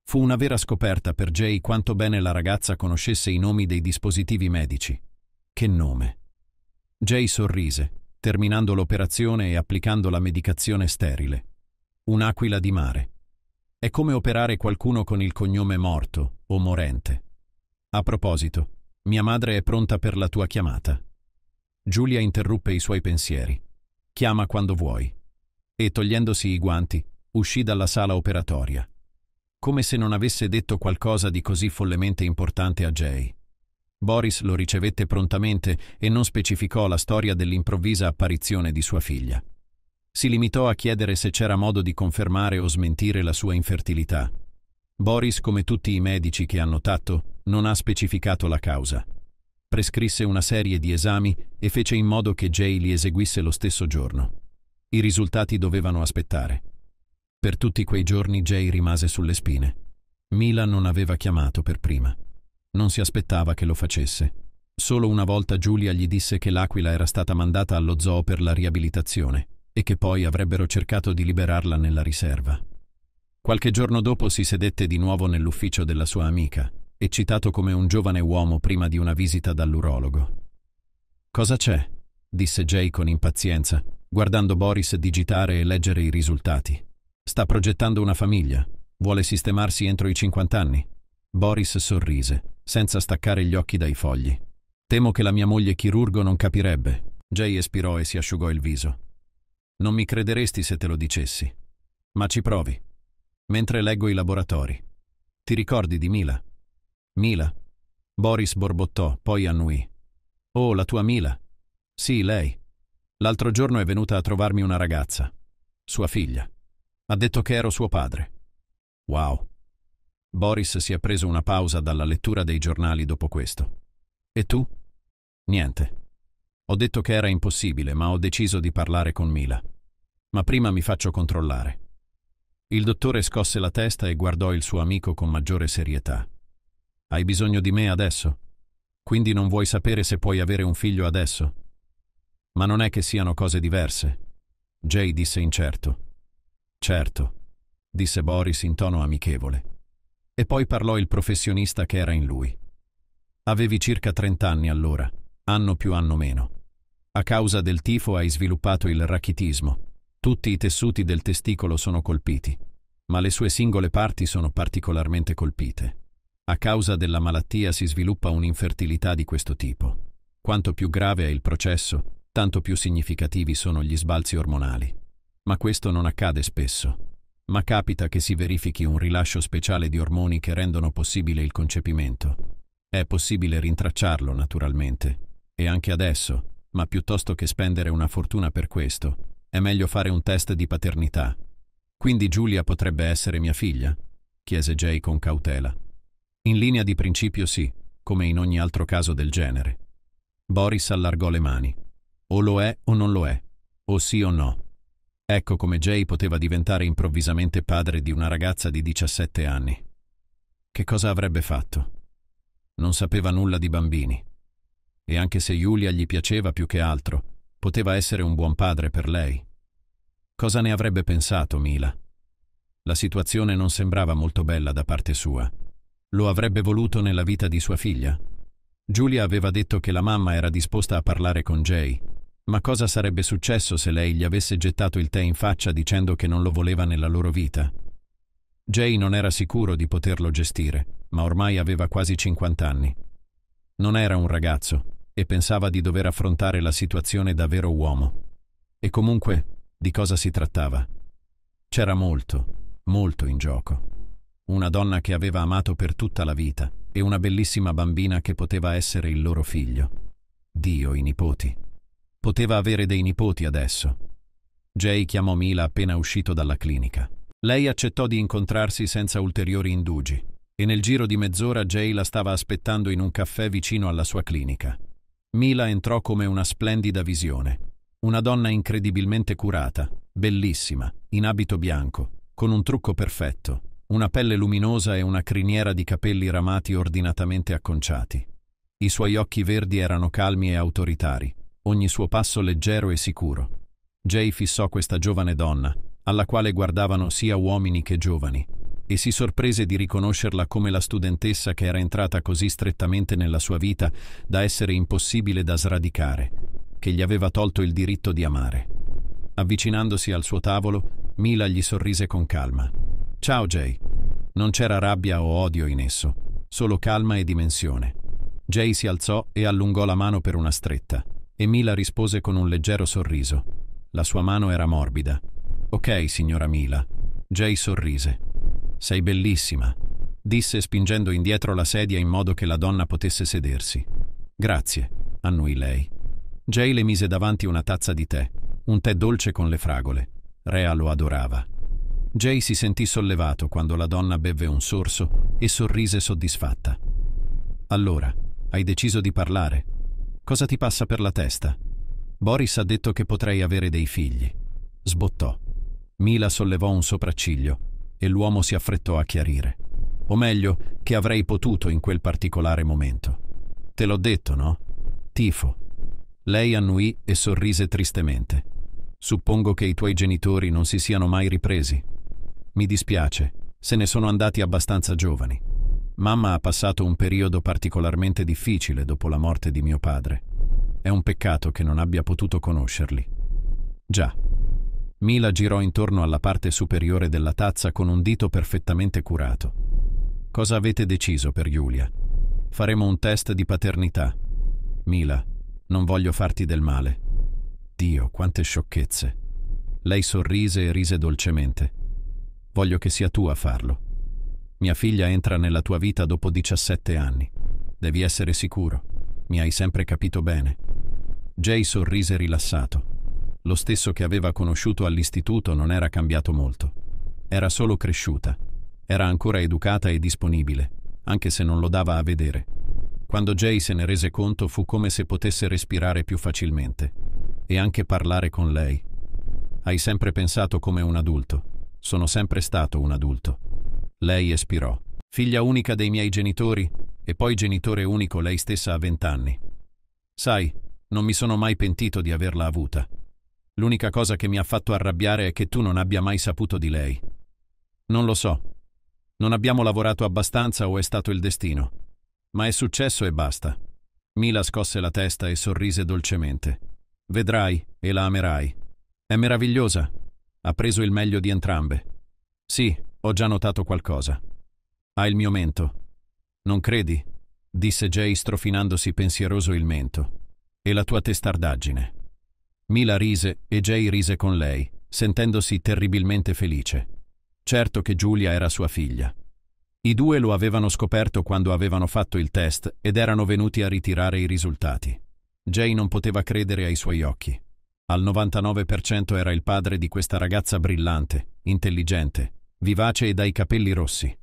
Fu una vera scoperta per Jay quanto bene la ragazza conoscesse i nomi dei dispositivi medici. Che nome! Jay sorrise, terminando l'operazione e applicando la medicazione sterile. Un'aquila di mare. È come operare qualcuno con il cognome morto o morente. A proposito, mia madre è pronta per la tua chiamata. Giulia interruppe i suoi pensieri. Chiama quando vuoi. E togliendosi i guanti, uscì dalla sala operatoria come se non avesse detto qualcosa di così follemente importante a Jay. Boris lo ricevette prontamente e non specificò la storia dell'improvvisa apparizione di sua figlia. Si limitò a chiedere se c'era modo di confermare o smentire la sua infertilità. Boris, come tutti i medici che hanno tatto, non ha specificato la causa. Prescrisse una serie di esami e fece in modo che Jay li eseguisse lo stesso giorno. I risultati dovevano aspettare. Per tutti quei giorni Jay rimase sulle spine. Mila non aveva chiamato per prima. Non si aspettava che lo facesse. Solo una volta Giulia gli disse che l'aquila era stata mandata allo zoo per la riabilitazione e che poi avrebbero cercato di liberarla nella riserva. Qualche giorno dopo si sedette di nuovo nell'ufficio della sua amica, eccitato come un giovane uomo prima di una visita dall'urologo. Cosa c'è? disse Jay con impazienza, guardando Boris digitare e leggere i risultati. Sta progettando una famiglia. Vuole sistemarsi entro i 50 anni. Boris sorrise, senza staccare gli occhi dai fogli. Temo che la mia moglie chirurgo non capirebbe. Jay espirò e si asciugò il viso. Non mi crederesti se te lo dicessi. Ma ci provi. Mentre leggo i laboratori. Ti ricordi di Mila? Mila? Boris borbottò, poi annuì. Oh, la tua Mila? Sì, lei. L'altro giorno è venuta a trovarmi una ragazza. Sua figlia. Ha detto che ero suo padre. Wow. Boris si è preso una pausa dalla lettura dei giornali dopo questo. E tu? Niente. Ho detto che era impossibile, ma ho deciso di parlare con Mila. Ma prima mi faccio controllare. Il dottore scosse la testa e guardò il suo amico con maggiore serietà. Hai bisogno di me adesso? Quindi non vuoi sapere se puoi avere un figlio adesso? Ma non è che siano cose diverse. Jay disse incerto. Certo, disse Boris in tono amichevole. E poi parlò il professionista che era in lui. Avevi circa 30 anni allora, anno più anno meno. A causa del tifo hai sviluppato il rachitismo. Tutti i tessuti del testicolo sono colpiti, ma le sue singole parti sono particolarmente colpite. A causa della malattia si sviluppa un'infertilità di questo tipo. Quanto più grave è il processo, tanto più significativi sono gli sbalzi ormonali ma questo non accade spesso. Ma capita che si verifichi un rilascio speciale di ormoni che rendono possibile il concepimento. È possibile rintracciarlo, naturalmente, e anche adesso, ma piuttosto che spendere una fortuna per questo, è meglio fare un test di paternità. Quindi Giulia potrebbe essere mia figlia? chiese Jay con cautela. In linea di principio sì, come in ogni altro caso del genere. Boris allargò le mani. O lo è o non lo è, o sì o no. Ecco come Jay poteva diventare improvvisamente padre di una ragazza di 17 anni. Che cosa avrebbe fatto? Non sapeva nulla di bambini. E anche se Julia gli piaceva più che altro, poteva essere un buon padre per lei. Cosa ne avrebbe pensato Mila? La situazione non sembrava molto bella da parte sua. Lo avrebbe voluto nella vita di sua figlia? Giulia aveva detto che la mamma era disposta a parlare con Jay, ma cosa sarebbe successo se lei gli avesse gettato il tè in faccia dicendo che non lo voleva nella loro vita? Jay non era sicuro di poterlo gestire, ma ormai aveva quasi 50 anni. Non era un ragazzo e pensava di dover affrontare la situazione da vero uomo. E comunque, di cosa si trattava? C'era molto, molto in gioco. Una donna che aveva amato per tutta la vita e una bellissima bambina che poteva essere il loro figlio. Dio, i nipoti. Poteva avere dei nipoti adesso. Jay chiamò Mila appena uscito dalla clinica. Lei accettò di incontrarsi senza ulteriori indugi e nel giro di mezz'ora Jay la stava aspettando in un caffè vicino alla sua clinica. Mila entrò come una splendida visione. Una donna incredibilmente curata, bellissima, in abito bianco, con un trucco perfetto, una pelle luminosa e una criniera di capelli ramati ordinatamente acconciati. I suoi occhi verdi erano calmi e autoritari, ogni suo passo leggero e sicuro. Jay fissò questa giovane donna, alla quale guardavano sia uomini che giovani, e si sorprese di riconoscerla come la studentessa che era entrata così strettamente nella sua vita da essere impossibile da sradicare, che gli aveva tolto il diritto di amare. Avvicinandosi al suo tavolo, Mila gli sorrise con calma. Ciao Jay. Non c'era rabbia o odio in esso, solo calma e dimensione. Jay si alzò e allungò la mano per una stretta. E Mila rispose con un leggero sorriso. La sua mano era morbida. Ok, signora Mila. Jay sorrise. Sei bellissima, disse spingendo indietro la sedia in modo che la donna potesse sedersi. Grazie, annui lei. Jay le mise davanti una tazza di tè, un tè dolce con le fragole. Rea lo adorava. Jay si sentì sollevato quando la donna bevve un sorso e sorrise soddisfatta. Allora, hai deciso di parlare? Cosa ti passa per la testa? Boris ha detto che potrei avere dei figli. Sbottò. Mila sollevò un sopracciglio e l'uomo si affrettò a chiarire. O meglio, che avrei potuto in quel particolare momento. Te l'ho detto, no? Tifo. Lei annuì e sorrise tristemente. Suppongo che i tuoi genitori non si siano mai ripresi. Mi dispiace, se ne sono andati abbastanza giovani. Mamma ha passato un periodo particolarmente difficile dopo la morte di mio padre. È un peccato che non abbia potuto conoscerli. Già. Mila girò intorno alla parte superiore della tazza con un dito perfettamente curato. Cosa avete deciso per Giulia? Faremo un test di paternità. Mila, non voglio farti del male. Dio, quante sciocchezze. Lei sorrise e rise dolcemente. Voglio che sia tu a farlo. Mia figlia entra nella tua vita dopo 17 anni. Devi essere sicuro. Mi hai sempre capito bene. Jay sorrise rilassato. Lo stesso che aveva conosciuto all'istituto non era cambiato molto. Era solo cresciuta. Era ancora educata e disponibile, anche se non lo dava a vedere. Quando Jay se ne rese conto fu come se potesse respirare più facilmente e anche parlare con lei. Hai sempre pensato come un adulto. Sono sempre stato un adulto. Lei espirò. Figlia unica dei miei genitori e poi genitore unico lei stessa a vent'anni. Sai, non mi sono mai pentito di averla avuta. L'unica cosa che mi ha fatto arrabbiare è che tu non abbia mai saputo di lei. Non lo so. Non abbiamo lavorato abbastanza o è stato il destino. Ma è successo e basta. Mila scosse la testa e sorrise dolcemente. Vedrai e la amerai. È meravigliosa. Ha preso il meglio di entrambe. Sì, ho già notato qualcosa. Ha il mio mento. Non credi? disse Jay strofinandosi pensieroso il mento. E la tua testardaggine. Mila rise e Jay rise con lei, sentendosi terribilmente felice. Certo che Giulia era sua figlia. I due lo avevano scoperto quando avevano fatto il test ed erano venuti a ritirare i risultati. Jay non poteva credere ai suoi occhi. Al 99% era il padre di questa ragazza brillante, intelligente, vivace e dai capelli rossi.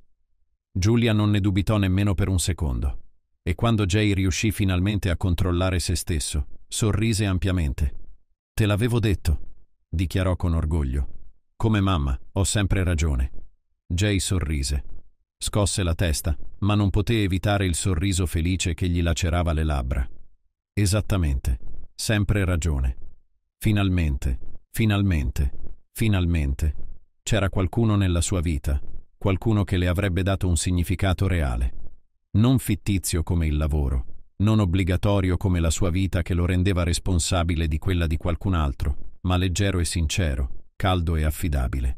Giulia non ne dubitò nemmeno per un secondo, e quando Jay riuscì finalmente a controllare se stesso, sorrise ampiamente. Te l'avevo detto, dichiarò con orgoglio. Come mamma, ho sempre ragione. Jay sorrise. Scosse la testa, ma non poté evitare il sorriso felice che gli lacerava le labbra. Esattamente, sempre ragione. Finalmente, finalmente, finalmente c'era qualcuno nella sua vita, qualcuno che le avrebbe dato un significato reale. Non fittizio come il lavoro, non obbligatorio come la sua vita che lo rendeva responsabile di quella di qualcun altro, ma leggero e sincero, caldo e affidabile.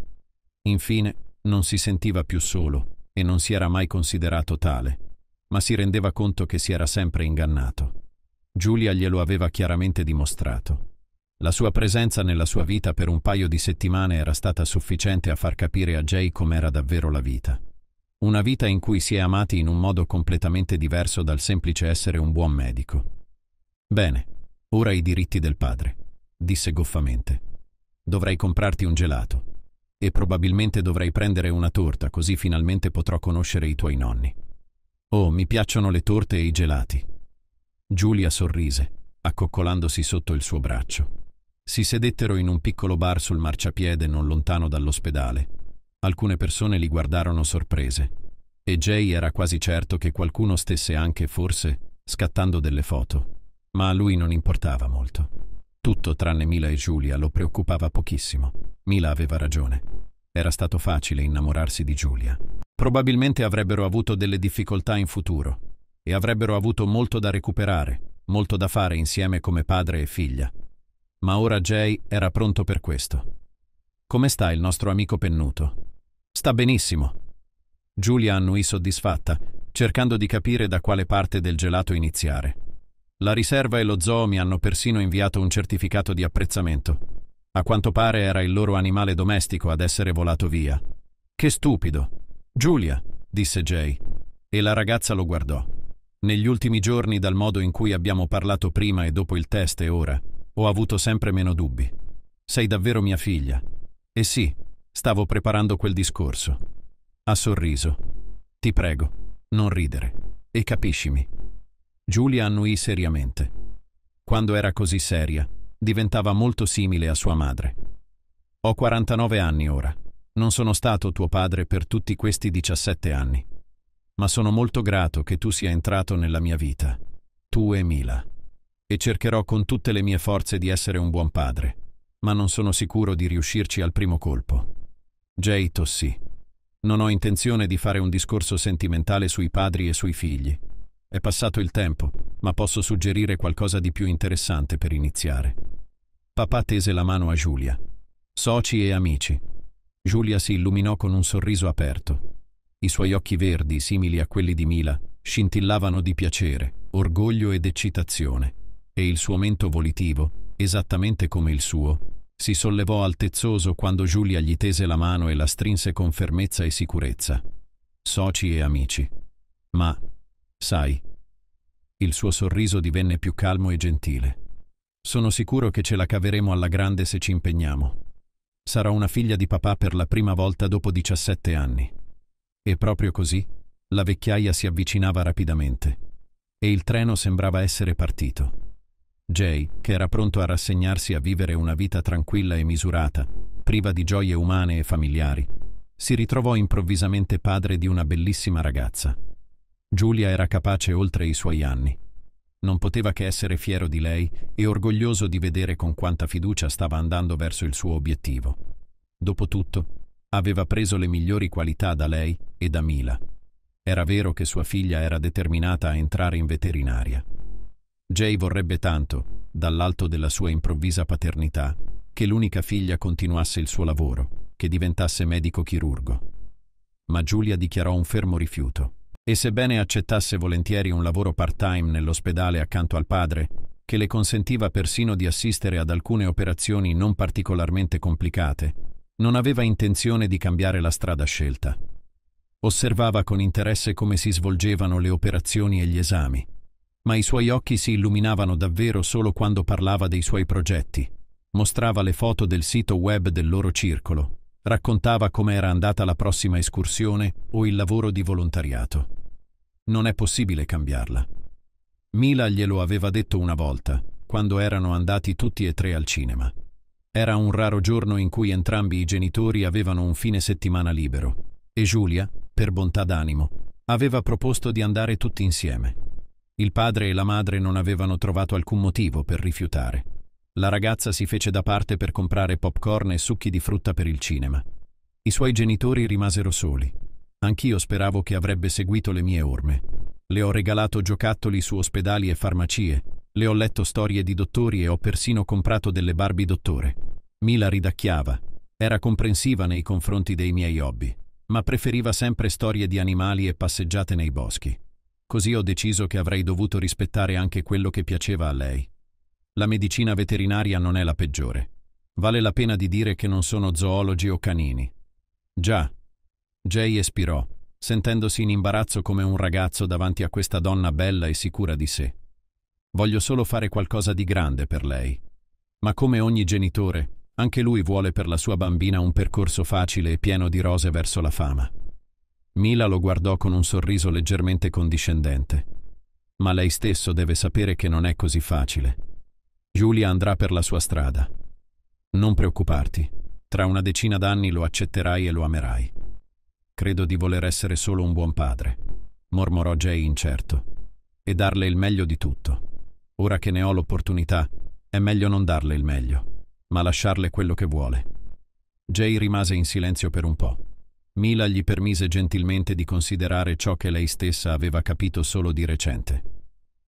Infine, non si sentiva più solo e non si era mai considerato tale, ma si rendeva conto che si era sempre ingannato. Giulia glielo aveva chiaramente dimostrato. La sua presenza nella sua vita per un paio di settimane era stata sufficiente a far capire a Jay com'era davvero la vita. Una vita in cui si è amati in un modo completamente diverso dal semplice essere un buon medico. Bene, ora i diritti del padre, disse goffamente. Dovrei comprarti un gelato. E probabilmente dovrei prendere una torta così finalmente potrò conoscere i tuoi nonni. Oh, mi piacciono le torte e i gelati. Giulia sorrise, accoccolandosi sotto il suo braccio. Si sedettero in un piccolo bar sul marciapiede non lontano dall'ospedale. Alcune persone li guardarono sorprese e Jay era quasi certo che qualcuno stesse anche, forse, scattando delle foto, ma a lui non importava molto. Tutto tranne Mila e Giulia lo preoccupava pochissimo. Mila aveva ragione. Era stato facile innamorarsi di Giulia. Probabilmente avrebbero avuto delle difficoltà in futuro e avrebbero avuto molto da recuperare, molto da fare insieme come padre e figlia ma ora Jay era pronto per questo. Come sta il nostro amico pennuto? Sta benissimo. Giulia annuì soddisfatta, cercando di capire da quale parte del gelato iniziare. La riserva e lo zoo mi hanno persino inviato un certificato di apprezzamento. A quanto pare era il loro animale domestico ad essere volato via. Che stupido! Giulia, disse Jay, e la ragazza lo guardò. Negli ultimi giorni, dal modo in cui abbiamo parlato prima e dopo il test e ora, ho avuto sempre meno dubbi. Sei davvero mia figlia. E sì, stavo preparando quel discorso. Ha sorriso. Ti prego, non ridere. E capiscimi. Giulia annuì seriamente. Quando era così seria, diventava molto simile a sua madre. Ho 49 anni ora. Non sono stato tuo padre per tutti questi 17 anni. Ma sono molto grato che tu sia entrato nella mia vita. Tu e Mila e cercherò con tutte le mie forze di essere un buon padre, ma non sono sicuro di riuscirci al primo colpo. Jay tossì. Non ho intenzione di fare un discorso sentimentale sui padri e sui figli. È passato il tempo, ma posso suggerire qualcosa di più interessante per iniziare. Papà tese la mano a Giulia. Soci e amici. Giulia si illuminò con un sorriso aperto. I suoi occhi verdi, simili a quelli di Mila, scintillavano di piacere, orgoglio ed eccitazione e il suo mento volitivo, esattamente come il suo, si sollevò altezzoso quando Giulia gli tese la mano e la strinse con fermezza e sicurezza. Soci e amici. Ma, sai, il suo sorriso divenne più calmo e gentile. Sono sicuro che ce la caveremo alla grande se ci impegniamo. Sarà una figlia di papà per la prima volta dopo 17 anni. E proprio così, la vecchiaia si avvicinava rapidamente. E il treno sembrava essere partito. Jay, che era pronto a rassegnarsi a vivere una vita tranquilla e misurata, priva di gioie umane e familiari, si ritrovò improvvisamente padre di una bellissima ragazza. Giulia era capace oltre i suoi anni. Non poteva che essere fiero di lei e orgoglioso di vedere con quanta fiducia stava andando verso il suo obiettivo. Dopotutto, aveva preso le migliori qualità da lei e da Mila. Era vero che sua figlia era determinata a entrare in veterinaria. Jay vorrebbe tanto, dall'alto della sua improvvisa paternità, che l'unica figlia continuasse il suo lavoro, che diventasse medico chirurgo. Ma Giulia dichiarò un fermo rifiuto. E sebbene accettasse volentieri un lavoro part-time nell'ospedale accanto al padre, che le consentiva persino di assistere ad alcune operazioni non particolarmente complicate, non aveva intenzione di cambiare la strada scelta. Osservava con interesse come si svolgevano le operazioni e gli esami, ma i suoi occhi si illuminavano davvero solo quando parlava dei suoi progetti. Mostrava le foto del sito web del loro circolo, raccontava come era andata la prossima escursione o il lavoro di volontariato. Non è possibile cambiarla. Mila glielo aveva detto una volta, quando erano andati tutti e tre al cinema. Era un raro giorno in cui entrambi i genitori avevano un fine settimana libero e Giulia, per bontà d'animo, aveva proposto di andare tutti insieme. Il padre e la madre non avevano trovato alcun motivo per rifiutare. La ragazza si fece da parte per comprare popcorn e succhi di frutta per il cinema. I suoi genitori rimasero soli. Anch'io speravo che avrebbe seguito le mie orme. Le ho regalato giocattoli su ospedali e farmacie, le ho letto storie di dottori e ho persino comprato delle Barbie dottore. Mila ridacchiava, era comprensiva nei confronti dei miei hobby, ma preferiva sempre storie di animali e passeggiate nei boschi. Così ho deciso che avrei dovuto rispettare anche quello che piaceva a lei. La medicina veterinaria non è la peggiore. Vale la pena di dire che non sono zoologi o canini. Già. Jay espirò, sentendosi in imbarazzo come un ragazzo davanti a questa donna bella e sicura di sé. Voglio solo fare qualcosa di grande per lei. Ma come ogni genitore, anche lui vuole per la sua bambina un percorso facile e pieno di rose verso la fama. Mila lo guardò con un sorriso leggermente condiscendente. Ma lei stesso deve sapere che non è così facile. Giulia andrà per la sua strada. Non preoccuparti, tra una decina d'anni lo accetterai e lo amerai. Credo di voler essere solo un buon padre, mormorò Jay incerto, e darle il meglio di tutto. Ora che ne ho l'opportunità, è meglio non darle il meglio, ma lasciarle quello che vuole. Jay rimase in silenzio per un po'. Mila gli permise gentilmente di considerare ciò che lei stessa aveva capito solo di recente.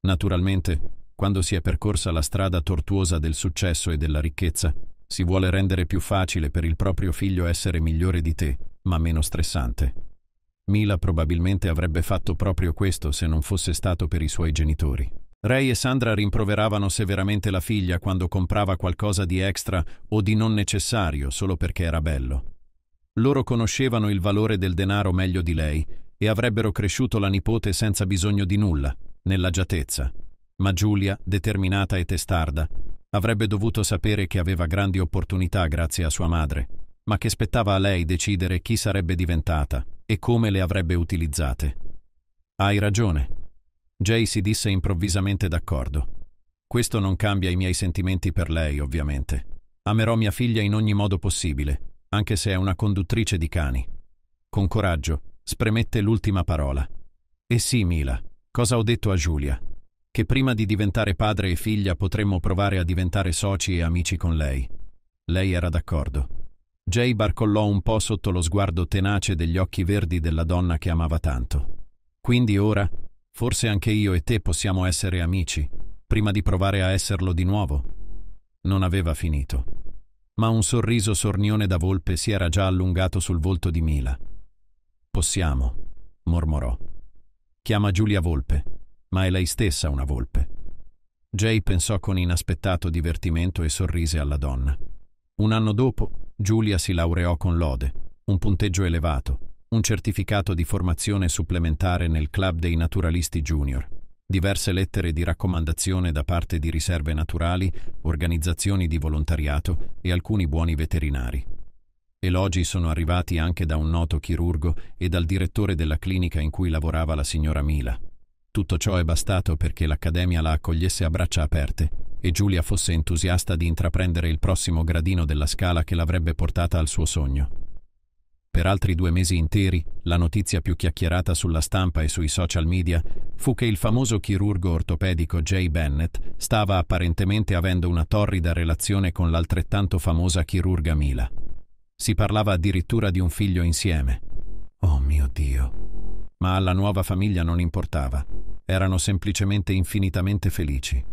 Naturalmente, quando si è percorsa la strada tortuosa del successo e della ricchezza, si vuole rendere più facile per il proprio figlio essere migliore di te, ma meno stressante. Mila probabilmente avrebbe fatto proprio questo se non fosse stato per i suoi genitori. Ray e Sandra rimproveravano severamente la figlia quando comprava qualcosa di extra o di non necessario solo perché era bello. Loro conoscevano il valore del denaro meglio di lei e avrebbero cresciuto la nipote senza bisogno di nulla, nell'agiatezza. Ma Giulia, determinata e testarda, avrebbe dovuto sapere che aveva grandi opportunità grazie a sua madre, ma che spettava a lei decidere chi sarebbe diventata e come le avrebbe utilizzate. Hai ragione. Jay si disse improvvisamente d'accordo. Questo non cambia i miei sentimenti per lei, ovviamente. Amerò mia figlia in ogni modo possibile anche se è una conduttrice di cani. Con coraggio, spremette l'ultima parola. E sì, Mila, cosa ho detto a Giulia? Che prima di diventare padre e figlia potremmo provare a diventare soci e amici con lei. Lei era d'accordo. Jay barcollò un po' sotto lo sguardo tenace degli occhi verdi della donna che amava tanto. Quindi ora, forse anche io e te possiamo essere amici, prima di provare a esserlo di nuovo. Non aveva finito ma un sorriso sornione da volpe si era già allungato sul volto di Mila. Possiamo, mormorò. Chiama Giulia Volpe, ma è lei stessa una volpe. Jay pensò con inaspettato divertimento e sorrise alla donna. Un anno dopo, Giulia si laureò con lode, un punteggio elevato, un certificato di formazione supplementare nel club dei naturalisti junior diverse lettere di raccomandazione da parte di riserve naturali, organizzazioni di volontariato e alcuni buoni veterinari. Elogi sono arrivati anche da un noto chirurgo e dal direttore della clinica in cui lavorava la signora Mila. Tutto ciò è bastato perché l'Accademia la accogliesse a braccia aperte e Giulia fosse entusiasta di intraprendere il prossimo gradino della scala che l'avrebbe portata al suo sogno. Per altri due mesi interi, la notizia più chiacchierata sulla stampa e sui social media fu che il famoso chirurgo ortopedico Jay Bennett stava apparentemente avendo una torrida relazione con l'altrettanto famosa chirurga Mila. Si parlava addirittura di un figlio insieme. Oh mio Dio! Ma alla nuova famiglia non importava. Erano semplicemente infinitamente felici.